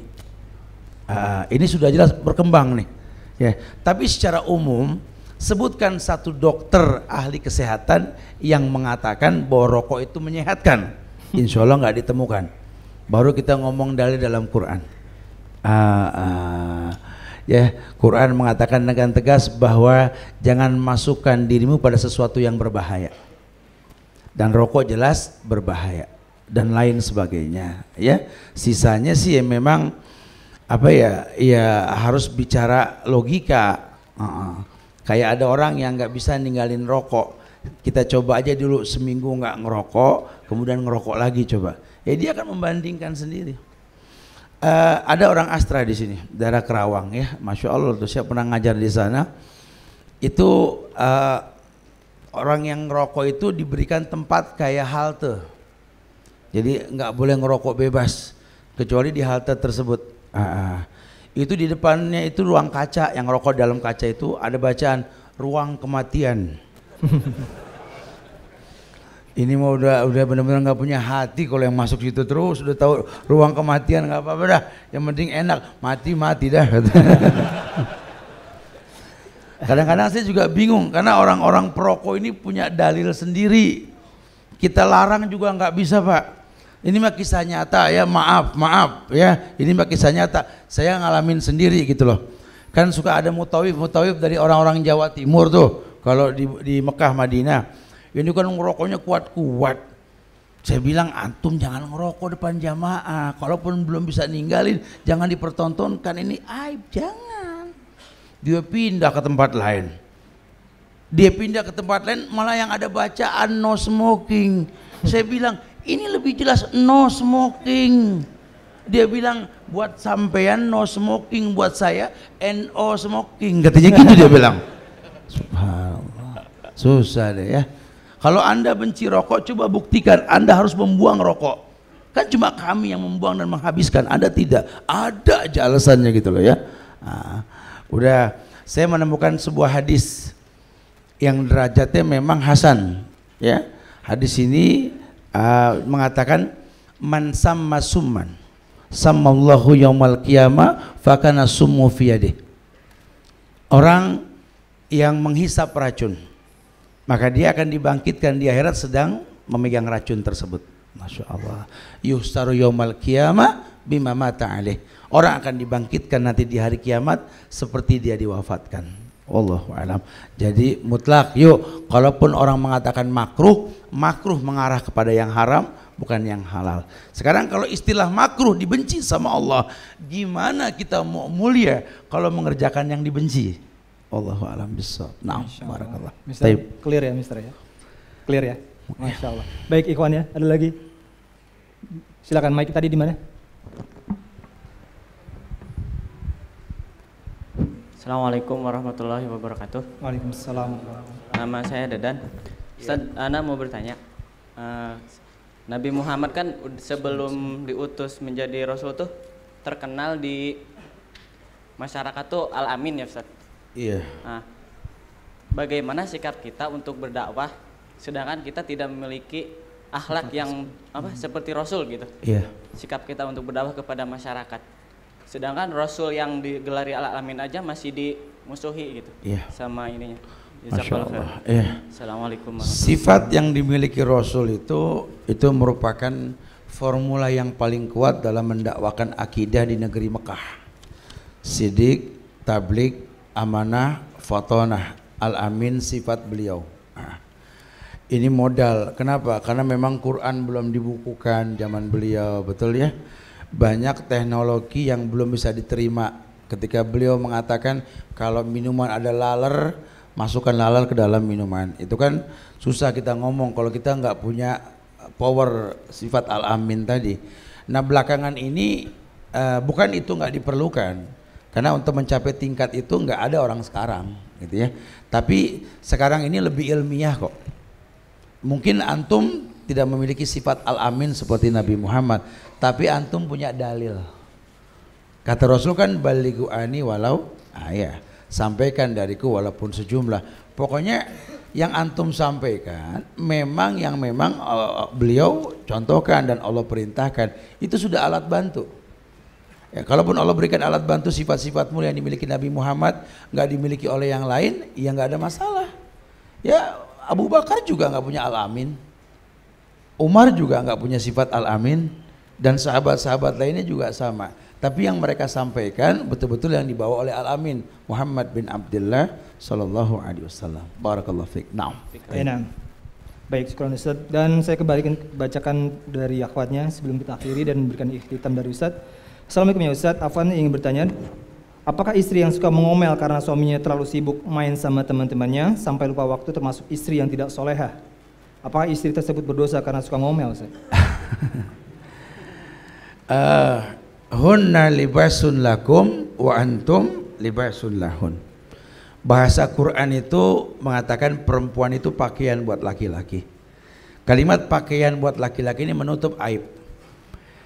Uh, ini sudah jelas berkembang nih. Ya, tapi secara umum Sebutkan satu dokter ahli kesehatan yang mengatakan bahwa rokok itu menyehatkan. Insya Allah nggak ditemukan. Baru kita ngomong dalil dalam Quran. Uh, uh, ya Quran mengatakan dengan tegas bahwa jangan masukkan dirimu pada sesuatu yang berbahaya dan rokok jelas berbahaya dan lain sebagainya ya sisanya sih ya memang apa ya ya harus bicara logika uh -uh. Kayak ada orang yang nggak bisa ninggalin rokok. Kita coba aja dulu seminggu nggak ngerokok, kemudian ngerokok lagi coba. Ya dia akan membandingkan sendiri. Uh, ada orang Astra di sini, daerah Kerawang ya, masya Allah tuh saya pernah ngajar di sana. Itu uh, orang yang ngerokok itu diberikan tempat kayak halte. Jadi nggak boleh ngerokok bebas kecuali di halte tersebut. Uh, itu di depannya itu ruang kaca yang rokok dalam kaca itu ada bacaan ruang kematian [laughs] ini mau udah udah benar-benar nggak punya hati kalau yang masuk situ terus udah tahu ruang kematian nggak apa-apa dah yang penting enak mati mati dah [laughs] kadang-kadang saya juga bingung karena orang-orang perokok ini punya dalil sendiri kita larang juga nggak bisa pak ini mah kisah nyata ya, maaf, maaf ya. Ini mah kisah nyata. Saya ngalamin sendiri gitu loh. Kan suka ada mutawif, mutawif dari orang-orang Jawa Timur tuh. Kalau di, di Mekah, Madinah. Ini kan ngerokoknya kuat-kuat. Saya bilang antum jangan ngerokok depan jamaah. Kalaupun belum bisa ninggalin, jangan dipertontonkan. Ini aib, jangan. Dia pindah ke tempat lain. Dia pindah ke tempat lain, malah yang ada bacaan no smoking. Saya bilang, ini lebih jelas no smoking. Dia bilang buat sampean no smoking buat saya no smoking katanya gitu dia bilang. Subhanallah. Susah deh ya. Kalau Anda benci rokok, coba buktikan Anda harus membuang rokok. Kan cuma kami yang membuang dan menghabiskan, Anda tidak. Ada aja alasannya gitu loh ya. Nah, udah, saya menemukan sebuah hadis yang derajatnya memang Hasan. Ya, hadis ini uh, mengatakan man samma summan sammallahu yaumal qiyamah fakana summu fiyadih orang yang menghisap racun maka dia akan dibangkitkan di akhirat sedang memegang racun tersebut Masya Allah yustaru yaumal qiyamah bima mata alih orang akan dibangkitkan nanti di hari kiamat seperti dia diwafatkan Wallahu alam. Jadi mutlak yuk kalaupun orang mengatakan makruh, makruh mengarah kepada yang haram bukan yang halal. Sekarang kalau istilah makruh dibenci sama Allah, gimana kita mau mulia kalau mengerjakan yang dibenci? Allahu alam bisawab. Nah, barakallah. Mister, Taib. clear ya, Mister ya. Clear ya. Masya Allah. Baik, Ikhwan ya, ada lagi? Silakan Mike tadi di mana? Assalamualaikum warahmatullahi wabarakatuh. Waalaikumsalam. Nama saya Dadan. Ustaz, ya. Ana mau bertanya. Uh, Nabi Muhammad kan sebelum diutus menjadi rasul tuh terkenal di masyarakat tuh al-amin ya Ustaz. Iya. Yeah. Nah, bagaimana sikap kita untuk berdakwah sedangkan kita tidak memiliki akhlak yang apa seperti rasul gitu. Iya. Sikap kita untuk berdakwah kepada masyarakat Sedangkan Rasul yang digelari ala alamin aja masih dimusuhi gitu. yeah. Sama ininya. Masya Allah. Iya. Assalamualaikum. Sifat yang dimiliki Rasul itu itu merupakan formula yang paling kuat dalam mendakwakan akidah di negeri Mekah. Sidik, tablik, amanah, fatonah, al-amin sifat beliau. Nah, ini modal. Kenapa? Karena memang Quran belum dibukukan zaman beliau, betul ya? banyak teknologi yang belum bisa diterima. Ketika beliau mengatakan kalau minuman ada laler, masukkan laler ke dalam minuman. Itu kan susah kita ngomong kalau kita nggak punya power sifat al-amin tadi. Nah belakangan ini uh, bukan itu nggak diperlukan. Karena untuk mencapai tingkat itu nggak ada orang sekarang gitu ya. Tapi sekarang ini lebih ilmiah kok. Mungkin antum tidak memiliki sifat al-amin seperti Nabi Muhammad tapi antum punya dalil. Kata Rasul kan baligu ani walau ayah. Sampaikan dariku walaupun sejumlah. Pokoknya yang antum sampaikan memang yang memang eh, beliau contohkan dan Allah perintahkan itu sudah alat bantu. Ya, kalaupun Allah berikan alat bantu sifat sifat mulia yang dimiliki Nabi Muhammad nggak dimiliki oleh yang lain, ya nggak ada masalah. Ya Abu Bakar juga nggak punya al-amin, Umar juga nggak punya sifat al-amin, dan sahabat-sahabat lainnya juga sama. Tapi yang mereka sampaikan betul-betul yang dibawa oleh Al Amin Muhammad bin Abdullah Shallallahu Alaihi Wasallam. Barakallah fiq. Now. Eh, Baik, syukur Ustaz. Dan saya kembalikan bacakan dari akhwatnya sebelum kita akhiri dan memberikan ikhtitam dari Ustaz. Assalamualaikum ya Ustaz, Afan ingin bertanya, apakah istri yang suka mengomel karena suaminya terlalu sibuk main sama teman-temannya sampai lupa waktu termasuk istri yang tidak solehah? Apakah istri tersebut berdosa karena suka ngomel [laughs] Eh, hunna libasun lakum wa antum libasun lahun. Bahasa Quran itu mengatakan perempuan itu pakaian buat laki-laki. Kalimat pakaian buat laki-laki ini menutup aib.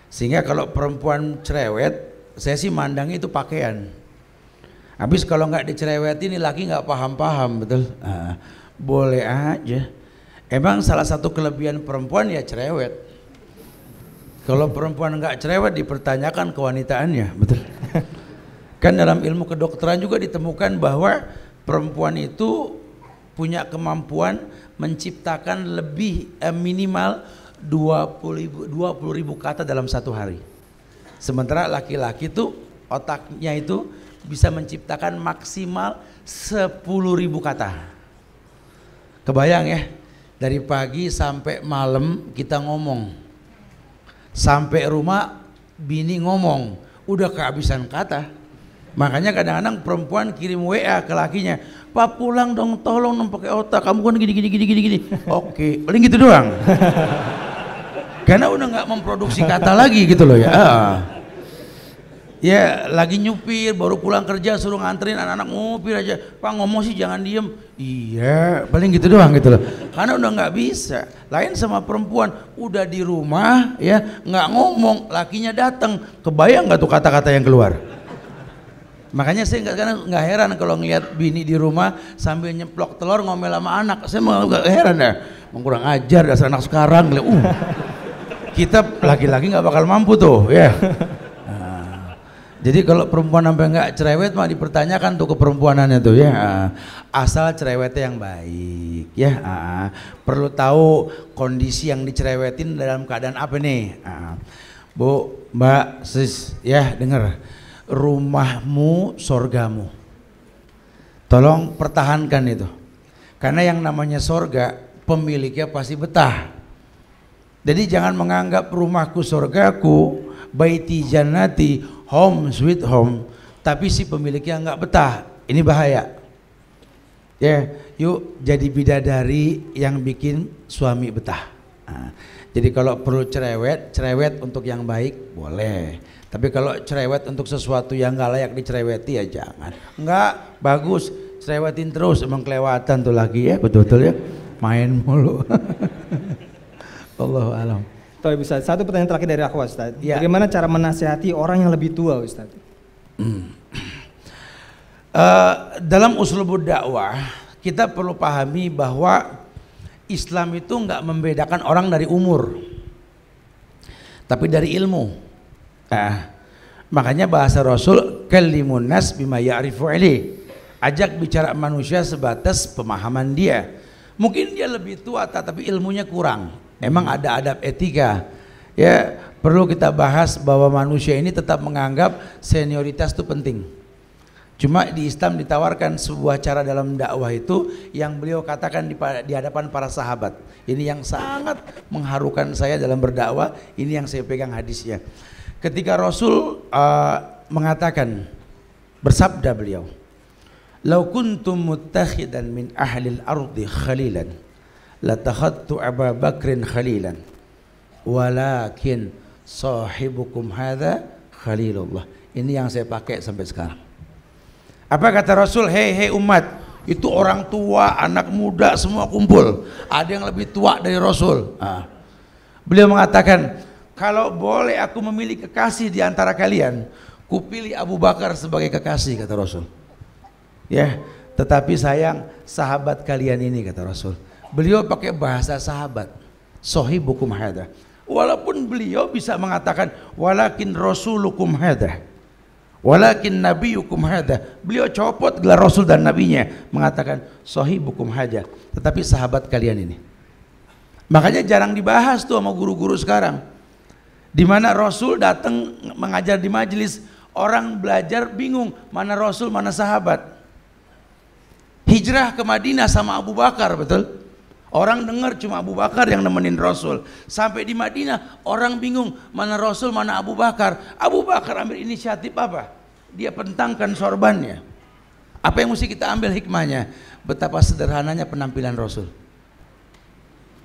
Sehingga kalau perempuan cerewet, saya sih mandang itu pakaian. Habis kalau nggak dicerewet ini laki nggak paham-paham betul. Nah, boleh aja. Emang salah satu kelebihan perempuan ya cerewet kalau perempuan nggak cerewet dipertanyakan kewanitaannya, betul. kan dalam ilmu kedokteran juga ditemukan bahwa perempuan itu punya kemampuan menciptakan lebih eh, minimal 20 ribu, 20 ribu kata dalam satu hari. Sementara laki-laki itu otaknya itu bisa menciptakan maksimal 10 ribu kata. Kebayang ya, dari pagi sampai malam kita ngomong Sampai rumah bini ngomong, udah kehabisan kata. Makanya kadang-kadang perempuan kirim WA ke lakinya, "Pak pulang dong, tolong dong pakai otak, kamu kan gini gini gini gini gini." Oke, paling gitu doang. [laughs] Karena udah nggak memproduksi kata lagi gitu loh ya. Ah. Ya lagi nyupir baru pulang kerja suruh nganterin anak-anak ngupir aja Pak ngomong sih jangan diem Iya paling gitu doang gitu loh Karena udah nggak bisa Lain sama perempuan udah di rumah ya nggak ngomong lakinya datang Kebayang nggak tuh kata-kata yang keluar Makanya saya nggak karena nggak heran kalau ngeliat bini di rumah sambil nyeplok telur ngomel sama anak. Saya nggak heran ya, mengurang ajar dasar anak sekarang. Uh, kita laki-laki nggak bakal mampu tuh, ya. Yeah. Jadi kalau perempuan sampai nggak cerewet mah dipertanyakan tuh keperempuanannya tuh ya. Ah, asal cerewetnya yang baik ya. Ah, perlu tahu kondisi yang dicerewetin dalam keadaan apa nih. Ah, Bu, Mbak, Sis, ya dengar. Rumahmu sorgamu. Tolong pertahankan itu. Karena yang namanya sorga pemiliknya pasti betah. Jadi jangan menganggap rumahku sorgaku, baiti jannati, home sweet home, tapi si pemiliknya nggak betah, ini bahaya. Ya, yeah, yuk jadi bidadari yang bikin suami betah. Nah, jadi kalau perlu cerewet, cerewet untuk yang baik boleh. Tapi kalau cerewet untuk sesuatu yang nggak layak dicereweti ya jangan. Nggak bagus. Cerewetin terus, emang kelewatan tuh lagi ya, betul-betul ya. Main mulu. [laughs] Allah alam. Tapi bisa. Satu pertanyaan terakhir dari aku Ustaz. Ya. Bagaimana cara menasehati orang yang lebih tua Ustaz? Hmm. Uh, dalam usul dakwah kita perlu pahami bahwa Islam itu nggak membedakan orang dari umur, tapi dari ilmu. Nah, makanya bahasa Rasul kelimunas nas bima ya'rifu Ajak bicara manusia sebatas pemahaman dia. Mungkin dia lebih tua tapi ilmunya kurang Emang hmm. ada adab etika. Ya, perlu kita bahas bahwa manusia ini tetap menganggap senioritas itu penting. Cuma di Islam ditawarkan sebuah cara dalam dakwah itu yang beliau katakan di, di hadapan para sahabat. Ini yang sangat mengharukan saya dalam berdakwah. Ini yang saya pegang hadisnya. Ketika Rasul uh, mengatakan bersabda beliau, "Lau kuntum muttakhidan min ahlil ardi khalilan." latakhadtu Aba Bakrin khalilan walakin sahibukum hadza khalilullah ini yang saya pakai sampai sekarang apa kata Rasul hei hei umat itu orang tua anak muda semua kumpul ada yang lebih tua dari Rasul ah. beliau mengatakan kalau boleh aku memilih kekasih di antara kalian kupilih Abu Bakar sebagai kekasih kata Rasul ya tetapi sayang sahabat kalian ini kata Rasul Beliau pakai bahasa sahabat. Sohi bukum hadah. Walaupun beliau bisa mengatakan walakin rasulukum hadah. Walakin nabiyukum hadah. Beliau copot gelar rasul dan nabinya mengatakan bukum hadah. Tetapi sahabat kalian ini. Makanya jarang dibahas tuh sama guru-guru sekarang. Di mana Rasul datang mengajar di majelis, orang belajar bingung mana Rasul, mana sahabat. Hijrah ke Madinah sama Abu Bakar, betul? Orang dengar cuma Abu Bakar yang nemenin Rasul. Sampai di Madinah orang bingung mana Rasul mana Abu Bakar. Abu Bakar ambil inisiatif apa? Dia pentangkan sorbannya. Apa yang mesti kita ambil hikmahnya? Betapa sederhananya penampilan Rasul.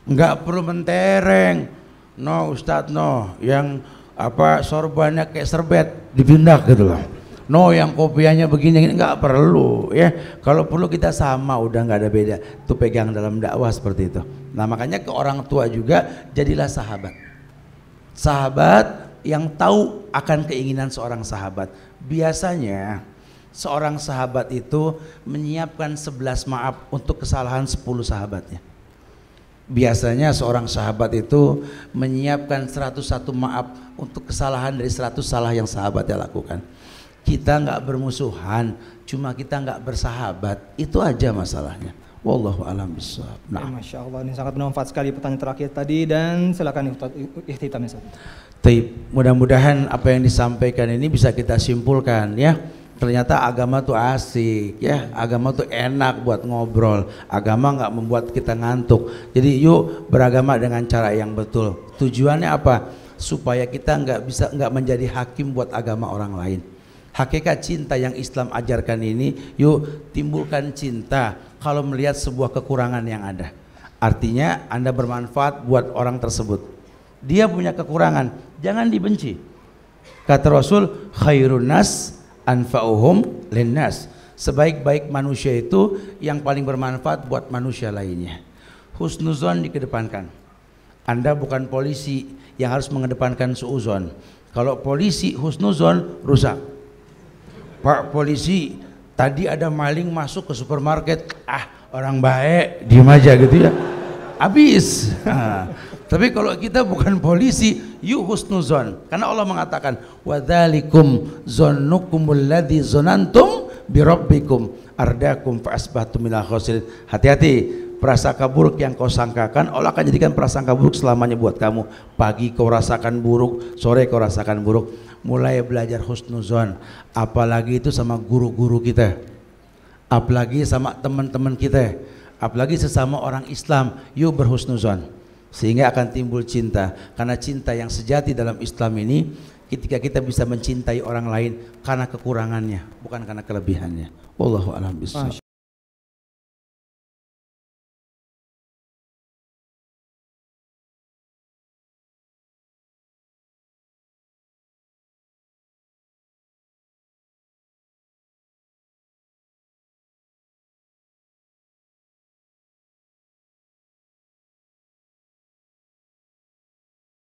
Enggak perlu mentereng. No Ustadz no, yang apa sorbannya kayak serbet dipindah gitu loh no yang kopiannya begini nggak perlu ya kalau perlu kita sama udah nggak ada beda itu pegang dalam dakwah seperti itu nah makanya ke orang tua juga jadilah sahabat sahabat yang tahu akan keinginan seorang sahabat biasanya seorang sahabat itu menyiapkan 11 maaf untuk kesalahan 10 sahabatnya biasanya seorang sahabat itu menyiapkan 101 maaf untuk kesalahan dari 100 salah yang sahabatnya lakukan kita nggak bermusuhan, cuma kita nggak bersahabat, itu aja masalahnya. Wallahu alam bishawab. Ya, nah. Masya Allah, ini sangat bermanfaat sekali pertanyaan terakhir tadi dan silakan ikhtitamnya. Tapi mudah-mudahan apa yang disampaikan ini bisa kita simpulkan ya. Ternyata agama tuh asik ya, agama tuh enak buat ngobrol. Agama nggak membuat kita ngantuk. Jadi yuk beragama dengan cara yang betul. Tujuannya apa? Supaya kita nggak bisa nggak menjadi hakim buat agama orang lain hakikat cinta yang Islam ajarkan ini yuk timbulkan cinta kalau melihat sebuah kekurangan yang ada artinya Anda bermanfaat buat orang tersebut dia punya kekurangan jangan dibenci kata Rasul khairun nas anfa'uhum linnas sebaik-baik manusia itu yang paling bermanfaat buat manusia lainnya husnuzon dikedepankan Anda bukan polisi yang harus mengedepankan suuzon kalau polisi husnuzon rusak Pak polisi, tadi ada maling masuk ke supermarket. Ah, orang baik, di aja gitu ya. Habis. Ah. Tapi kalau kita bukan polisi, yuk husnuzon. Karena Allah mengatakan, wadhalikum zonukumul ladzi zonantum birabbikum ardakum fa'asbahtum minal khosirin. Hati-hati, prasangka buruk yang kau sangkakan Allah akan jadikan prasangka buruk selamanya buat kamu pagi kau rasakan buruk sore kau rasakan buruk mulai belajar husnuzon apalagi itu sama guru-guru kita apalagi sama teman-teman kita apalagi sesama orang Islam yuk berhusnuzon sehingga akan timbul cinta karena cinta yang sejati dalam Islam ini ketika kita bisa mencintai orang lain karena kekurangannya bukan karena kelebihannya wallahu alam